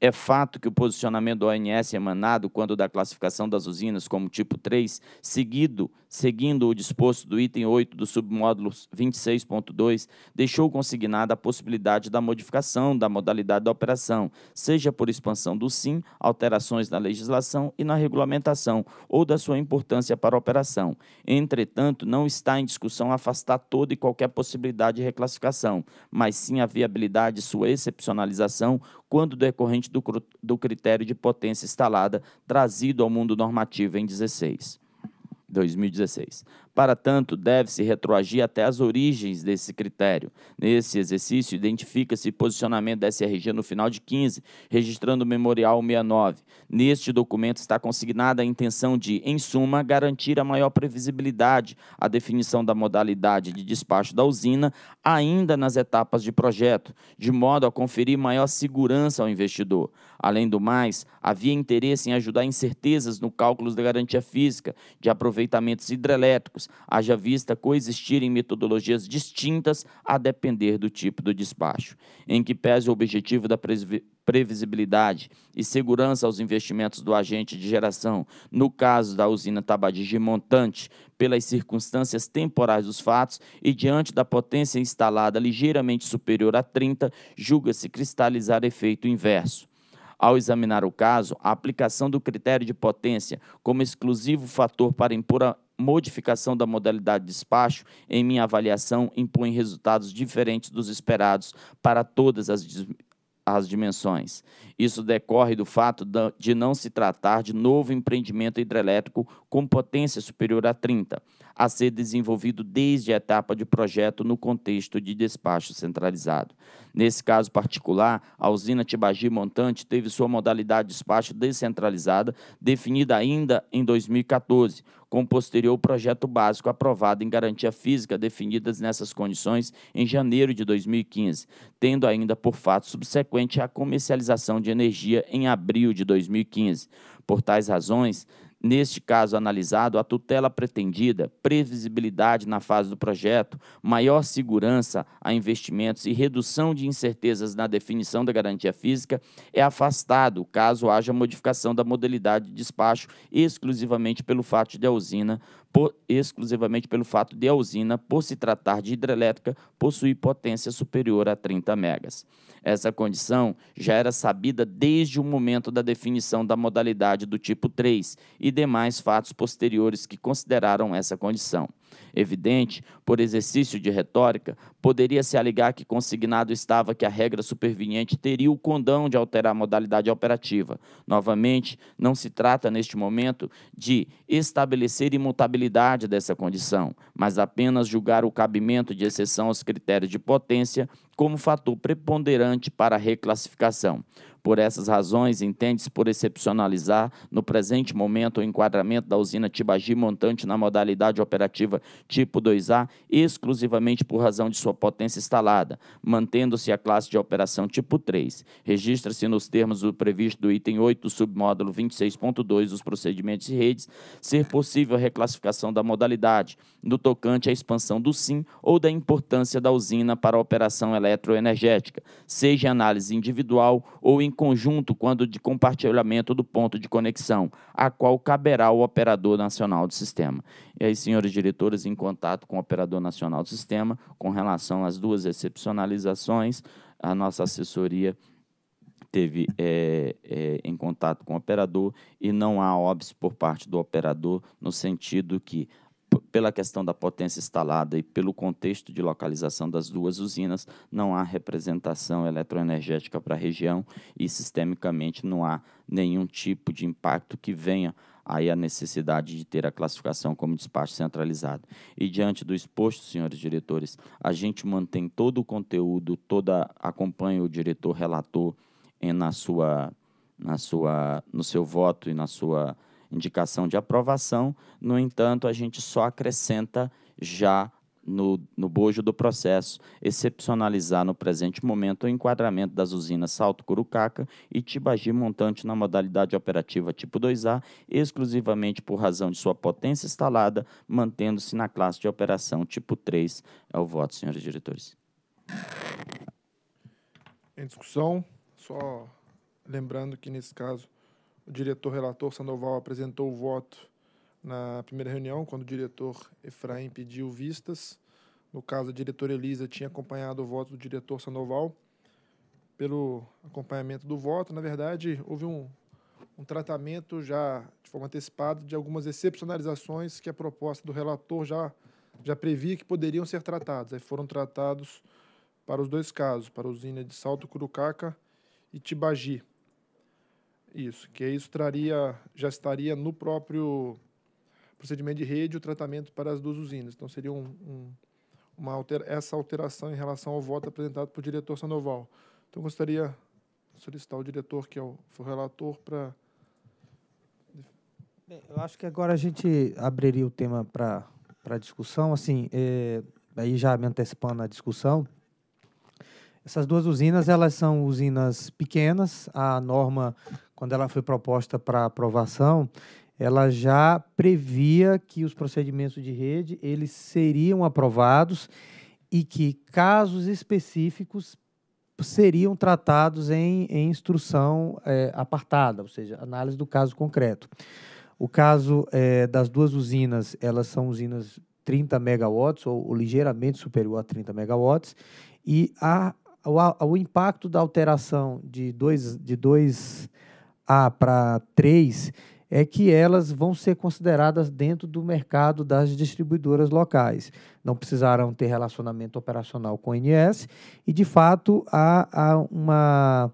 É fato que o posicionamento da ONS é emanado quando da classificação das usinas como tipo 3, seguido seguindo o disposto do item 8 do submódulo 26.2, deixou consignada a possibilidade da modificação da modalidade da operação, seja por expansão do SIM, alterações na legislação e na regulamentação, ou da sua importância para a operação. Entretanto, não está em discussão afastar toda e qualquer possibilidade de reclassificação, mas sim a viabilidade de sua excepcionalização quando decorrente do, do critério de potência instalada trazido ao mundo normativo em 16. 2016. Para tanto, deve-se retroagir até as origens desse critério. Nesse exercício, identifica-se posicionamento da SRG no final de 15, registrando o Memorial 69. Neste documento está consignada a intenção de, em suma, garantir a maior previsibilidade à definição da modalidade de despacho da usina ainda nas etapas de projeto, de modo a conferir maior segurança ao investidor. Além do mais, havia interesse em ajudar incertezas no cálculo da garantia física de aproveitamentos hidrelétricos haja vista coexistirem metodologias distintas a depender do tipo do despacho, em que pese o objetivo da previsibilidade e segurança aos investimentos do agente de geração, no caso da usina Tabagigi Montante, pelas circunstâncias temporais dos fatos e diante da potência instalada ligeiramente superior a 30, julga-se cristalizar efeito inverso. Ao examinar o caso, a aplicação do critério de potência como exclusivo fator para impor modificação da modalidade de despacho, em minha avaliação, impõe resultados diferentes dos esperados para todas as, as dimensões. Isso decorre do fato de não se tratar de novo empreendimento hidrelétrico com potência superior a 30 a ser desenvolvido desde a etapa de projeto no contexto de despacho centralizado. Nesse caso particular, a usina Tibagi Montante teve sua modalidade de despacho descentralizada definida ainda em 2014, com posterior projeto básico aprovado em garantia física definidas nessas condições em janeiro de 2015, tendo ainda por fato subsequente a comercialização de energia em abril de 2015. Por tais razões, Neste caso analisado, a tutela pretendida, previsibilidade na fase do projeto, maior segurança a investimentos e redução de incertezas na definição da garantia física é afastado caso haja modificação da modalidade de despacho exclusivamente pelo fato de a usina por, exclusivamente pelo fato de a usina, por se tratar de hidrelétrica, possuir potência superior a 30 megas. Essa condição já era sabida desde o momento da definição da modalidade do tipo 3 e demais fatos posteriores que consideraram essa condição. Evidente, por exercício de retórica, poderia-se alegar que consignado estava que a regra superveniente teria o condão de alterar a modalidade operativa. Novamente, não se trata neste momento de estabelecer imutabilidade dessa condição, mas apenas julgar o cabimento de exceção aos critérios de potência como fator preponderante para a reclassificação. Por essas razões, entende-se por excepcionalizar, no presente momento, o enquadramento da usina Tibagi montante na modalidade operativa tipo 2A, exclusivamente por razão de sua potência instalada, mantendo-se a classe de operação tipo 3. Registra-se nos termos do previsto do item 8 do submódulo 26.2 dos procedimentos e redes, ser possível a reclassificação da modalidade, no tocante à expansão do SIM ou da importância da usina para a operação eletroenergética, seja em análise individual ou em em conjunto quando de compartilhamento do ponto de conexão, a qual caberá o operador nacional do sistema. E aí, senhores diretores, em contato com o operador nacional do sistema, com relação às duas excepcionalizações, a nossa assessoria teve é, é, em contato com o operador e não há óbice por parte do operador no sentido que pela questão da potência instalada e pelo contexto de localização das duas usinas, não há representação eletroenergética para a região e, sistemicamente, não há nenhum tipo de impacto que venha aí a necessidade de ter a classificação como despacho centralizado. E diante do exposto, senhores diretores, a gente mantém todo o conteúdo, toda acompanha o diretor relator em, na sua na sua no seu voto e na sua indicação de aprovação, no entanto, a gente só acrescenta já no, no bojo do processo, excepcionalizar no presente momento o enquadramento das usinas Salto Curucaca e Tibagi Montante na modalidade operativa tipo 2A, exclusivamente por razão de sua potência instalada, mantendo-se na classe de operação tipo 3. É o voto, senhores diretores. Em discussão, só lembrando que nesse caso o diretor relator Sandoval apresentou o voto na primeira reunião, quando o diretor Efraim pediu vistas. No caso, a diretora Elisa tinha acompanhado o voto do diretor Sandoval. Pelo acompanhamento do voto, na verdade, houve um, um tratamento já de forma antecipada de algumas excepcionalizações que a proposta do relator já, já previa que poderiam ser tratadas Aí foram tratados para os dois casos, para a usina de Salto Curucaca e Tibagi. Isso, que isso traria, já estaria no próprio procedimento de rede o tratamento para as duas usinas. Então, seria um, um, uma alter, essa alteração em relação ao voto apresentado pelo diretor Sanoval. Então, gostaria de solicitar o diretor, que é o, o relator, para... Bem, eu acho que agora a gente abriria o tema para discussão. Assim, é, aí já me antecipando a discussão, essas duas usinas, elas são usinas pequenas. A norma, quando ela foi proposta para aprovação, ela já previa que os procedimentos de rede eles seriam aprovados e que casos específicos seriam tratados em, em instrução é, apartada, ou seja, análise do caso concreto. O caso é, das duas usinas, elas são usinas 30 megawatts ou, ou ligeiramente superior a 30 megawatts, e a o, o impacto da alteração de 2 de dois a para 3 é que elas vão ser consideradas dentro do mercado das distribuidoras locais. Não precisarão ter relacionamento operacional com o INS e, de fato, há, há uma,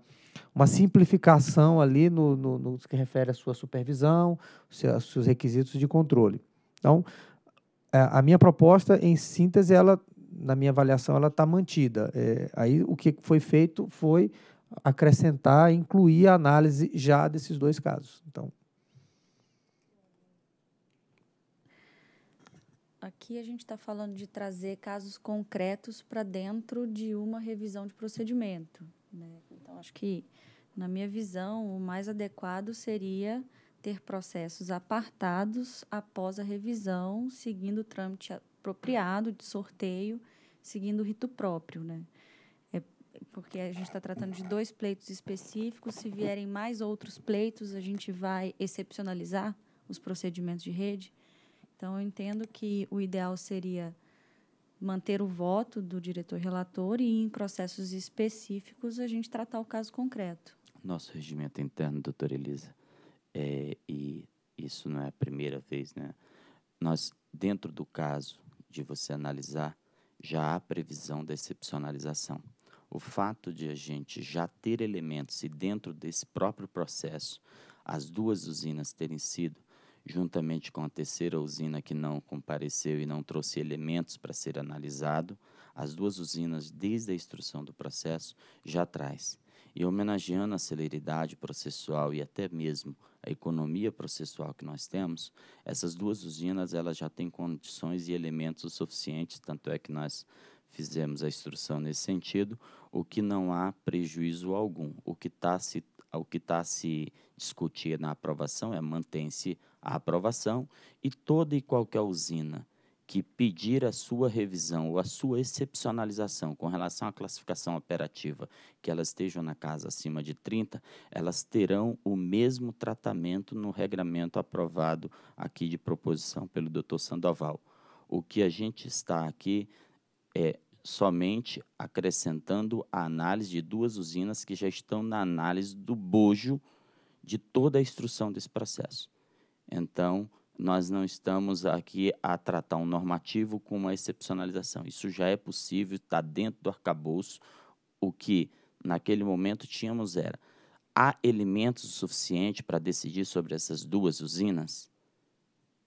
uma simplificação ali no, no, no, que refere à sua supervisão, aos seus requisitos de controle. Então, a minha proposta, em síntese, ela na minha avaliação, ela está mantida. É, aí o que foi feito foi acrescentar, incluir a análise já desses dois casos. Então. Aqui a gente está falando de trazer casos concretos para dentro de uma revisão de procedimento. Né? Então, acho que, na minha visão, o mais adequado seria ter processos apartados após a revisão, seguindo o trâmite apropriado de sorteio, seguindo o rito próprio, né? É porque a gente está tratando de dois pleitos específicos. Se vierem mais outros pleitos, a gente vai excepcionalizar os procedimentos de rede. Então, eu entendo que o ideal seria manter o voto do diretor relator e, em processos específicos, a gente tratar o caso concreto. Nosso regimento interno, doutora Elisa, é, e isso não é a primeira vez, né? Nós, dentro do caso, de você analisar, já há previsão da excepcionalização. O fato de a gente já ter elementos e dentro desse próprio processo as duas usinas terem sido, juntamente com a terceira usina que não compareceu e não trouxe elementos para ser analisado, as duas usinas, desde a instrução do processo, já traz e homenageando a celeridade processual e até mesmo a economia processual que nós temos, essas duas usinas elas já têm condições e elementos suficientes, tanto é que nós fizemos a instrução nesse sentido, o que não há prejuízo algum. O que está se o que está se discutir na aprovação é mantém-se a aprovação e toda e qualquer usina que pedir a sua revisão ou a sua excepcionalização com relação à classificação operativa, que elas estejam na casa acima de 30, elas terão o mesmo tratamento no regramento aprovado aqui de proposição pelo Dr. Sandoval. O que a gente está aqui é somente acrescentando a análise de duas usinas que já estão na análise do bojo de toda a instrução desse processo. Então, nós não estamos aqui a tratar um normativo com uma excepcionalização. Isso já é possível, está dentro do arcabouço. O que naquele momento tínhamos era: há elementos suficientes para decidir sobre essas duas usinas?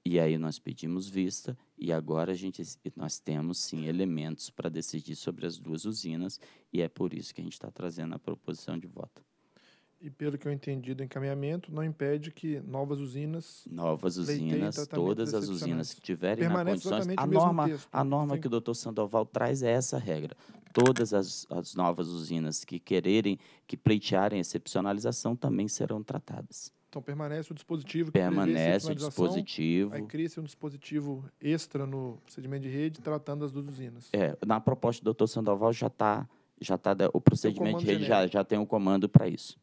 E aí nós pedimos vista e agora a gente, nós temos sim elementos para decidir sobre as duas usinas e é por isso que a gente está trazendo a proposição de voto. E pelo que eu entendi do encaminhamento, não impede que novas usinas. Novas usinas, todas as usinas que tiverem na condições. A norma, texto, a norma que o doutor Sandoval traz é essa regra. Todas as, as novas usinas que quererem, que pleitearem excepcionalização, também serão tratadas. Então permanece o dispositivo. permanece o dispositivo. Aí cria-se um dispositivo extra no procedimento de rede tratando as duas usinas. É, na proposta do doutor Sandoval já está, já tá, o procedimento de rede já, já tem um comando para isso.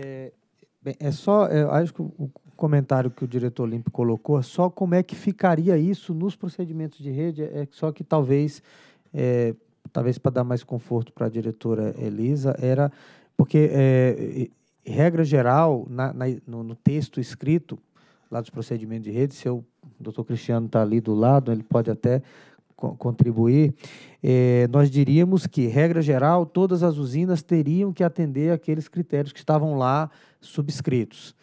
É, bem, é só, é, acho que o comentário que o diretor Olímpio colocou, é só como é que ficaria isso nos procedimentos de rede, é, é só que talvez, é, talvez para dar mais conforto para a diretora Elisa, era porque, é, regra geral, na, na, no, no texto escrito lá dos procedimentos de rede, se eu, o doutor Cristiano está ali do lado, ele pode até contribuir, eh, nós diríamos que, regra geral, todas as usinas teriam que atender aqueles critérios que estavam lá subscritos.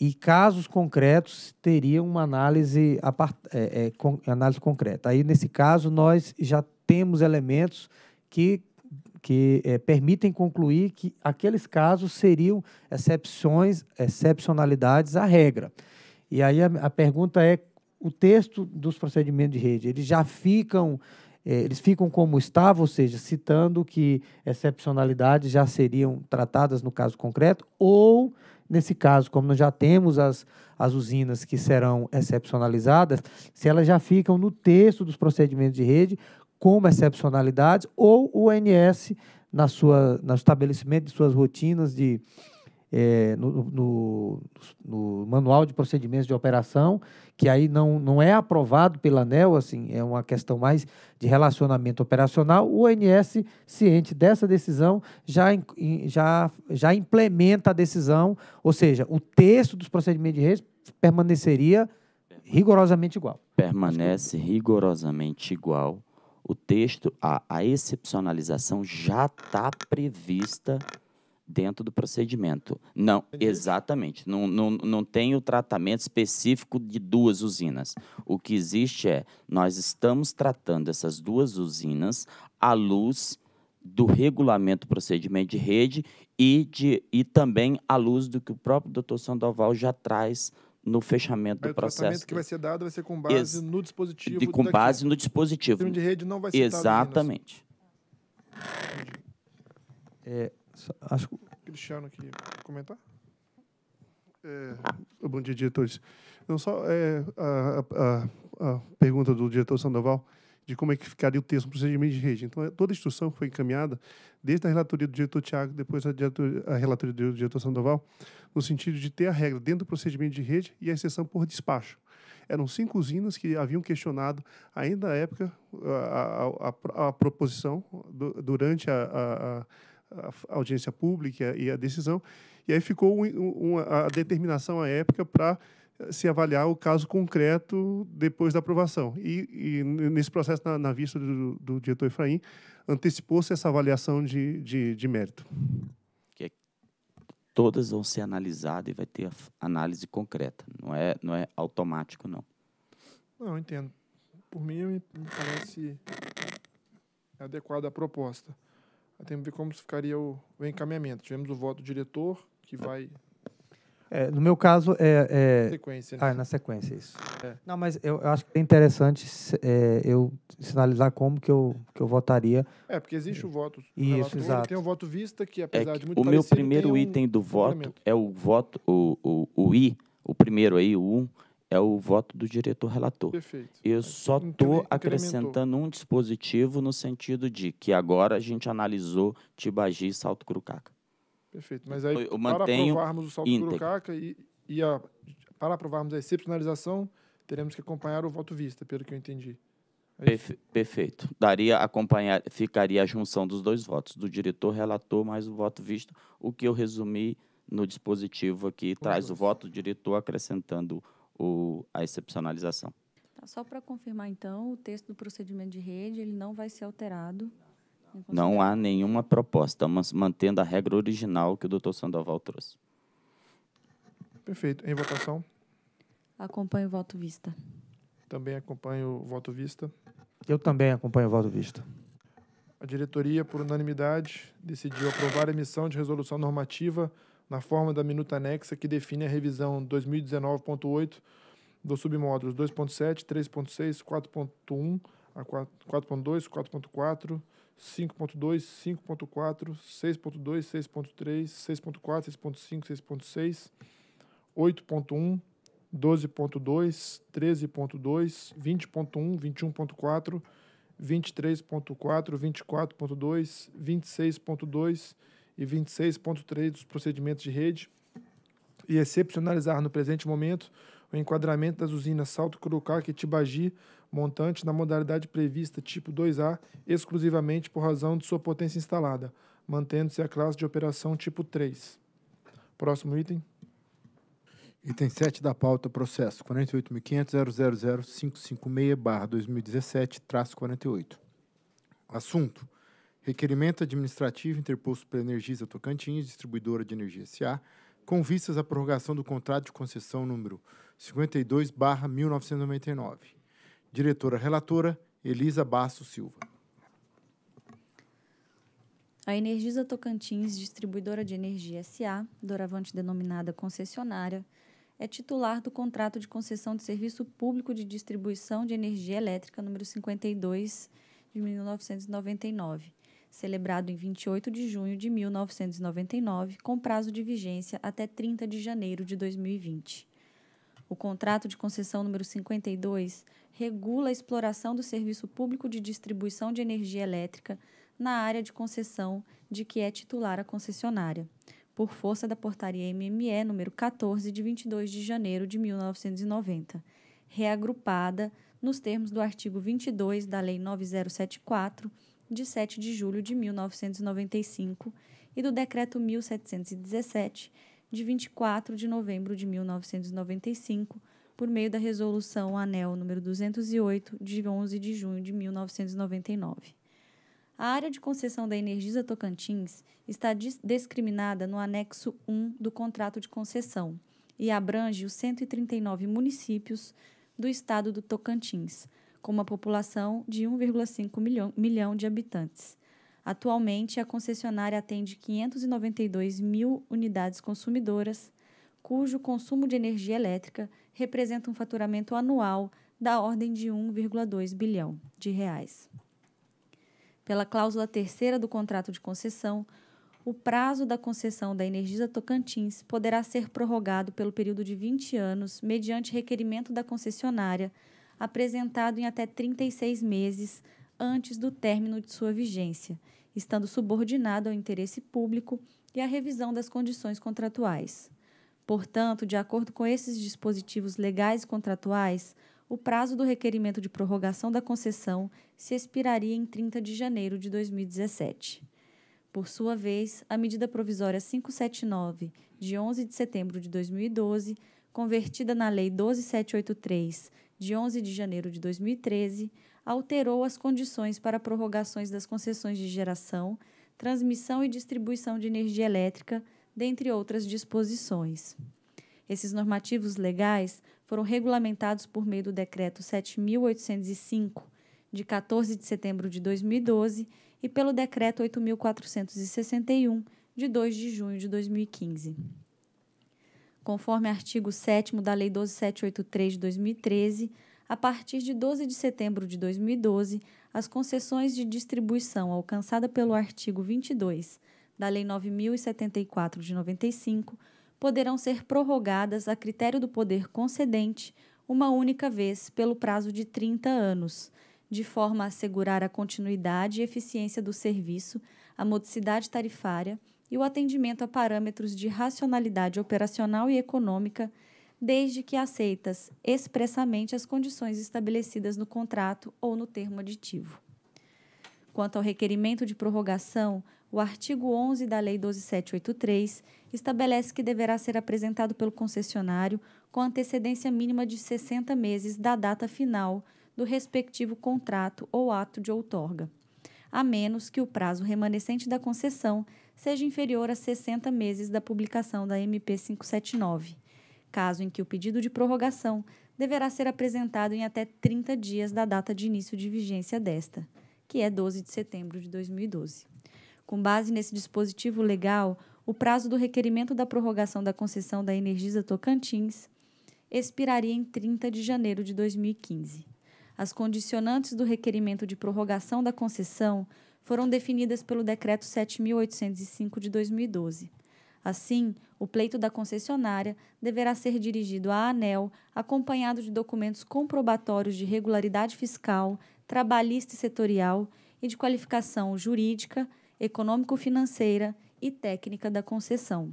E casos concretos teriam uma análise, é, é, com, análise concreta. Aí, nesse caso, nós já temos elementos que, que é, permitem concluir que aqueles casos seriam excepções, excepcionalidades à regra. E aí a, a pergunta é o texto dos procedimentos de rede, eles já ficam, é, eles ficam como estava, ou seja, citando que excepcionalidades já seriam tratadas no caso concreto, ou, nesse caso, como nós já temos as, as usinas que serão excepcionalizadas, se elas já ficam no texto dos procedimentos de rede como excepcionalidades, ou o ONS, na sua, no estabelecimento de suas rotinas de é, no, no, no, manual de procedimentos de operação, que aí não, não é aprovado pela ANEL, assim, é uma questão mais de relacionamento operacional. O ONS, ciente dessa decisão, já, já, já implementa a decisão, ou seja, o texto dos procedimentos de reis permaneceria rigorosamente igual. Permanece rigorosamente igual. O texto, a, a excepcionalização já está prevista dentro do procedimento. Não, exatamente. Não, não, não tem o tratamento específico de duas usinas. O que existe é, nós estamos tratando essas duas usinas à luz do regulamento do procedimento de rede e, de, e também à luz do que o próprio doutor Sandoval já traz no fechamento Mas do processo. O tratamento que vai ser dado vai ser com base Ex no dispositivo. De, com daqui. base no dispositivo. O de rede não vai ser Exatamente. É, Acho... Cristiano queria comentar? É, bom dia, diretores. Não só é, a, a, a, pergunta do diretor Sandoval de como é que ficaria o texto no procedimento de rede. Então, é, toda a instrução foi encaminhada desde a relatoria do diretor Tiago, depois a, diretor, a relatoria do diretor Sandoval, no sentido de ter a regra dentro do procedimento de rede e a exceção por despacho eram cinco usinas que haviam questionado, ainda à época, a, a, a, a proposição do, durante a, a audiência pública e a decisão. E aí ficou um, um, a determinação à época para eh, se avaliar o caso concreto depois da aprovação. E, e nesse processo, na, na, vista do, do diretor Efraim, antecipou-se essa avaliação de, de, de mérito. Que é, todas vão ser analisadas e vai ter análise concreta. Não é, não é automático, não. Não, entendo. Por mim, me parece adequada a proposta tem que ver como ficaria o, o encaminhamento. Tivemos o voto do diretor, que é. vai é, no meu caso, é. é... Sequência, né? Ah, é na sequência, isso. É. Não, mas eu, eu, acho que é interessante é, eu sinalizar como que eu, que eu votaria. É, porque existe o voto. Isso, exato. Tem o voto vista, que é apesar de muito O meu primeiro item um do voto é o voto, o, o, o I, o primeiro aí, o 1, é o voto do diretor relator. Perfeito. Eu só estou acrescentando um dispositivo no sentido de que agora a gente analisou Tibagi e Salto Crucaca. Perfeito. Mas aí, eu para aprovarmos o Salto íntegro. Crucaca e, e a, para aprovarmos a excepcionalização, teremos que acompanhar o voto vista, pelo que eu entendi. É Perfe perfeito. Daria acompanhar, ficaria a junção dos dois votos, do diretor relator mais o voto visto, o que eu resumi no dispositivo aqui, traz Deus. o voto do diretor acrescentando a excepcionalização. Tá, só para confirmar, então, o texto do procedimento de rede ele não vai ser alterado? Não há nenhuma proposta, mas mantendo a regra original que o doutor Sandoval trouxe. Perfeito. Em votação? Acompanho o voto vista. Também acompanho o voto vista. Eu também acompanho o voto vista. A diretoria, por unanimidade, decidiu aprovar a emissão de resolução normativa na forma da minuta anexa que define a revisão 2019.8 dos submódulos 2.7, 3.6, 4.1 a 4.2, 4.4, 5.2, 5.4, 6.2, 6.3, 6.4, 6.5, 6.6, 8.1, 12.2, 13.2, 20.1, 21.4, 23.4, 24.2, 26.2 e 26.3 dos procedimentos de rede e excepcionalizar no presente momento o enquadramento das usinas Salto Curucaque e Tibagi montante na modalidade prevista tipo 2A exclusivamente por razão de sua potência instalada, mantendo-se a classe de operação tipo 3. Próximo item. Item 7 da pauta, processo 48.500.000.556-2017, traço 48. Assunto requerimento administrativo interposto pela Energisa Tocantins, distribuidora de energia SA, com vistas à prorrogação do contrato de concessão número 52/1999. Diretora relatora Elisa Basso Silva. A Energisa Tocantins, distribuidora de energia SA, doravante denominada concessionária, é titular do contrato de concessão de serviço público de distribuição de energia elétrica número 52 de 1999 celebrado em 28 de junho de 1999, com prazo de vigência até 30 de janeiro de 2020. O contrato de concessão número 52 regula a exploração do serviço público de distribuição de energia elétrica na área de concessão de que é titular a concessionária, por força da portaria MME número 14 de 22 de janeiro de 1990, reagrupada nos termos do artigo 22 da Lei 9074 de 7 de julho de 1995 e do Decreto 1717, de 24 de novembro de 1995, por meio da Resolução Anel número 208, de 11 de junho de 1999. A área de concessão da Energisa Tocantins está discriminada no anexo 1 do contrato de concessão e abrange os 139 municípios do estado do Tocantins, com uma população de 1,5 milhão, milhão de habitantes. Atualmente, a concessionária atende 592 mil unidades consumidoras, cujo consumo de energia elétrica representa um faturamento anual da ordem de 1,2 bilhão de reais. Pela cláusula terceira do contrato de concessão, o prazo da concessão da Energisa Tocantins poderá ser prorrogado pelo período de 20 anos mediante requerimento da concessionária apresentado em até 36 meses antes do término de sua vigência, estando subordinado ao interesse público e à revisão das condições contratuais. Portanto, de acordo com esses dispositivos legais contratuais, o prazo do requerimento de prorrogação da concessão se expiraria em 30 de janeiro de 2017. Por sua vez, a medida provisória 579, de 11 de setembro de 2012, convertida na Lei 12783, de 11 de janeiro de 2013, alterou as condições para prorrogações das concessões de geração, transmissão e distribuição de energia elétrica, dentre outras disposições. Esses normativos legais foram regulamentados por meio do Decreto 7805, de 14 de setembro de 2012, e pelo Decreto 8461, de 2 de junho de 2015 conforme artigo 7 da Lei 12783 de 2013, a partir de 12 de setembro de 2012, as concessões de distribuição alcançada pelo artigo 22 da Lei 9074 de 95 poderão ser prorrogadas a critério do poder concedente uma única vez pelo prazo de 30 anos, de forma a assegurar a continuidade e eficiência do serviço, a modicidade tarifária e o atendimento a parâmetros de racionalidade operacional e econômica, desde que aceitas expressamente as condições estabelecidas no contrato ou no termo aditivo. Quanto ao requerimento de prorrogação, o artigo 11 da Lei 12783 estabelece que deverá ser apresentado pelo concessionário com antecedência mínima de 60 meses da data final do respectivo contrato ou ato de outorga a menos que o prazo remanescente da concessão seja inferior a 60 meses da publicação da MP 579, caso em que o pedido de prorrogação deverá ser apresentado em até 30 dias da data de início de vigência desta, que é 12 de setembro de 2012. Com base nesse dispositivo legal, o prazo do requerimento da prorrogação da concessão da Energisa Tocantins expiraria em 30 de janeiro de 2015. As condicionantes do requerimento de prorrogação da concessão foram definidas pelo Decreto 7.805 de 2012. Assim, o pleito da concessionária deverá ser dirigido à ANEL, acompanhado de documentos comprobatórios de regularidade fiscal, trabalhista e setorial e de qualificação jurídica, econômico-financeira e técnica da concessão.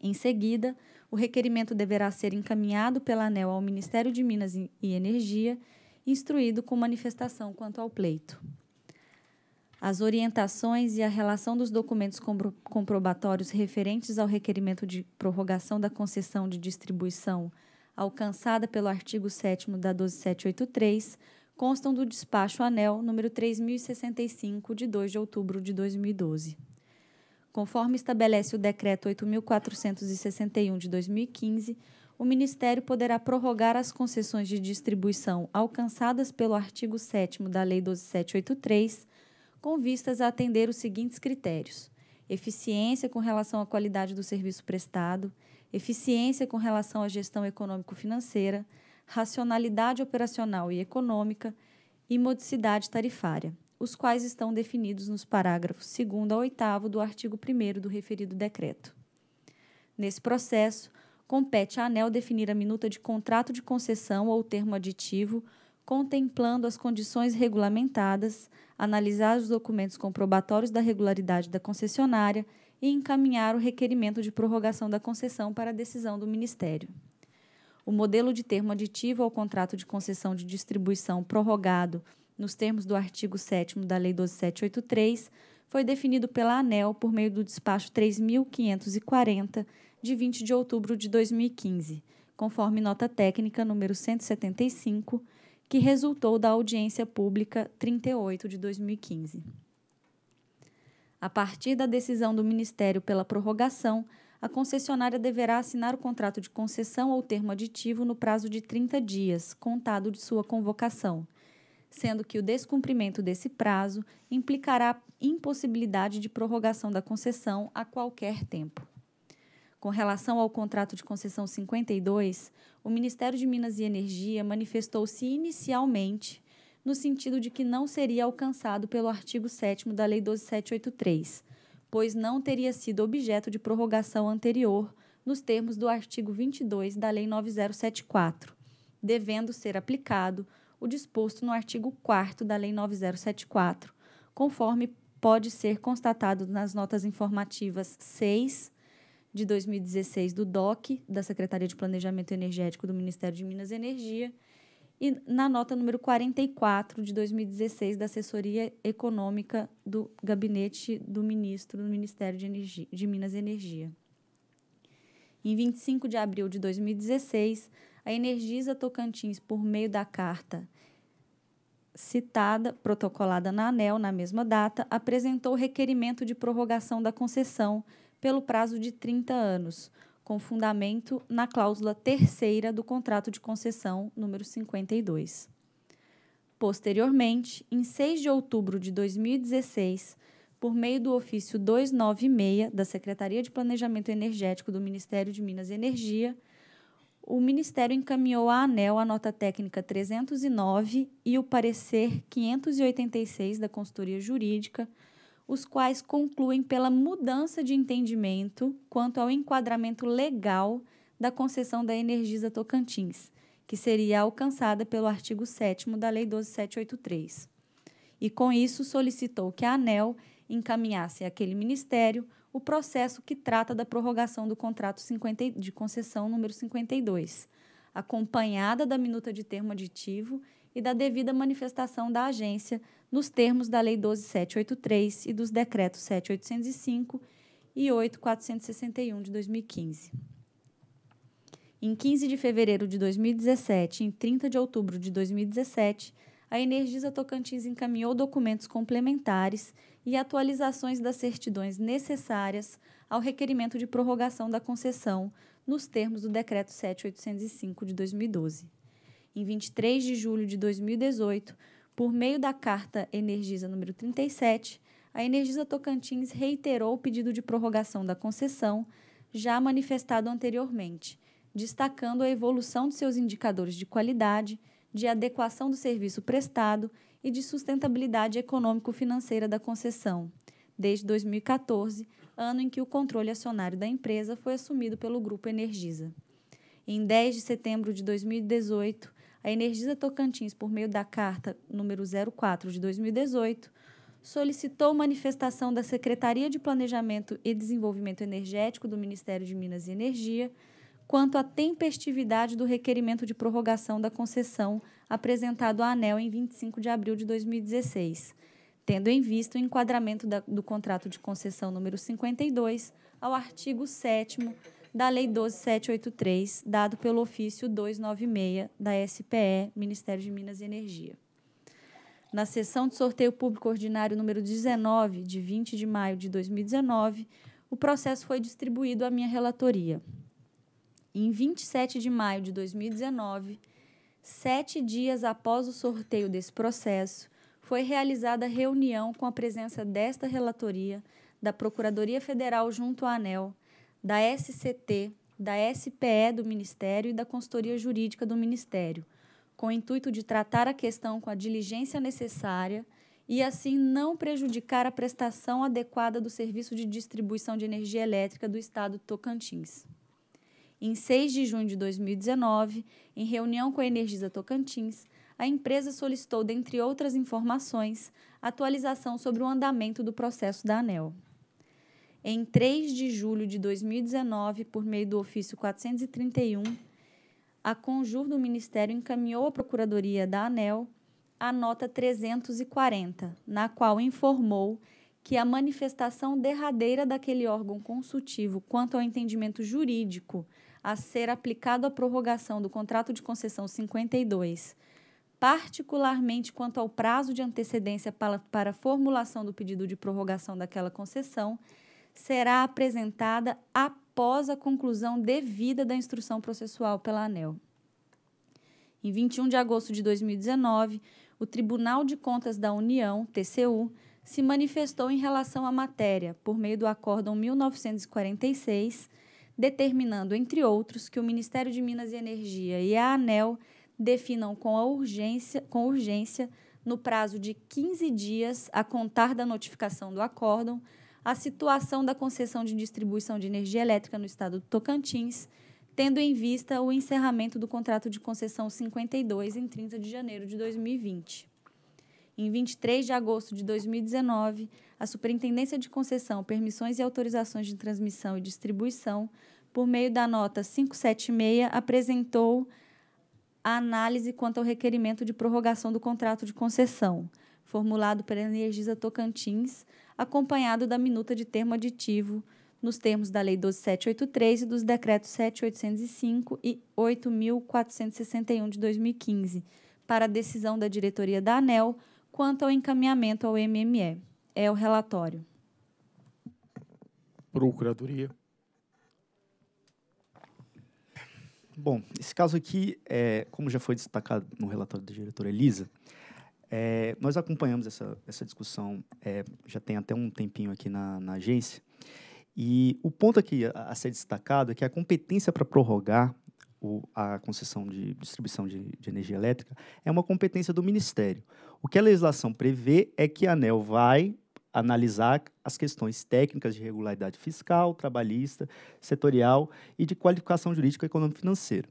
Em seguida, o requerimento deverá ser encaminhado pela ANEL ao Ministério de Minas e Energia instruído com manifestação quanto ao pleito. As orientações e a relação dos documentos comprobatórios referentes ao requerimento de prorrogação da concessão de distribuição alcançada pelo artigo 7 da 12783 constam do despacho ANEL número 3065 de 2 de outubro de 2012. Conforme estabelece o decreto 8461 de 2015, o Ministério poderá prorrogar as concessões de distribuição alcançadas pelo artigo 7 da Lei 12783, com vistas a atender os seguintes critérios: eficiência com relação à qualidade do serviço prestado, eficiência com relação à gestão econômico-financeira, racionalidade operacional e econômica e modicidade tarifária, os quais estão definidos nos parágrafos 2 a 8 do artigo 1 do referido decreto. Nesse processo, compete à ANEL definir a minuta de contrato de concessão ou termo aditivo, contemplando as condições regulamentadas, analisar os documentos comprobatórios da regularidade da concessionária e encaminhar o requerimento de prorrogação da concessão para a decisão do Ministério. O modelo de termo aditivo ao contrato de concessão de distribuição prorrogado nos termos do artigo 7 da Lei 12783 foi definido pela ANEL por meio do despacho 3540 de 20 de outubro de 2015, conforme nota técnica número 175, que resultou da audiência pública 38 de 2015. A partir da decisão do Ministério pela prorrogação, a concessionária deverá assinar o contrato de concessão ou termo aditivo no prazo de 30 dias, contado de sua convocação, sendo que o descumprimento desse prazo implicará impossibilidade de prorrogação da concessão a qualquer tempo. Com relação ao contrato de concessão 52, o Ministério de Minas e Energia manifestou-se inicialmente no sentido de que não seria alcançado pelo artigo 7 da Lei 12783, pois não teria sido objeto de prorrogação anterior nos termos do artigo 22 da Lei 9074, devendo ser aplicado o disposto no artigo 4 da Lei 9074, conforme pode ser constatado nas notas informativas 6, de 2016 do DOC, da Secretaria de Planejamento Energético do Ministério de Minas e Energia, e na nota número 44 de 2016 da assessoria econômica do gabinete do ministro do Ministério de, Energia, de Minas e Energia. Em 25 de abril de 2016, a Energisa Tocantins, por meio da carta citada, protocolada na ANEL na mesma data, apresentou requerimento de prorrogação da concessão pelo prazo de 30 anos, com fundamento na cláusula terceira do contrato de concessão número 52. Posteriormente, em 6 de outubro de 2016, por meio do ofício 296 da Secretaria de Planejamento Energético do Ministério de Minas e Energia, o Ministério encaminhou à ANEL a nota técnica 309 e o parecer 586 da consultoria jurídica os quais concluem pela mudança de entendimento quanto ao enquadramento legal da concessão da Energisa Tocantins, que seria alcançada pelo artigo 7 da Lei 12783. E com isso solicitou que a ANEL encaminhasse àquele ministério o processo que trata da prorrogação do contrato 50, de concessão número 52, acompanhada da minuta de termo aditivo e da devida manifestação da agência nos termos da Lei 12783 e dos decretos 7805 e 8461 de 2015. Em 15 de fevereiro de 2017 e em 30 de outubro de 2017, a Energisa Tocantins encaminhou documentos complementares e atualizações das certidões necessárias ao requerimento de prorrogação da concessão, nos termos do Decreto 7805 de 2012. Em 23 de julho de 2018, por meio da carta Energisa número 37, a Energisa Tocantins reiterou o pedido de prorrogação da concessão, já manifestado anteriormente, destacando a evolução de seus indicadores de qualidade, de adequação do serviço prestado e de sustentabilidade econômico-financeira da concessão, desde 2014, ano em que o controle acionário da empresa foi assumido pelo Grupo Energisa. Em 10 de setembro de 2018, a Energisa Tocantins, por meio da carta número 04 de 2018, solicitou manifestação da Secretaria de Planejamento e Desenvolvimento Energético do Ministério de Minas e Energia quanto à tempestividade do requerimento de prorrogação da concessão apresentado à ANEL em 25 de abril de 2016, tendo em vista o enquadramento da, do contrato de concessão número 52 ao artigo 7 da Lei 12783, dado pelo ofício 296 da SPE, Ministério de Minas e Energia. Na sessão de sorteio público ordinário número 19, de 20 de maio de 2019, o processo foi distribuído à minha relatoria. Em 27 de maio de 2019, sete dias após o sorteio desse processo, foi realizada reunião com a presença desta relatoria da Procuradoria Federal junto à ANEL, da SCT, da SPE do Ministério e da Consultoria Jurídica do Ministério, com o intuito de tratar a questão com a diligência necessária e assim não prejudicar a prestação adequada do serviço de distribuição de energia elétrica do estado Tocantins. Em 6 de junho de 2019, em reunião com a Energisa Tocantins, a empresa solicitou, dentre outras informações, atualização sobre o andamento do processo da ANEL em 3 de julho de 2019, por meio do ofício 431, a Conjur do Ministério encaminhou à Procuradoria da ANEL a nota 340, na qual informou que a manifestação derradeira daquele órgão consultivo quanto ao entendimento jurídico a ser aplicado à prorrogação do contrato de concessão 52, particularmente quanto ao prazo de antecedência para, para formulação do pedido de prorrogação daquela concessão, será apresentada após a conclusão devida da instrução processual pela ANEL. Em 21 de agosto de 2019, o Tribunal de Contas da União, TCU, se manifestou em relação à matéria por meio do Acórdão 1946, determinando, entre outros, que o Ministério de Minas e Energia e a ANEL definam com urgência, com urgência no prazo de 15 dias a contar da notificação do acórdão, a situação da concessão de distribuição de energia elétrica no estado do Tocantins, tendo em vista o encerramento do contrato de concessão 52 em 30 de janeiro de 2020. Em 23 de agosto de 2019, a Superintendência de Concessão, Permissões e Autorizações de Transmissão e Distribuição, por meio da nota 576, apresentou a análise quanto ao requerimento de prorrogação do contrato de concessão, formulado pela Energisa Tocantins, acompanhado da minuta de termo aditivo, nos termos da Lei 12783 e dos decretos 7805 e 8461 de 2015, para a decisão da diretoria da ANEL quanto ao encaminhamento ao MME. É o relatório. Procuradoria. Bom, esse caso aqui, é, como já foi destacado no relatório da diretora Elisa, é, nós acompanhamos essa, essa discussão é, já tem até um tempinho aqui na, na agência. E o ponto aqui a, a ser destacado é que a competência para prorrogar o, a concessão de distribuição de, de, energia elétrica é uma competência do Ministério. O que a legislação prevê é que a ANEL vai analisar as questões técnicas de regularidade fiscal, trabalhista, setorial e de qualificação jurídica e econômico-financeira.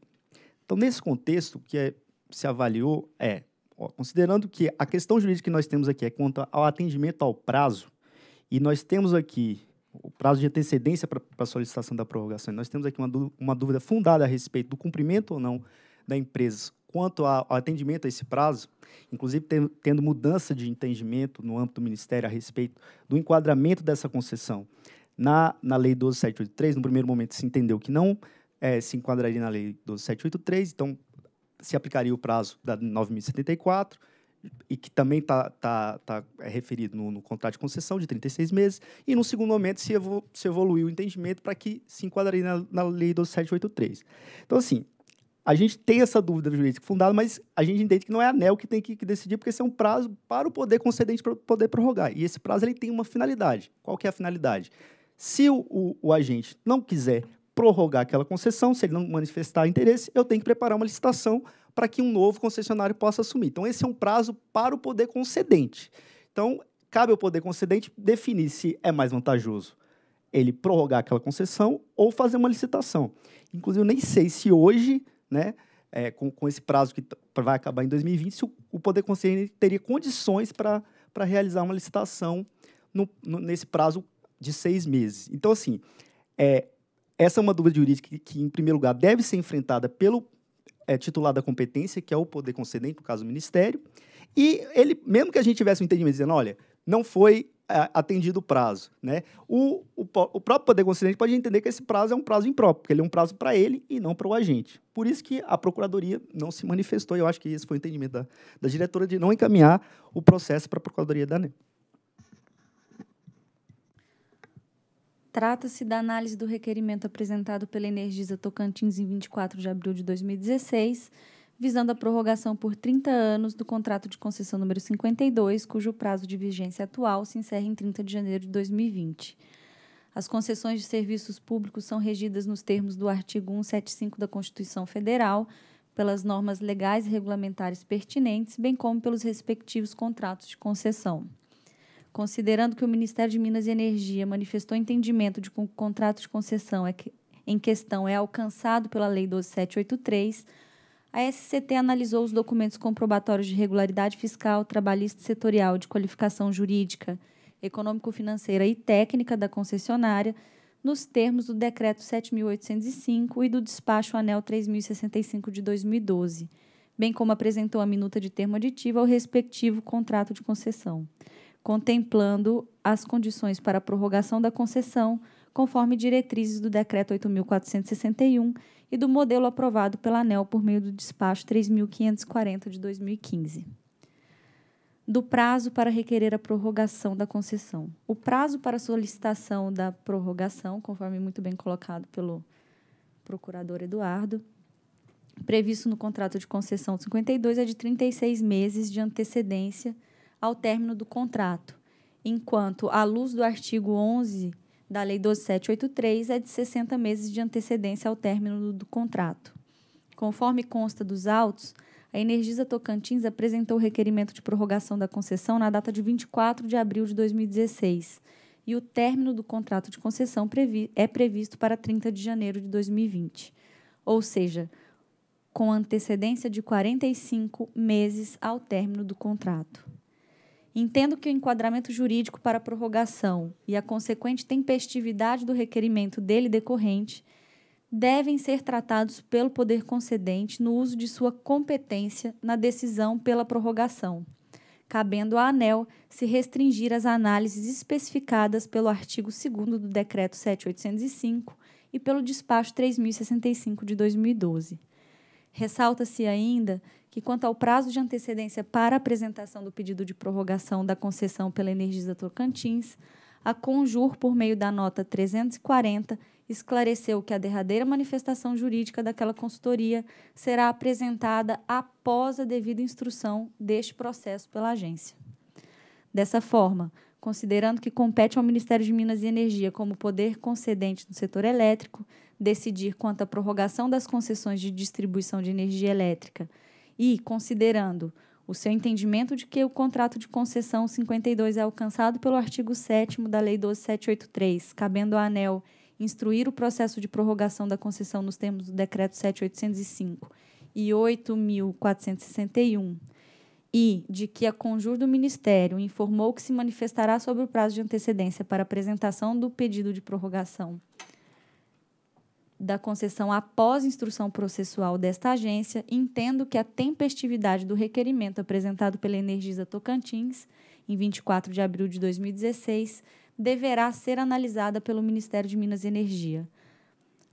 Então, nesse contexto, o que é, se avaliou é considerando que a questão jurídica que nós temos aqui é quanto ao atendimento ao prazo, e nós temos aqui o prazo de antecedência para a solicitação da prorrogação, nós temos aqui uma, uma dúvida fundada a respeito do cumprimento ou não da empresa quanto ao atendimento a esse prazo, inclusive tendo mudança de entendimento no âmbito do Ministério a respeito do enquadramento dessa concessão. Na, na Lei 12783, no primeiro momento se entendeu que não é, se enquadraria na Lei 12783, então se aplicaria o prazo da 9.074 e que também está tá, tá, tá é referido no, no, contrato de concessão de 36 meses, e no segundo momento se, evolu se evoluiu o entendimento para que se enquadraria na, na Lei 12783. Então, assim, a gente tem essa dúvida jurídica fundada, mas a gente entende que não é a ANEL que tem que, que decidir, porque esse é um prazo para o poder concedente para poder prorrogar. E esse prazo ele tem uma finalidade. Qual que é a finalidade? Se o, o, o agente não quiser prorrogar aquela concessão, se ele não manifestar interesse, eu tenho que preparar uma licitação para que um novo concessionário possa assumir. Então, esse é um prazo para o poder concedente. Então, cabe ao poder concedente definir se é mais vantajoso ele prorrogar aquela concessão ou fazer uma licitação. Inclusive, eu nem sei se hoje, né, é, com, com, esse prazo que vai acabar em 2020, se o, o poder concedente teria condições para realizar uma licitação no, no, nesse prazo de seis meses. Então, assim, é, essa é uma dúvida jurídica que, que em primeiro lugar, deve ser enfrentada pelo é, titular da competência, que é o poder concedente, no caso, o Ministério. E ele, mesmo que a gente tivesse um entendimento dizendo, olha, não foi é, atendido o prazo, né? O, o, o próprio poder concedente pode entender que esse prazo é um prazo impróprio, porque ele é um prazo para ele e não para o agente. Por isso que a procuradoria não se manifestou, e eu acho que esse foi o entendimento da, da diretora de não encaminhar o processo para a procuradoria da ANEL. Trata-se da análise do requerimento apresentado pela Energisa Tocantins em 24 de abril de 2016, visando a prorrogação por 30 anos do contrato de concessão número 52, cujo prazo de vigência atual se encerra em 30 de janeiro de 2020. As concessões de serviços públicos são regidas nos termos do artigo 175 da Constituição Federal, pelas normas legais e regulamentares pertinentes, bem como pelos respectivos contratos de concessão considerando que o Ministério de Minas e Energia manifestou entendimento de que o contrato de concessão é em questão é alcançado pela Lei 12783, a SCT analisou os documentos comprobatórios de regularidade fiscal, trabalhista setorial, de qualificação jurídica, econômico-financeira e técnica da concessionária, nos termos do Decreto 7.805 e do Despacho Anel 3065 de 2012, bem como apresentou a minuta de termo aditivo ao respectivo contrato de concessão contemplando as condições para a prorrogação da concessão, conforme diretrizes do Decreto 8.461 e do modelo aprovado pela ANEL por meio do despacho 3.540 de 2015 do prazo para requerer a prorrogação da concessão. O prazo para solicitação da prorrogação, conforme muito bem colocado pelo procurador Eduardo, previsto no contrato de concessão 52 é de 36 meses de antecedência ao término do contrato, enquanto, a luz do artigo 11 da Lei 12783, é de 60 meses de antecedência ao término do contrato. Conforme consta dos autos, a Energisa Tocantins apresentou o requerimento de prorrogação da concessão na data de 24 de abril de 2016 e o término do contrato de concessão previ é previsto para 30 de janeiro de 2020, ou seja, com antecedência de 45 meses ao término do contrato. Entendo que o enquadramento jurídico para a prorrogação e a consequente tempestividade do requerimento dele decorrente devem ser tratados pelo poder concedente no uso de sua competência na decisão pela prorrogação, cabendo à ANEL se restringir às análises especificadas pelo artigo 2 do Decreto 7805 e pelo Despacho 3065 de 2012. Ressalta-se ainda que, quanto ao prazo de antecedência para apresentação do pedido de prorrogação da concessão pela Energisa Tocantins, a Conjur, por meio da nota 340, esclareceu que a derradeira manifestação jurídica daquela consultoria será apresentada após a devida instrução deste processo pela agência. Dessa forma, considerando que compete ao Ministério de Minas e Energia como poder concedente no setor elétrico decidir quanto à prorrogação das concessões de distribuição de energia elétrica e, considerando o seu entendimento de que o contrato de concessão 52 é alcançado pelo artigo 7 da Lei 12783, cabendo à ANEL instruir o processo de prorrogação da concessão nos termos do Decreto 7805 e 8.461, e de que a conjur do Ministério informou que se manifestará sobre o prazo de antecedência para apresentação do pedido de prorrogação da concessão após instrução processual desta agência, entendo que a tempestividade do requerimento apresentado pela Energisa Tocantins, em 24 de abril de 2016, deverá ser analisada pelo Ministério de Minas e Energia.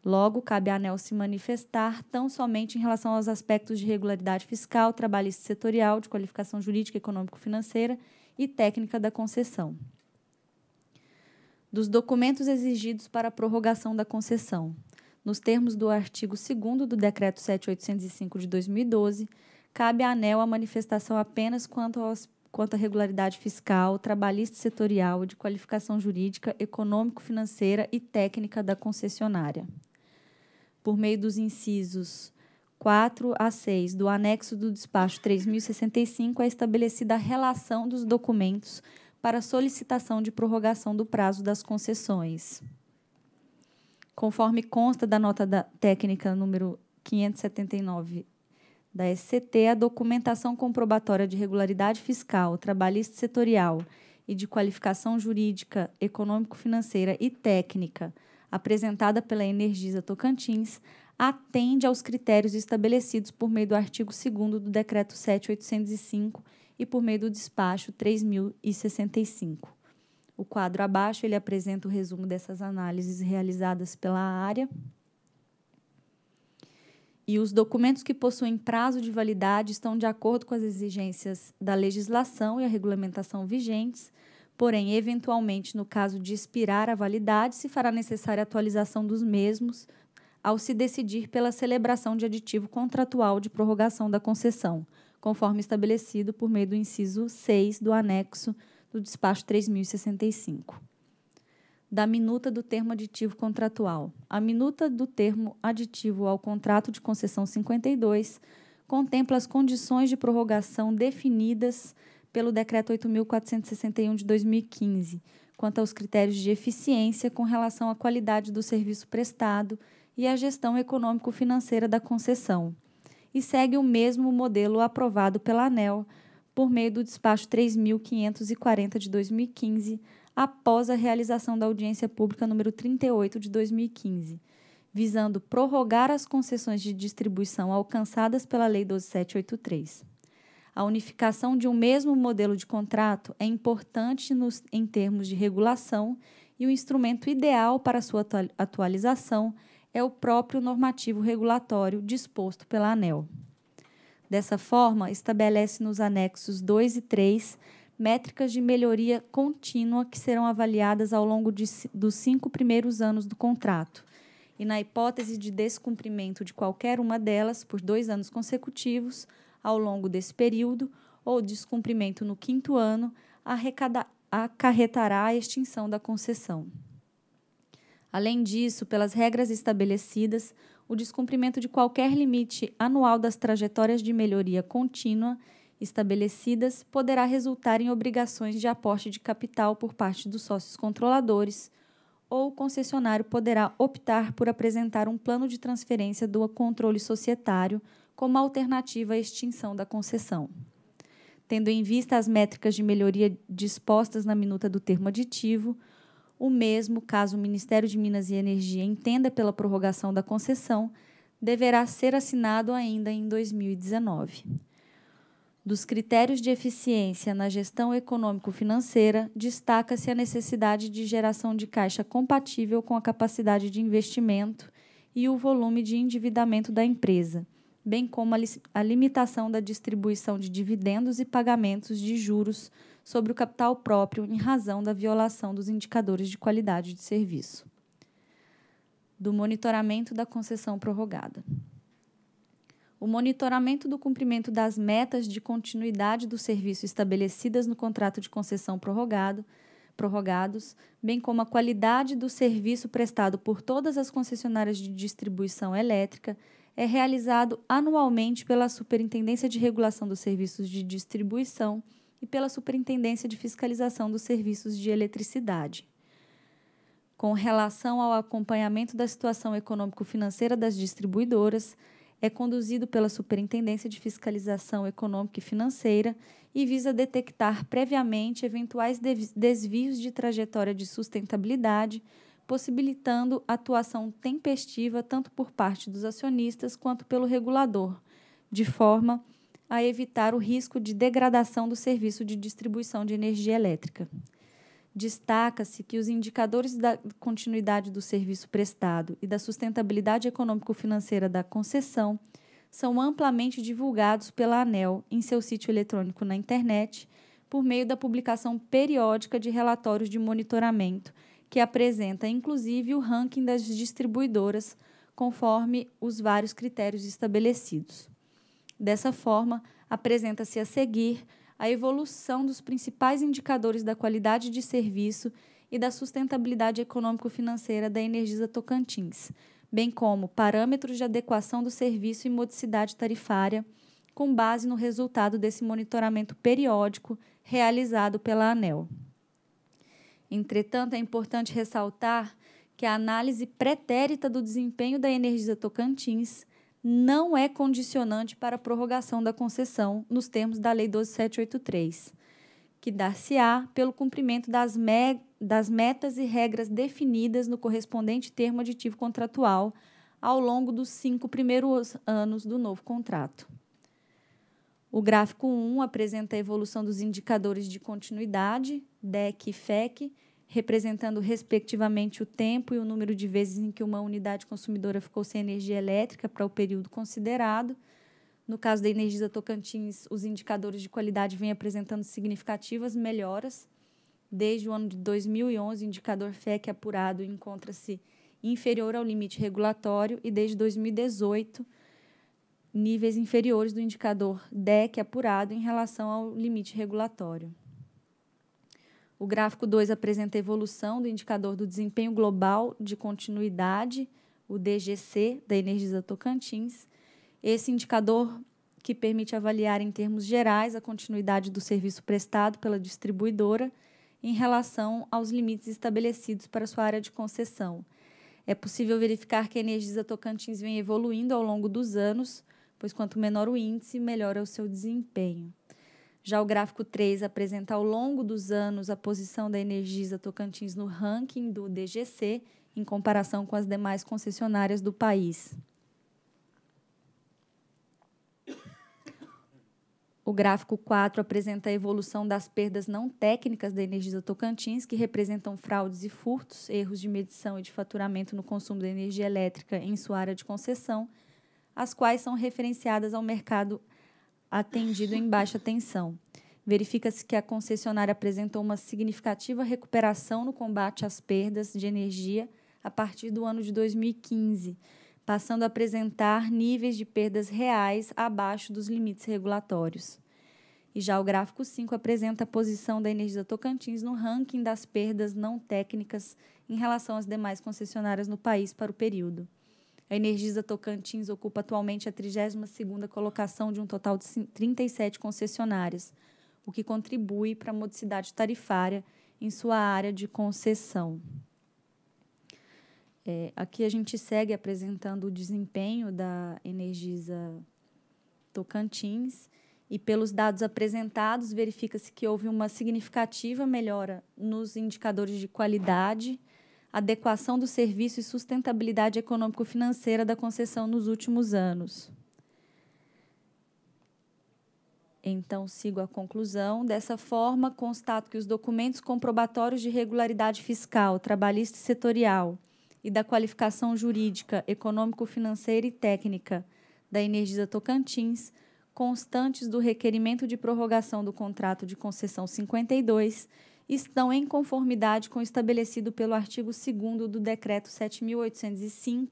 Logo, cabe à ANEL se manifestar tão somente em relação aos aspectos de regularidade fiscal, trabalhista setorial, de qualificação jurídica, econômico-financeira e técnica da concessão. Dos documentos exigidos para a prorrogação da concessão nos termos do artigo 2 do Decreto 7805 de 2012, cabe à ANEL a manifestação apenas quanto, aos, quanto à regularidade fiscal, trabalhista setorial, de qualificação jurídica, econômico-financeira e técnica da concessionária. Por meio dos incisos 4 a 6 do anexo do despacho 3065 é estabelecida a relação dos documentos para solicitação de prorrogação do prazo das concessões conforme consta da nota da técnica número 579 da SCT, a documentação comprobatória de regularidade fiscal, trabalhista setorial e de qualificação jurídica, econômico-financeira e técnica apresentada pela Energisa Tocantins atende aos critérios estabelecidos por meio do artigo 2 do Decreto 7805 e por meio do despacho 3065. O quadro abaixo ele apresenta o resumo dessas análises realizadas pela área. E os documentos que possuem prazo de validade estão de acordo com as exigências da legislação e a regulamentação vigentes, porém, eventualmente, no caso de expirar a validade, se fará necessária a atualização dos mesmos ao se decidir pela celebração de aditivo contratual de prorrogação da concessão, conforme estabelecido por meio do inciso 6 do anexo do despacho 3065. Da minuta do termo aditivo contratual. A minuta do termo aditivo ao contrato de concessão 52 contempla as condições de prorrogação definidas pelo Decreto 8.461 de 2015, quanto aos critérios de eficiência com relação à qualidade do serviço prestado e à gestão econômico-financeira da concessão, e segue o mesmo modelo aprovado pela ANEL por meio do despacho 3540 de 2015, após a realização da audiência pública número 38 de 2015, visando prorrogar as concessões de distribuição alcançadas pela Lei 12783. A unificação de um mesmo modelo de contrato é importante nos, em termos de regulação e o instrumento ideal para sua atualização é o próprio normativo regulatório disposto pela ANEL. Dessa forma, estabelece nos anexos 2 e 3 métricas de melhoria contínua que serão avaliadas ao longo de, dos cinco primeiros anos do contrato. E na hipótese de descumprimento de qualquer uma delas por dois anos consecutivos, ao longo desse período, ou descumprimento no quinto ano, acarretará a extinção da concessão. Além disso, pelas regras estabelecidas, o descumprimento de qualquer limite anual das trajetórias de melhoria contínua estabelecidas poderá resultar em obrigações de aporte de capital por parte dos sócios controladores, ou o concessionário poderá optar por apresentar um plano de transferência do controle societário como alternativa à extinção da concessão. Tendo em vista as métricas de melhoria dispostas na minuta do termo aditivo, o mesmo, caso o Ministério de Minas e Energia entenda pela prorrogação da concessão, deverá ser assinado ainda em 2019. Dos critérios de eficiência na gestão econômico-financeira, destaca-se a necessidade de geração de caixa compatível com a capacidade de investimento e o volume de endividamento da empresa, bem como a, a limitação da distribuição de dividendos e pagamentos de juros sobre o capital próprio em razão da violação dos indicadores de qualidade de serviço. Do monitoramento da concessão prorrogada. O monitoramento do cumprimento das metas de continuidade do serviço estabelecidas no contrato de concessão prorrogado, prorrogados, bem como a qualidade do serviço prestado por todas as concessionárias de distribuição elétrica, é realizado anualmente pela Superintendência de Regulação dos Serviços de Distribuição e pela Superintendência de Fiscalização dos Serviços de Eletricidade. Com relação ao acompanhamento da situação econômico-financeira das distribuidoras, é conduzido pela Superintendência de Fiscalização Econômica e Financeira e visa detectar previamente eventuais desvios de trajetória de sustentabilidade, possibilitando atuação tempestiva tanto por parte dos acionistas quanto pelo regulador, de forma a evitar o risco de degradação do serviço de distribuição de energia elétrica. Destaca-se que os indicadores da continuidade do serviço prestado e da sustentabilidade econômico-financeira da concessão são amplamente divulgados pela ANEL em seu sítio eletrônico na internet, por meio da publicação periódica de relatórios de monitoramento, que apresenta inclusive o ranking das distribuidoras, conforme os vários critérios estabelecidos. Dessa forma, apresenta-se a seguir a evolução dos principais indicadores da qualidade de serviço e da sustentabilidade econômico-financeira da Energisa Tocantins, bem como parâmetros de adequação do serviço e modicidade tarifária, com base no resultado desse monitoramento periódico realizado pela ANEL. Entretanto, é importante ressaltar que a análise pretérita do desempenho da Energisa Tocantins não é condicionante para a prorrogação da concessão nos termos da Lei 12783, que dar-se-á pelo cumprimento das, me das metas e regras definidas no correspondente termo aditivo contratual ao longo dos cinco primeiros anos do novo contrato. O gráfico 1 apresenta a evolução dos indicadores de continuidade, DEC e FEC, representando respectivamente o tempo e o número de vezes em que uma unidade consumidora ficou sem energia elétrica para o período considerado. No caso da Energisa Tocantins, os indicadores de qualidade vêm apresentando significativas melhoras. Desde o ano de 2011, o indicador FEC apurado encontra-se inferior ao limite regulatório e desde 2018, níveis inferiores do indicador DEC apurado em relação ao limite regulatório. O gráfico 2 apresenta a evolução do indicador do desempenho global de continuidade, o DGC, da Energisa Tocantins. Esse indicador que permite avaliar em termos gerais a continuidade do serviço prestado pela distribuidora em relação aos limites estabelecidos para sua área de concessão. É possível verificar que a Energisa Tocantins vem evoluindo ao longo dos anos, pois quanto menor o índice, melhor é o seu desempenho. Já o gráfico 3 apresenta ao longo dos anos a posição da Energisa Tocantins no ranking do DGC em comparação com as demais concessionárias do país. O gráfico 4 apresenta a evolução das perdas não técnicas da Energisa Tocantins, que representam fraudes e furtos, erros de medição e de faturamento no consumo de energia elétrica em sua área de concessão, as quais são referenciadas ao mercado atendido em baixa tensão. Verifica-se que a concessionária apresentou uma significativa recuperação no combate às perdas de energia a partir do ano de 2015, passando a apresentar níveis de perdas reais abaixo dos limites regulatórios. E já o gráfico 5 apresenta a posição da Energisa Tocantins no ranking das perdas não técnicas em relação às demais concessionárias no país para o período. A Energisa Tocantins ocupa atualmente a 32ª colocação de um total de 37 concessionárias, o que contribui para a modicidade tarifária em sua área de concessão. É, aqui a gente segue apresentando o desempenho da Energisa Tocantins e pelos dados apresentados verifica-se que houve uma significativa melhora nos indicadores de qualidade adequação do serviço e sustentabilidade econômico-financeira da concessão nos últimos anos. Então, sigo a conclusão. Dessa forma, constato que os documentos comprobatórios de regularidade fiscal, trabalhista e setorial e da qualificação jurídica, econômico-financeira e técnica da Energisa Tocantins, constantes do requerimento de prorrogação do contrato de concessão 52, estão em conformidade com o estabelecido pelo artigo 2 do Decreto 7.805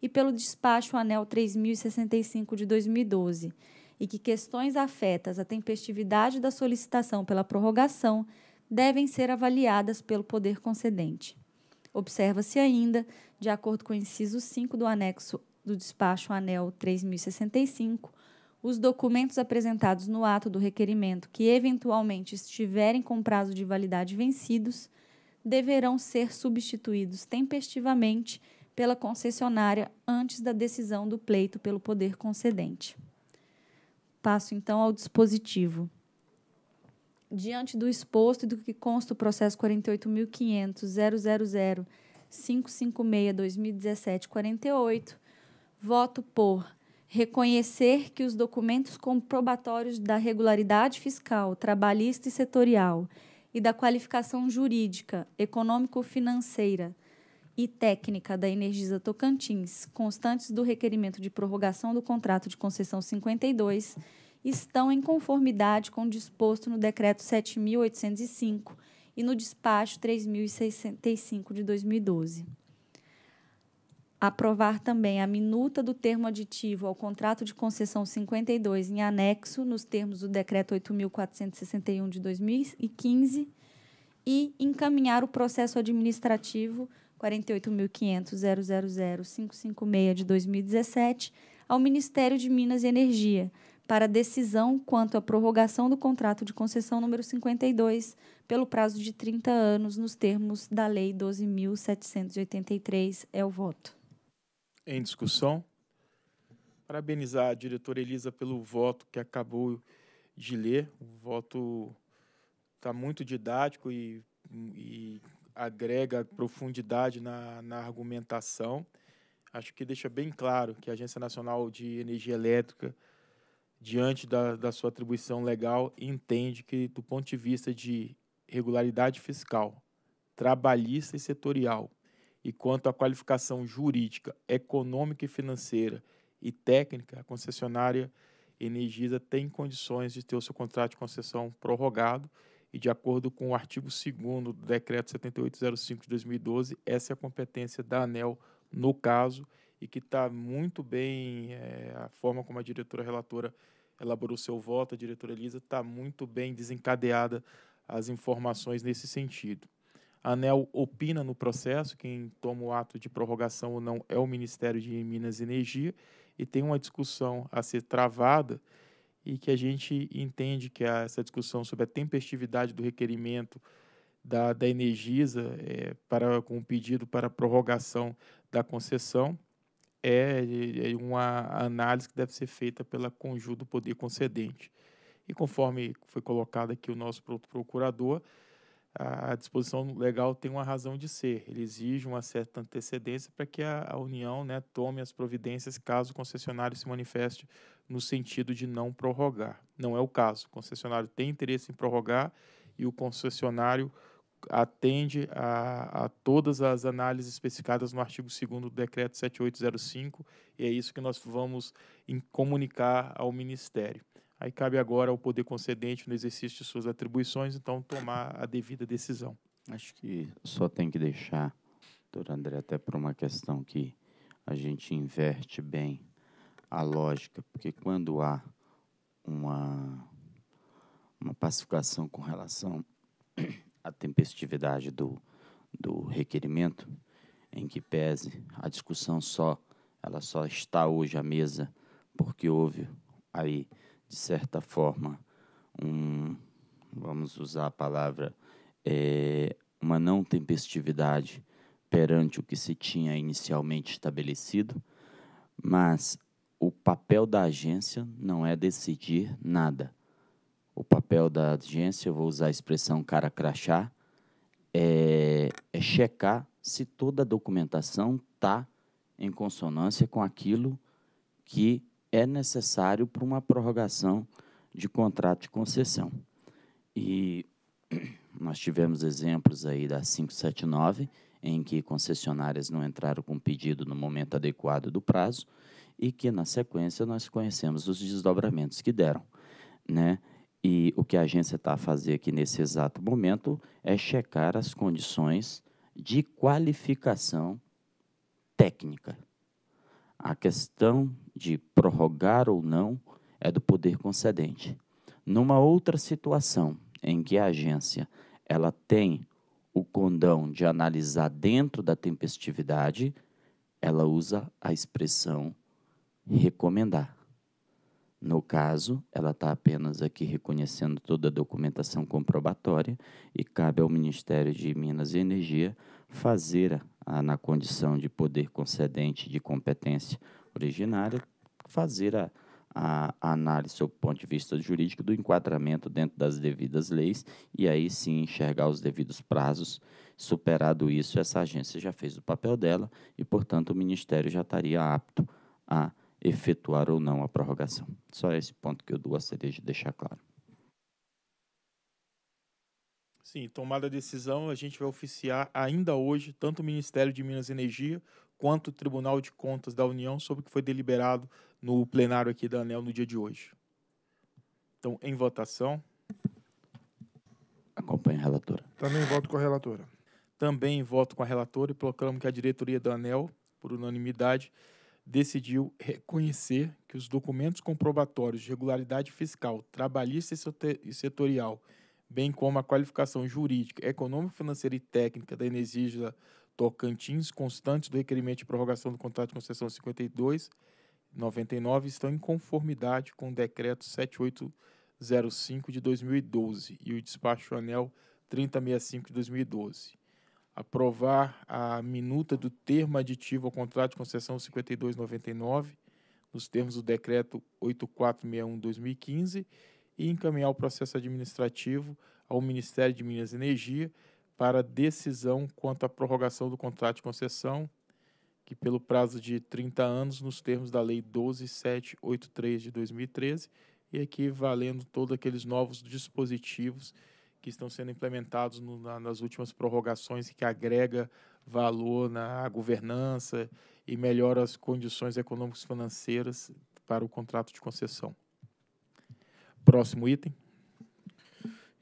e pelo Despacho Anel 3.065 de 2012, e que questões afetas à tempestividade da solicitação pela prorrogação devem ser avaliadas pelo poder concedente. Observa-se ainda, de acordo com o inciso 5 do anexo do Despacho Anel 3065, os documentos apresentados no ato do requerimento que eventualmente estiverem com prazo de validade vencidos deverão ser substituídos tempestivamente pela concessionária antes da decisão do pleito pelo poder concedente. Passo então ao dispositivo. Diante do exposto e do que consta o processo 48500000556201748, voto por reconhecer que os documentos comprobatórios da regularidade fiscal, trabalhista e setorial e da qualificação jurídica, econômico-financeira e técnica da Energisa Tocantins, constantes do requerimento de prorrogação do contrato de concessão 52, estão em conformidade com o disposto no decreto 7805 e no despacho 3065 de 2012 aprovar também a minuta do termo aditivo ao contrato de concessão 52 em anexo, nos termos do decreto 8461 de 2015 e encaminhar o processo administrativo 48.500.000.556 de 2017 ao Ministério de Minas e Energia para decisão quanto à prorrogação do contrato de concessão número 52 pelo prazo de 30 anos nos termos da Lei 12.783. É o voto em discussão. Parabenizar a diretora Elisa pelo voto que acabou de ler. O voto está muito didático e, e agrega profundidade na, na argumentação. Acho que deixa bem claro que a Agência Nacional de Energia Elétrica, diante da, da sua atribuição legal, entende que, do ponto de vista de regularidade fiscal, trabalhista e setorial, e quanto à qualificação jurídica, econômica e financeira e técnica, a concessionária Energisa tem condições de ter o seu contrato de concessão prorrogado e, de acordo com o artigo 2 do Decreto 7805 de 2012, essa é a competência da ANEL no caso e que está muito bem, é, a forma como a diretora relatora elaborou seu voto, a diretora Elisa, está muito bem desencadeada as informações nesse sentido. A ANEL opina no processo, quem toma o ato de prorrogação ou não é o Ministério de Minas e Energia, e tem uma discussão a ser travada e que a gente entende que essa discussão sobre a tempestividade do requerimento da, da Energisa é, para, com o pedido para prorrogação da concessão é, é uma análise que deve ser feita pela conjunto do poder concedente. E conforme foi colocado aqui o nosso procurador, a, disposição legal tem uma razão de ser, ele exige uma certa antecedência para que a, a União né, tome as providências caso o concessionário se manifeste no sentido de não prorrogar. Não é o caso. O concessionário tem interesse em prorrogar e o concessionário atende a, a, todas as análises especificadas no artigo 2 do decreto 7805, e é isso que nós vamos comunicar ao Ministério. Aí cabe agora ao poder concedente, no exercício de suas atribuições, então, tomar a devida decisão. Acho que só tem que deixar, doutor André, até para uma questão que a gente inverte bem a lógica, porque quando há uma, uma pacificação com relação à tempestividade do, do requerimento, em que pese a discussão só, ela só está hoje à mesa porque houve aí de certa forma, um, vamos usar a palavra, é, uma não tempestividade perante o que se tinha inicialmente estabelecido, mas o papel da agência não é decidir nada. O papel da agência, eu vou usar a expressão cara crachá, é, é checar se toda a documentação está em consonância com aquilo que é necessário para uma prorrogação de contrato de concessão. E nós tivemos exemplos aí da 579, em que concessionárias não entraram com pedido no momento adequado do prazo e que, na sequência, nós conhecemos os desdobramentos que deram. Né? E o que a agência está a fazer aqui nesse exato momento é checar as condições de qualificação técnica. A questão de prorrogar ou não é do poder concedente. Numa outra situação em que a agência ela tem o condão de analisar dentro da tempestividade, ela usa a expressão recomendar. No caso, ela está apenas aqui reconhecendo toda a documentação comprobatória e cabe ao Ministério de Minas e Energia fazer, a, na condição de poder concedente de competência originária, fazer a, a, análise do o ponto de vista jurídico do enquadramento dentro das devidas leis e aí sim enxergar os devidos prazos. Superado isso, essa agência já fez o papel dela e, portanto, o Ministério já estaria apto a efetuar ou não a prorrogação. Só esse ponto que eu gostaria de deixar claro. Sim, tomada a decisão, a gente vai oficiar ainda hoje, tanto o Ministério de Minas e Energia quanto o Tribunal de Contas da União sobre o que foi deliberado no plenário aqui da ANEL no dia de hoje. Então, em votação. Acompanhe a relatora. Também voto com a relatora. Também voto com a relatora e proclamo que a diretoria da ANEL, por unanimidade, decidiu reconhecer que os documentos comprobatórios de regularidade fiscal, trabalhista e setorial, bem como a qualificação jurídica, econômica, financeira e técnica da Energisa Tocantins constantes do requerimento de prorrogação do contrato de concessão 52 99 estão em conformidade com o decreto 7805 de 2012 e o despacho anel 3065 de 2012. Aprovar a minuta do termo aditivo ao contrato de concessão 5299 nos termos do decreto 8461/2015 e encaminhar o processo administrativo ao Ministério de Minas e Energia para decisão quanto à prorrogação do contrato de concessão, que pelo prazo de 30 anos, nos termos da Lei 12783 de 2013, e aqui valendo todos aqueles novos dispositivos que estão sendo implementados no, na, nas últimas prorrogações e que agrega valor na governança e melhora as condições econômicas financeiras para o contrato de concessão. Próximo item.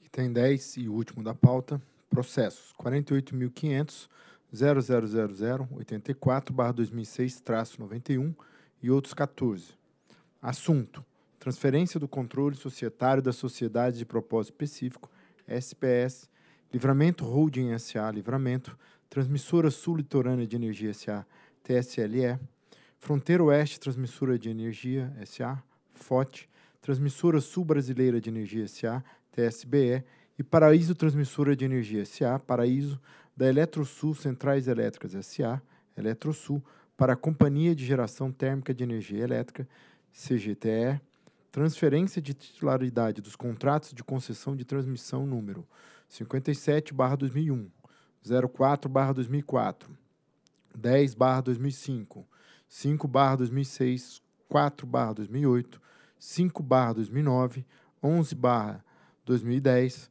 Item 10 e último da pauta, Processos 48.500 84 2006 91 e outros 14. Assunto: Transferência do controle societário da Sociedade de Propósito Específico, SPS, Livramento Holding S.A. Livramento, Transmissora Sul-Litorânea de Energia S.A. TSLE, Fronteira Oeste Transmissora de Energia S.A. FOT, Transmissora Sul-Brasileira de Energia S.A. TSBE e Paraíso Transmissora de Energia SA, Paraíso, da Eletrosul Centrais Elétricas SA, Eletrosul, para a Companhia de Geração Térmica de Energia Elétrica, CGTE, transferência de titularidade dos contratos de concessão de transmissão número 57/2001, 04/2004, 10/2005, 5/2006, 4/2008, 5/2009, 11/2010,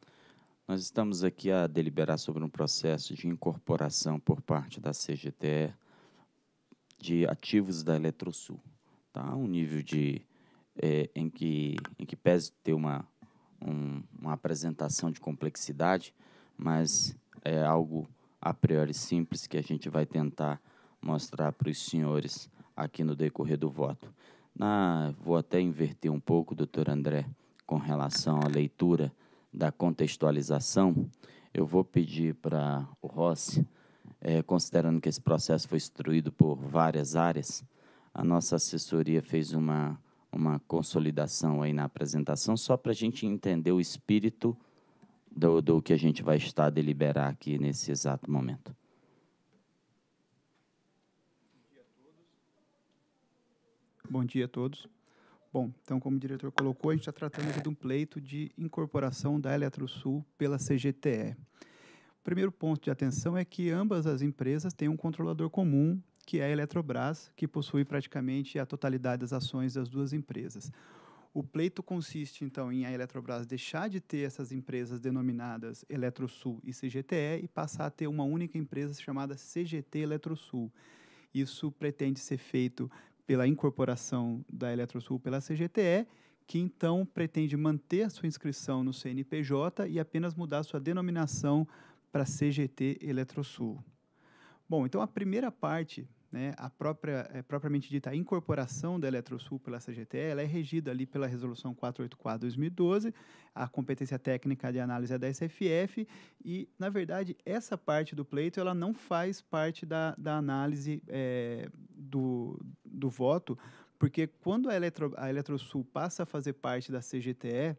Nós estamos aqui a deliberar sobre um processo de incorporação por parte da CGTE de ativos da Eletrosul, tá? Um nível de é, em que em que pese ter uma um, uma apresentação de complexidade, mas é algo a priori simples que a gente vai tentar mostrar para os senhores aqui no decorrer do voto. Na, vou até inverter um pouco, doutor André, com relação à leitura da contextualização, eu vou pedir para o Rossi, é, considerando que esse processo foi instruído por várias áreas, a nossa assessoria fez uma, uma consolidação aí na apresentação, só para a gente entender o espírito do, do que a gente vai estar a deliberar aqui nesse exato momento. Bom dia a todos. Bom, então, como o diretor colocou, a gente está tratando aqui de um pleito de incorporação da Eletrosul pela CGTE. O primeiro ponto de atenção é que ambas as empresas têm um controlador comum, que é a Eletrobras, que possui praticamente a totalidade das ações das duas empresas. O pleito consiste, então, em a Eletrobras deixar de ter essas empresas denominadas Eletrosul e CGTE e passar a ter uma única empresa chamada CGT Eletrosul. Isso pretende ser feito pela incorporação da Eletrosul pela CGTE, que então pretende manter a sua inscrição no CNPJ e apenas mudar sua denominação para CGT Eletrosul. Bom, então a primeira parte né, a própria, é, propriamente dita, a incorporação da Eletrosul pela CGTE, ela é regida ali pela Resolução 484-2012, a competência técnica de análise é da SFF, e, na verdade, essa parte do pleito, ela não faz parte da, da análise é, do, do voto, porque quando a, Eletro, a Eletrosul passa a fazer parte da CGTE,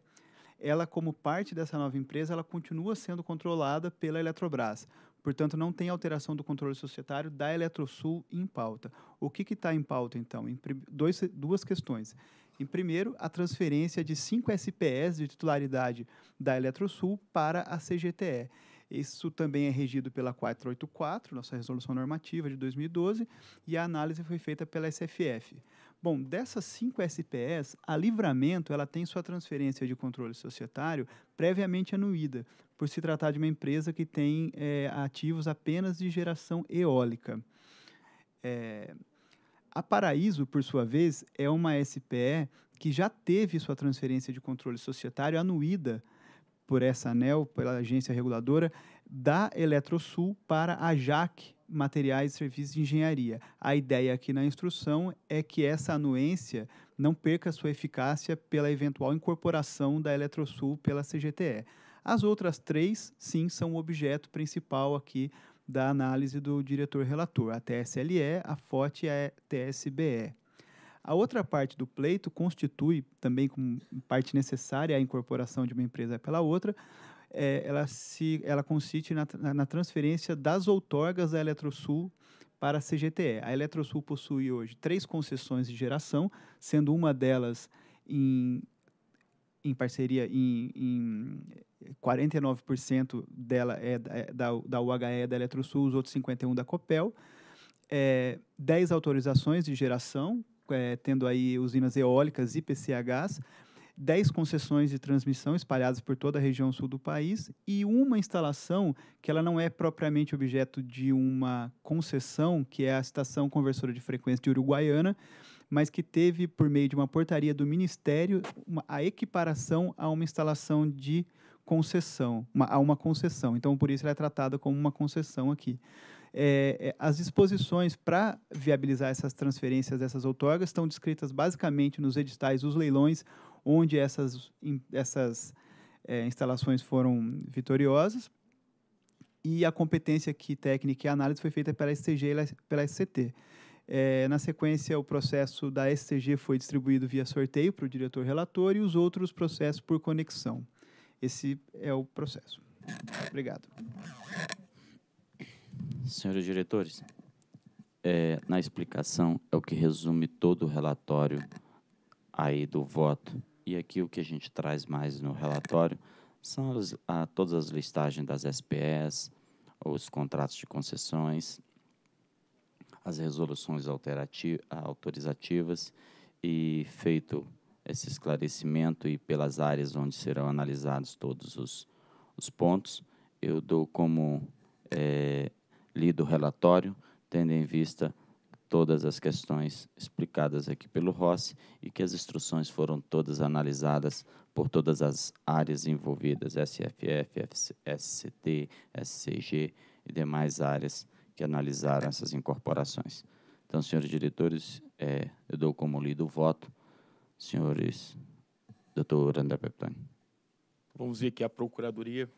ela, como parte dessa nova empresa, ela continua sendo controlada pela Eletrobras. Portanto, não tem alteração do controle societário da Eletrosul em pauta. O que está em pauta, então? Em dois, duas questões. Em primeiro, a transferência de cinco SPS de titularidade da Eletrosul para a CGTE. Isso também é regido pela 484, nossa resolução normativa de 2012, e a análise foi feita pela SFF. Bom, dessas cinco SPS, a Livramento ela tem sua transferência de controle societário previamente anuída, por se tratar de uma empresa que tem é, ativos apenas de geração eólica. É, a Paraíso, por sua vez, é uma SPE que já teve sua transferência de controle societário anuída por essa ANEL, pela agência reguladora, da Eletrosul para a JAC, Materiais e Serviços de Engenharia. A ideia aqui na instrução é que essa anuência não perca sua eficácia pela eventual incorporação da Eletrosul pela CGTE. As outras três, sim, são o objeto principal aqui da análise do diretor relator, a TSLE, a FOT e a TSBE. A outra parte do pleito constitui, também como parte necessária à incorporação de uma empresa pela outra, é, ela, se, ela consiste na, na transferência das outorgas da Eletrosul para a CGTE. A Eletrosul possui hoje três concessões de geração, sendo uma delas em em parceria em, em 49% eh, dela é, da, é, da UHE da Eletrosul, os outros 51% da Copel. É, 10 autorizações de geração, é, tendo aí usinas eólicas e PCHs, 10 concessões de transmissão espalhadas por toda a região sul do país e uma instalação que ela não é propriamente objeto de uma concessão, que é a estação conversora de frequência de Uruguaiana, mas que teve, por meio de uma portaria do Ministério, uma, a equiparação a uma instalação de concessão, uma, a uma concessão. Então, por isso, ela é tratada como uma concessão aqui. É, é as disposições para viabilizar essas transferências dessas outorgas estão descritas basicamente nos editais dos leilões, onde essas, essas é, instalações foram vitoriosas. E a competência aqui técnica e análise foi feita pela STG e pela SCT. É, na sequência, o processo da STG foi distribuído via sorteio para o diretor relator e os outros processos por conexão. Esse é o processo. Obrigado. Senhores diretores, é, na explicação é o que resume todo o relatório aí do voto. E aqui o que a gente traz mais no relatório são as, a, todas as listagens das SPS, os contratos de concessões as resoluções autorizativas e feito esse esclarecimento e pelas áreas onde serão analisados todos os, os pontos, eu dou como é, lido o relatório, tendo em vista todas as questões explicadas aqui pelo Rossi e que as instruções foram todas analisadas por todas as áreas envolvidas, SFF, SCT, SCG e demais áreas que analisaram essas incorporações. Então, senhores diretores, é, eu dou como lido o voto. Senhores, doutor André Peptoni. Vamos ver aqui a Procuradoria.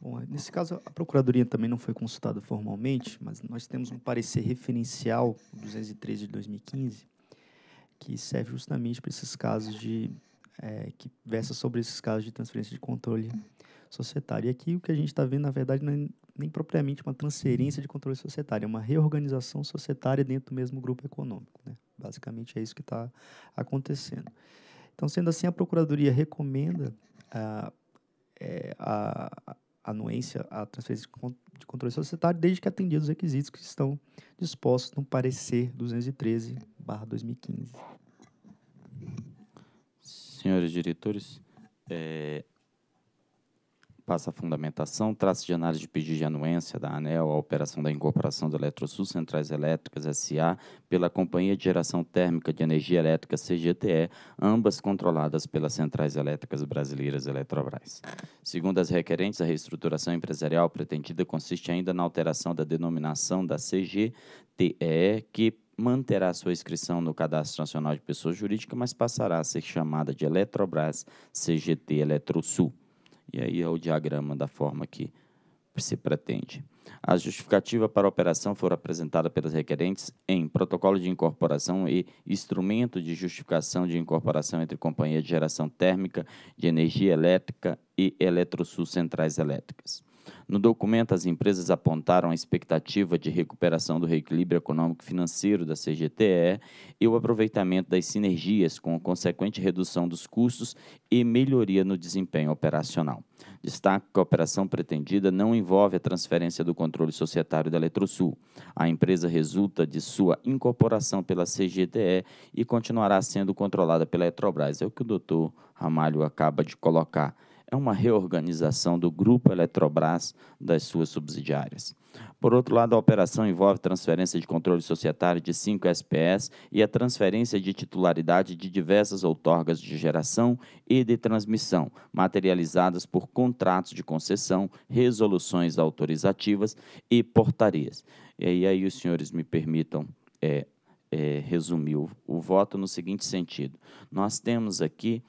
Bom, nesse caso, a Procuradoria também não foi consultada formalmente, mas nós temos um parecer referencial, 213 de 2015, que serve justamente para esses casos de. É, que versa sobre esses casos de transferência de controle societário. E aqui o que a gente está vendo, na verdade, é nem propriamente uma transferência de controle societário, é uma reorganização societária dentro do mesmo grupo econômico. Né? Basicamente é isso que está acontecendo. Então, sendo assim, a Procuradoria recomenda ah, é, a, a anuência à transferência de controle societário, desde que atendidos os requisitos que estão dispostos no parecer 213-2015. Senhores diretores, é, passa a fundamentação, traço de análise de pedido de anuência da ANEL à operação da incorporação do Eletrosul Centrais Elétricas S.A. pela Companhia de Geração Térmica de Energia Elétrica CGTE, ambas controladas pelas Centrais Elétricas Brasileiras Eletrobras. Segundo as requerentes, a reestruturação empresarial pretendida consiste ainda na alteração da denominação da CGTE, que manterá sua inscrição no Cadastro Nacional de Pessoa Jurídica, mas passará a ser chamada de Eletrobras CGT Eletrosul. E aí é o diagrama da forma que se pretende. A justificativa para a operação foi apresentada pelas requerentes em protocolo de incorporação e instrumento de justificação de incorporação entre companhia de geração térmica de energia elétrica e Eletrosul Centrais Elétricas. No documento, as empresas apontaram a expectativa de recuperação do reequilíbrio econômico financeiro da CGTE e o aproveitamento das sinergias, com a consequente redução dos custos e melhoria no desempenho operacional. Destaco que a operação pretendida não envolve a transferência do controle societário da Eletrosul. A empresa resulta de sua incorporação pela CGTE e continuará sendo controlada pela Eletrobras. É o que o doutor Ramalho acaba de colocar é uma reorganização do grupo Eletrobras das suas subsidiárias. Por outro lado, a operação envolve transferência de controle societário de cinco SPS e a transferência de titularidade de diversas outorgas de geração e de transmissão, materializadas por contratos de concessão, resoluções autorizativas e portarias. E aí os senhores me permitam é, é, resumir o, o voto no seguinte sentido: nós temos aqui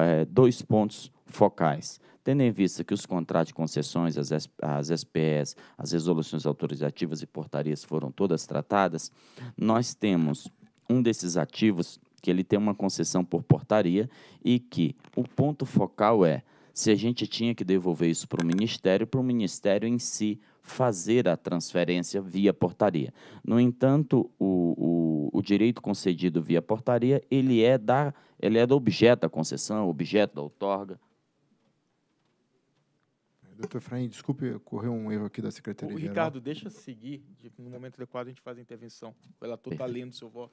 é, dois pontos focais, tendo em vista que os contratos de concessões, as, as SPS, as resoluções autorizativas e portarias foram todas tratadas, nós temos um desses ativos que ele tem uma concessão por portaria e que o ponto focal é se a gente tinha que devolver isso para o Ministério, para o Ministério em si fazer a transferência via portaria. No entanto, o, o, o, direito concedido via portaria, ele é, da, ele é do objeto da concessão, objeto da outorga, Doutor Fraim, desculpe, correu um erro aqui da Secretaria o Ricardo, Geral. deixa seguir. No momento adequado, a gente faz a intervenção. O relator está lendo seu voto.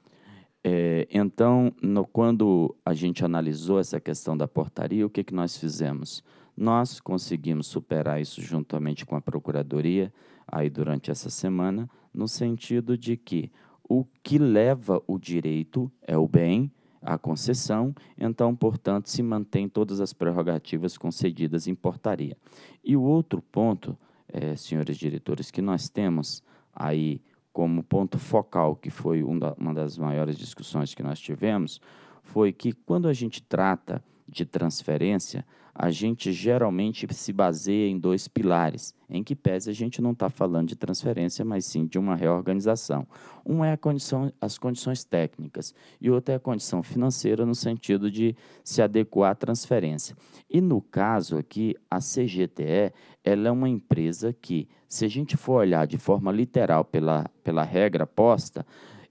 É, então, no, quando a gente analisou essa questão da portaria, o que, que nós fizemos? Nós conseguimos superar isso juntamente com a Procuradoria aí durante essa semana, no sentido de que o que leva o direito é o bem, a concessão, então, portanto, se mantém todas as prerrogativas concedidas em portaria. E o outro ponto, é, senhores diretores, que nós temos aí como ponto focal, que foi um da, uma das maiores discussões que nós tivemos, foi que quando a gente trata de transferência, a gente geralmente se baseia em dois pilares, em que pese a gente não está falando de transferência, mas sim de uma reorganização. Um é condição, as condições técnicas e outro é a condição financeira no sentido de se adequar à transferência. E no caso aqui, a CGTE ela é uma empresa que, se a gente for olhar de forma literal pela, pela regra posta,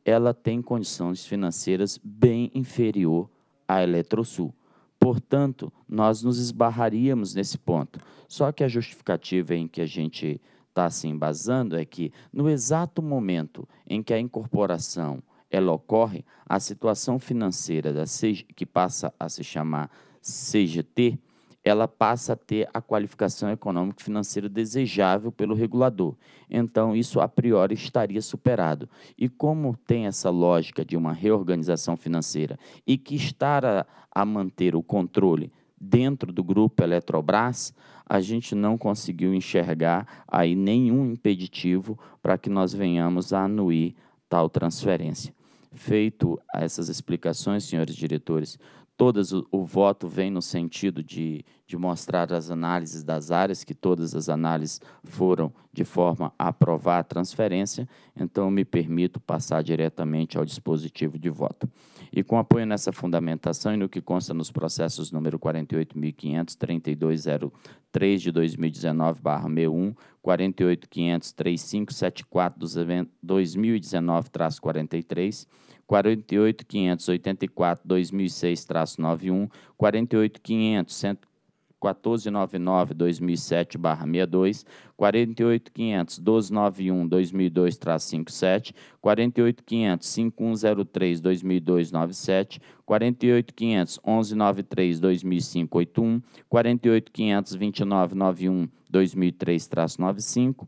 ela tem condições financeiras bem inferior à Eletrosul. Portanto, nós nos esbarraríamos nesse ponto. Só que a justificativa em que a gente está se embasando é que, no exato momento em que a incorporação ela ocorre, a situação financeira da CG, que passa a se chamar CGT, ela passa a ter a qualificação econômica financeira desejável pelo regulador. Então, isso a priori estaria superado. E como tem essa lógica de uma reorganização financeira e que estar a, a manter o controle dentro do grupo Eletrobras, a gente não conseguiu enxergar aí nenhum impeditivo para que nós venhamos a anuir tal transferência. Feito essas explicações, senhores diretores, todas o, o, voto vem no sentido de, de mostrar as análises das áreas, que todas as análises foram de forma a aprovar a transferência, então me permito passar diretamente ao dispositivo de voto. E com apoio nessa fundamentação e no que consta nos processos número 48.500.3203 de 2019-61, 48.500.3574 2019-43, 48584 48.500, 1499 2007 48500 2002 57 48500 48.500-5103-2002-97, 48.500-1193-2005-81, 48.529-91-2003-95,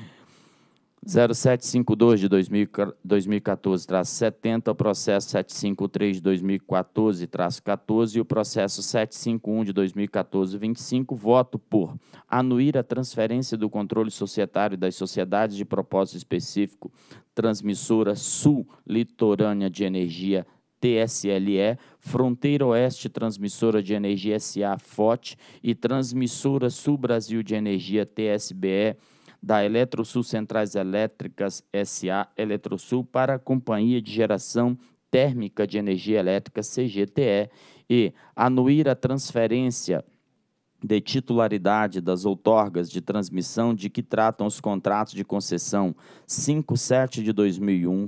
0752 de 2014, traz 70, o processo 753 de 2014, traz 14 e o processo 751 de 2014, 25, voto por anuir a transferência do controle societário das sociedades de propósito específico Transmissora Sul Litorânea de Energia TSLE, Fronteira Oeste Transmissora de Energia SA FOT e Transmissora Sul Brasil de Energia TSBE da Eletrosul Centrais Elétricas SA Eletrosul para a Companhia de Geração Térmica de Energia Elétrica CGTE e anuir a transferência de titularidade das outorgas de transmissão de que tratam os contratos de concessão 57 de 2001,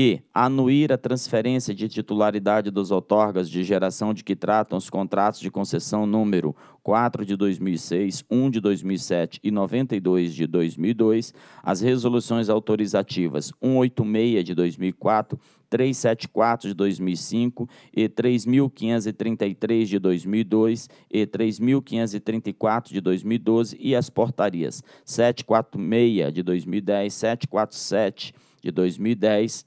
E anuir a transferência de titularidade dos outorgas de geração de que tratam os contratos de concessão número 4 de 2006, 1 de 2007 e 92 de 2002, as resoluções autorizativas 186 de 2004, 374 de 2005 e 3.533 de 2002 e 3.534 de 2012 e as portarias 746 de 2010, 747 de 2010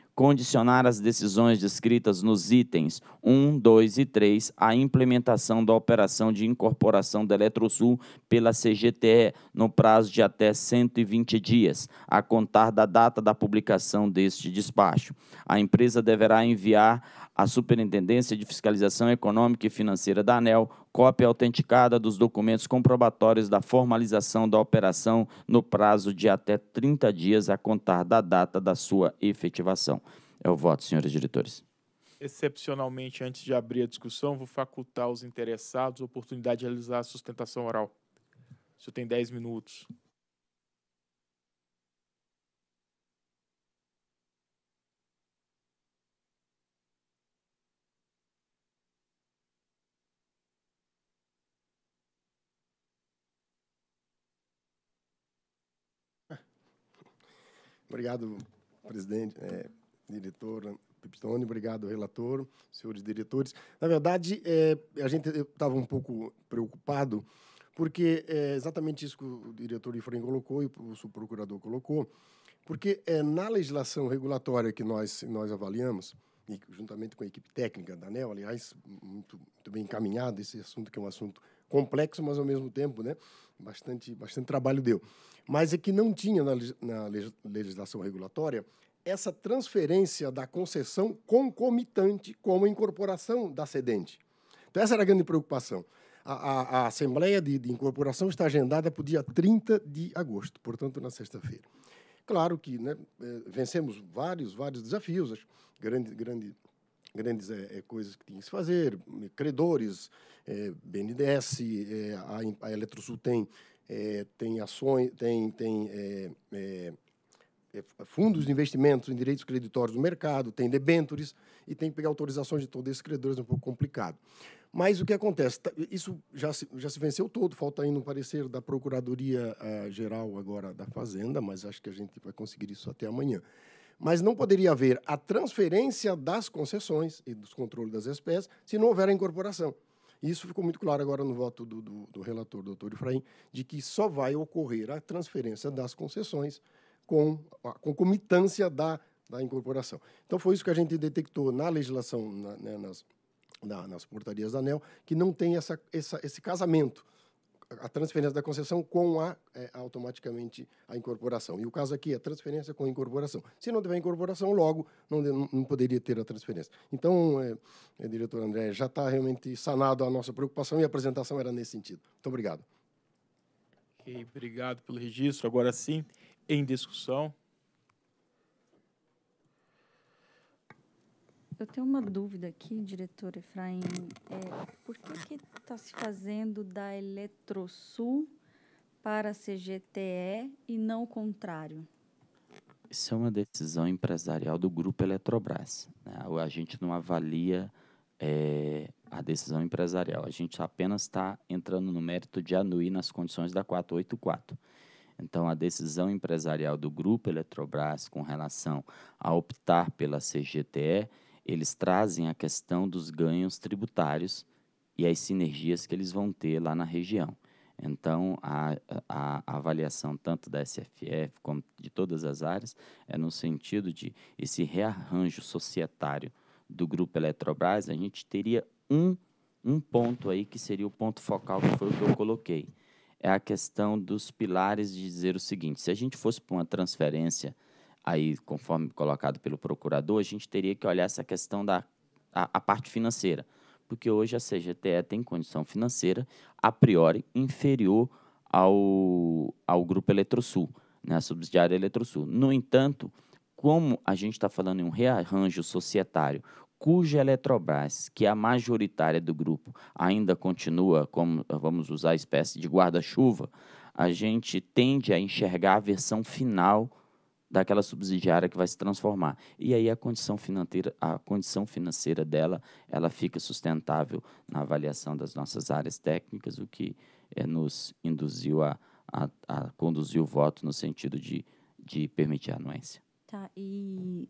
condicionar as decisões descritas nos itens 1, 2 e 3 à implementação da operação de incorporação da Eletrosul pela CGTE no prazo de até 120 dias, a contar da data da publicação deste despacho. A empresa deverá enviar a Superintendência de Fiscalização Econômica e Financeira da ANEL, cópia autenticada dos documentos comprobatórios da formalização da operação no prazo de até 30 dias a contar da data da sua efetivação. É o voto, senhores diretores. Excepcionalmente, antes de abrir a discussão, vou facultar aos interessados a oportunidade de realizar a sustentação oral. O senhor tem 10 minutos. Obrigado, presidente, é, diretor né, Pepitone, obrigado, relator, senhores diretores. Na verdade, é, a gente estava um pouco preocupado, porque é exatamente isso que o diretor Ifren colocou e o subprocurador colocou, porque é, na legislação regulatória que nós, nós avaliamos, e juntamente com a equipe técnica da ANEL, aliás, muito, muito bem encaminhado esse assunto, que é um assunto complexo, mas ao mesmo tempo, né, bastante, bastante trabalho deu. Mas é que não tinha na, na legislação regulatória essa transferência da concessão concomitante com a incorporação da sedente. Então, essa era a grande preocupação. A, a, a Assembleia de, de, Incorporação está agendada para o dia 30 de agosto, portanto, na sexta-feira. Claro que né, eh, vencemos vários, vários desafios, grande, grande grandes é, coisas que tinha que se fazer, eh, credores, é, BNDES, é, a, a Eletrosul tem, tem ações, tem, tem fundos de investimentos em direitos creditórios do mercado, tem debentures e tem que pegar autorizações de todos esses credores, é um pouco complicado. Mas o que acontece? Tá, isso já se, já se venceu todo, falta ainda um parecer da Procuradoria uh, Geral agora da Fazenda, mas acho que a gente vai conseguir isso até amanhã mas não poderia haver a transferência das concessões e dos controles das espécies se não houver a incorporação. Isso ficou muito claro agora no voto do, do, do relator, doutor Efraim, de que só vai ocorrer a transferência das concessões com a concomitância da, da incorporação. Então, foi isso que a gente detectou na legislação, na, né, nas, na, nas portarias da ANEL, que não tem essa, essa, esse casamento a transferência da concessão com a é, automaticamente a incorporação. E o caso aqui é transferência com incorporação. Se não tiver incorporação, logo não, não poderia ter a transferência. Então, é, é, diretor André, já está realmente sanado a nossa preocupação e a apresentação era nesse sentido. Muito obrigado. Okay, obrigado pelo registro. Agora sim, em discussão. Eu tenho uma dúvida aqui, diretor Efraim. É, por que está se fazendo da Eletrosul para a CGTE e não o contrário? Isso é uma decisão empresarial do grupo Eletrobras. Né? A gente não avalia é, a decisão empresarial. A gente apenas está entrando no mérito de anuir nas condições da 484. Então, a decisão empresarial do grupo Eletrobras com relação a optar pela CGTE eles trazem a questão dos ganhos tributários e as sinergias que eles vão ter lá na região. Então, a, a, a, avaliação tanto da SFF como de todas as áreas é no sentido de esse rearranjo societário do grupo Eletrobras, a gente teria um, um ponto aí que seria o ponto focal, que foi o que eu coloquei. É a questão dos pilares de dizer o seguinte, se a gente fosse para uma transferência aí, conforme colocado pelo procurador, a gente teria que olhar essa questão da a, a parte financeira, porque hoje a CGTE tem condição financeira a priori inferior ao, ao Grupo Eletrosul, né, a subsidiária Eletrosul. No entanto, como a gente está falando em um rearranjo societário, cuja Eletrobras, que é a majoritária do grupo, ainda continua como, vamos usar a espécie de guarda-chuva, a gente tende a enxergar a versão final daquela subsidiária que vai se transformar. E aí a condição financeira, a condição financeira dela, ela fica sustentável na avaliação das nossas áreas técnicas, o que é, nos induziu a, a, a conduzir o voto no sentido de, de permitir a anuência. Tá, e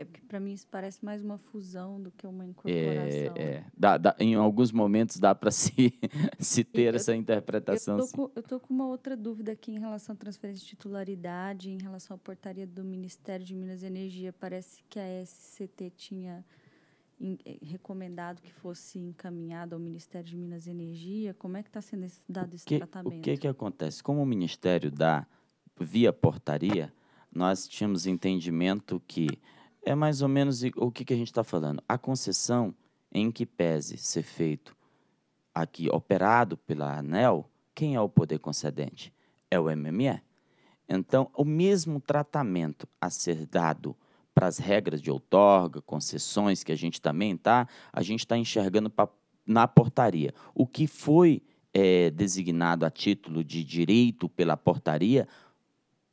é porque para mim isso parece mais uma fusão do que uma é, incorporação. É, é. Dá, dá, em alguns momentos dá para se, se ter eu, essa interpretação. Eu tô, com, eu tô, com, uma outra dúvida aqui em relação à transferência de titularidade, em relação à portaria do Ministério de Minas e Energia. Parece que a SCT tinha eh, recomendado que fosse encaminhado ao Ministério de Minas e Energia. Como é que está sendo dado esse que, tratamento? O que, que acontece? Como o Ministério dá via portaria, nós tínhamos entendimento que é mais ou menos o que, que a gente está falando. A concessão, em que pese ser feito aqui, operado pela ANEL, quem é o poder concedente? É o MME. Então, o mesmo tratamento a ser dado para as regras de outorga, concessões, que a gente também está, a gente está enxergando pra, na portaria. O que foi é, designado a título de direito pela portaria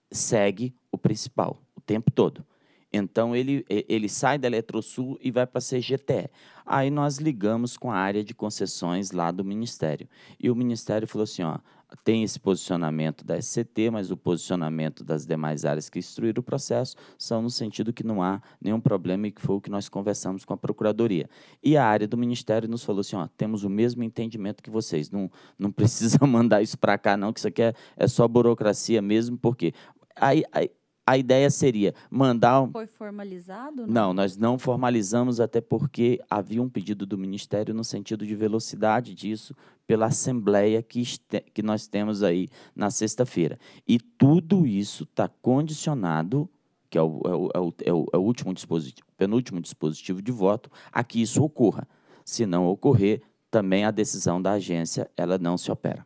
segue o principal o tempo todo. Então ele, ele sai da Eletrosul e vai para a CGTE. Aí nós ligamos com a área de concessões lá do Ministério. E o Ministério falou assim: ó, tem esse posicionamento da SCT, mas o posicionamento das demais áreas que instruíram o processo são no sentido que não há nenhum problema e que foi o que nós conversamos com a Procuradoria. E a área do Ministério nos falou assim, ó, temos o mesmo entendimento que vocês, não, não precisa mandar isso para cá não, que isso aqui é, é só burocracia mesmo, porque Aí, aí, a ideia seria mandar. Foi formalizado? Não? não, nós não formalizamos, até porque havia um pedido do Ministério no sentido de velocidade disso pela Assembleia que, este... que nós temos aí na sexta-feira. E tudo isso está condicionado, que é o, é o, é o, é o é último dispositivo, penúltimo dispositivo de voto, a que isso ocorra. Se não ocorrer, também a decisão da agência ela não se opera.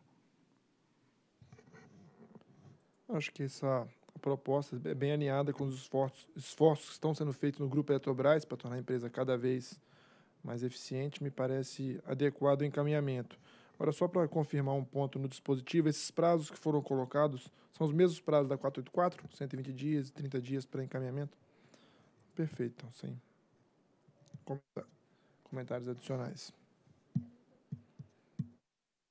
Acho que só proposta é bem alinhada com os esforços, esforços que estão sendo feitos no grupo Eletrobras para tornar a empresa cada vez mais eficiente, me parece adequado o encaminhamento. Agora, só para confirmar um ponto no dispositivo, esses prazos que foram colocados são os mesmos prazos da 484, 120 dias e 30 dias para encaminhamento? Perfeito, então, sem comentários adicionais.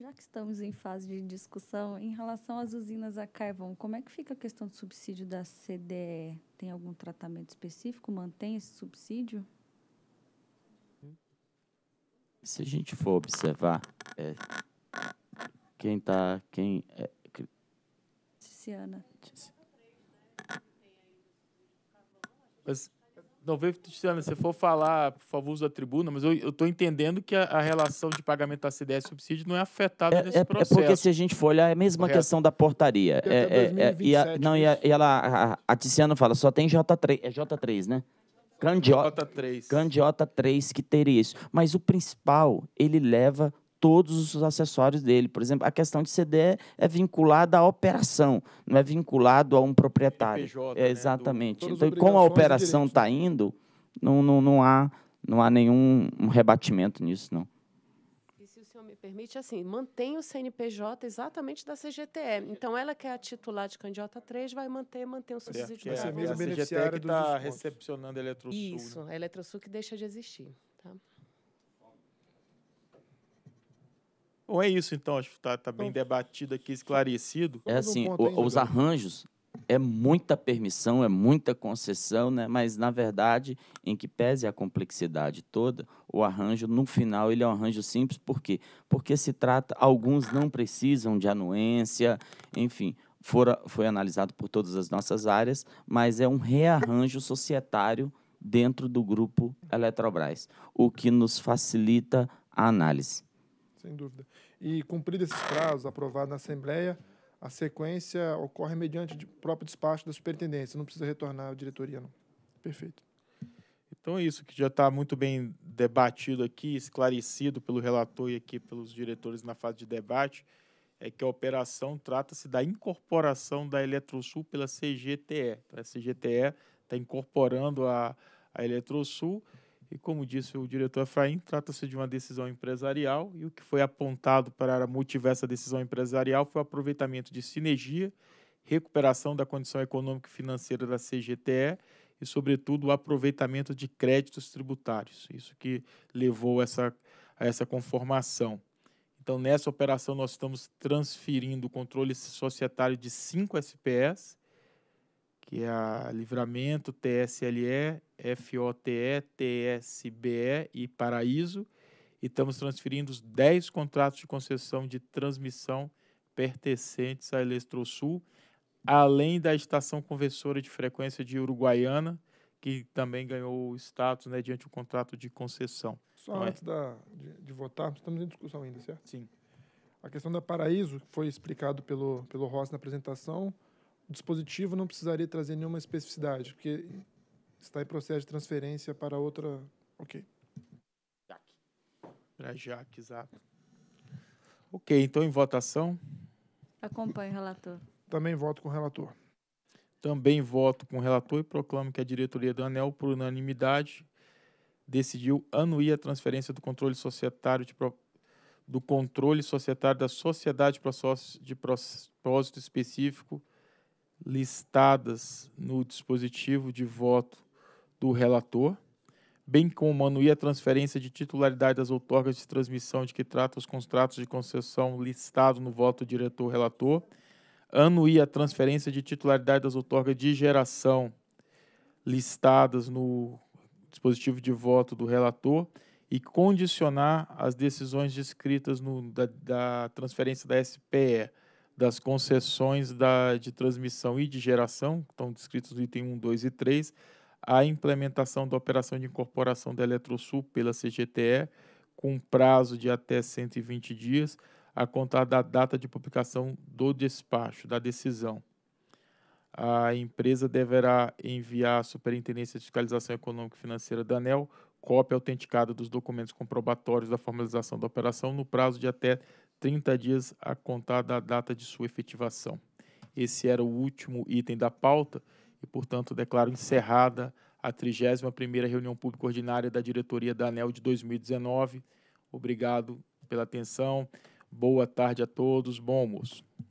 Já que estamos em fase de discussão, em relação às usinas a carvão, como é que fica a questão do subsídio da CDE? Tem algum tratamento específico? Mantém esse subsídio? Se a gente for observar, é, quem está. Quem, é, Tiziana. Mas, talvez, Tiziana, se for falar por favor uso da tribuna, mas eu estou entendendo que a, a, relação de pagamento da CDS e subsídio não é afetada é, nesse é, processo. É porque se a gente for olhar, é a mesma Correto. questão da portaria. É, é, é, e a, não, e, a, e ela, a, a Tiziano fala, só tem J3, é J3, né? Candiota, J3. Grandiota 3 que teria isso. Mas o principal, ele leva todos os acessórios dele. Por exemplo, a questão de CD é, é vinculada à operação, não é vinculado a um proprietário. PJ, né, é, exatamente. Né? Do, então, como a operação está indo, não, não, não, há, não há nenhum um rebatimento nisso, não me permite, assim, mantém o CNPJ exatamente da CGTE. Então, ela que é a titular de candidata 3 vai manter, manter o subsídio é, de é, é a CGTE que está recepcionando a Eletrosul. Né? Isso, né? a Eletrosul que deixa de existir. Tá? ou é isso então, acho que está tá bem então, debatido aqui, esclarecido. É assim, o, os arranjos é muita permissão, é muita concessão, né? mas na verdade, em que pese a complexidade toda, o arranjo no final ele é um arranjo simples, por quê? Porque se trata, alguns não precisam de anuência, enfim, fora, foi analisado por todas as nossas áreas, mas é um rearranjo societário dentro do grupo Eletrobras, o que nos facilita a análise sem dúvida. E cumprido esses prazos, aprovado na Assembleia, a sequência ocorre mediante o próprio despacho da superintendência, não precisa retornar à diretoria, não. Perfeito. Então é isso que já está muito bem debatido aqui, esclarecido pelo relator e aqui pelos diretores na fase de debate, é que a operação trata-se da incorporação da Eletrosul pela CGTE. Então, a CGTE está incorporando a, a Eletrosul e como disse o diretor Efraim, trata-se de uma decisão empresarial e o que foi apontado para motivar essa decisão empresarial foi o aproveitamento de sinergia, recuperação da condição econômica e financeira da CGTE e, sobretudo, o aproveitamento de créditos tributários. Isso que levou essa, a essa conformação. Então, nessa operação, nós estamos transferindo o controle societário de cinco SPS que é a Livramento, TSLE, FOTE, TSBE e Paraíso, e estamos transferindo os 10 contratos de concessão de transmissão pertencentes à Eletrosul, além da estação conversora de frequência de Uruguaiana, que também ganhou o status né, diante do contrato de concessão. Só então é antes é? da, de, de votar, estamos em discussão ainda, certo? Sim. A questão da Paraíso, que foi explicado pelo, pelo Rossi na apresentação, o dispositivo não precisaria trazer nenhuma especificidade, porque está em processo de transferência para outra. Ok. Jaque. Para Jaque, exato. Ok, então em votação. Acompanho o relator. Também voto com o relator. Também voto com o relator e proclamo que a diretoria do ANEL, por unanimidade, decidiu anuir a transferência do controle societário de pro... do controle societário da sociedade de propósito específico listadas no dispositivo de voto do relator, bem como anuir a transferência de titularidade das outorgas de transmissão de que trata os contratos de concessão listados no voto diretor-relator, anuir a transferência de titularidade das outorgas de geração listadas no dispositivo de voto do relator e condicionar as decisões descritas no, da, da transferência da SPE das concessões da, de transmissão e de geração, que estão descritos no item 1, 2 e 3, a implementação da operação de incorporação da Eletrosul pela CGTE, com prazo de até 120 dias, a contar da data de publicação do despacho, da decisão. A empresa deverá enviar à Superintendência de Fiscalização Econômica e Financeira da ANEL cópia autenticada dos documentos comprobatórios da formalização da operação no prazo de até 30 dias a contar da data de sua efetivação. Esse era o último item da pauta e, portanto, declaro encerrada a 31ª reunião pública ordinária da diretoria da ANEL de 2019. Obrigado pela atenção. Boa tarde a todos. Bom almoço.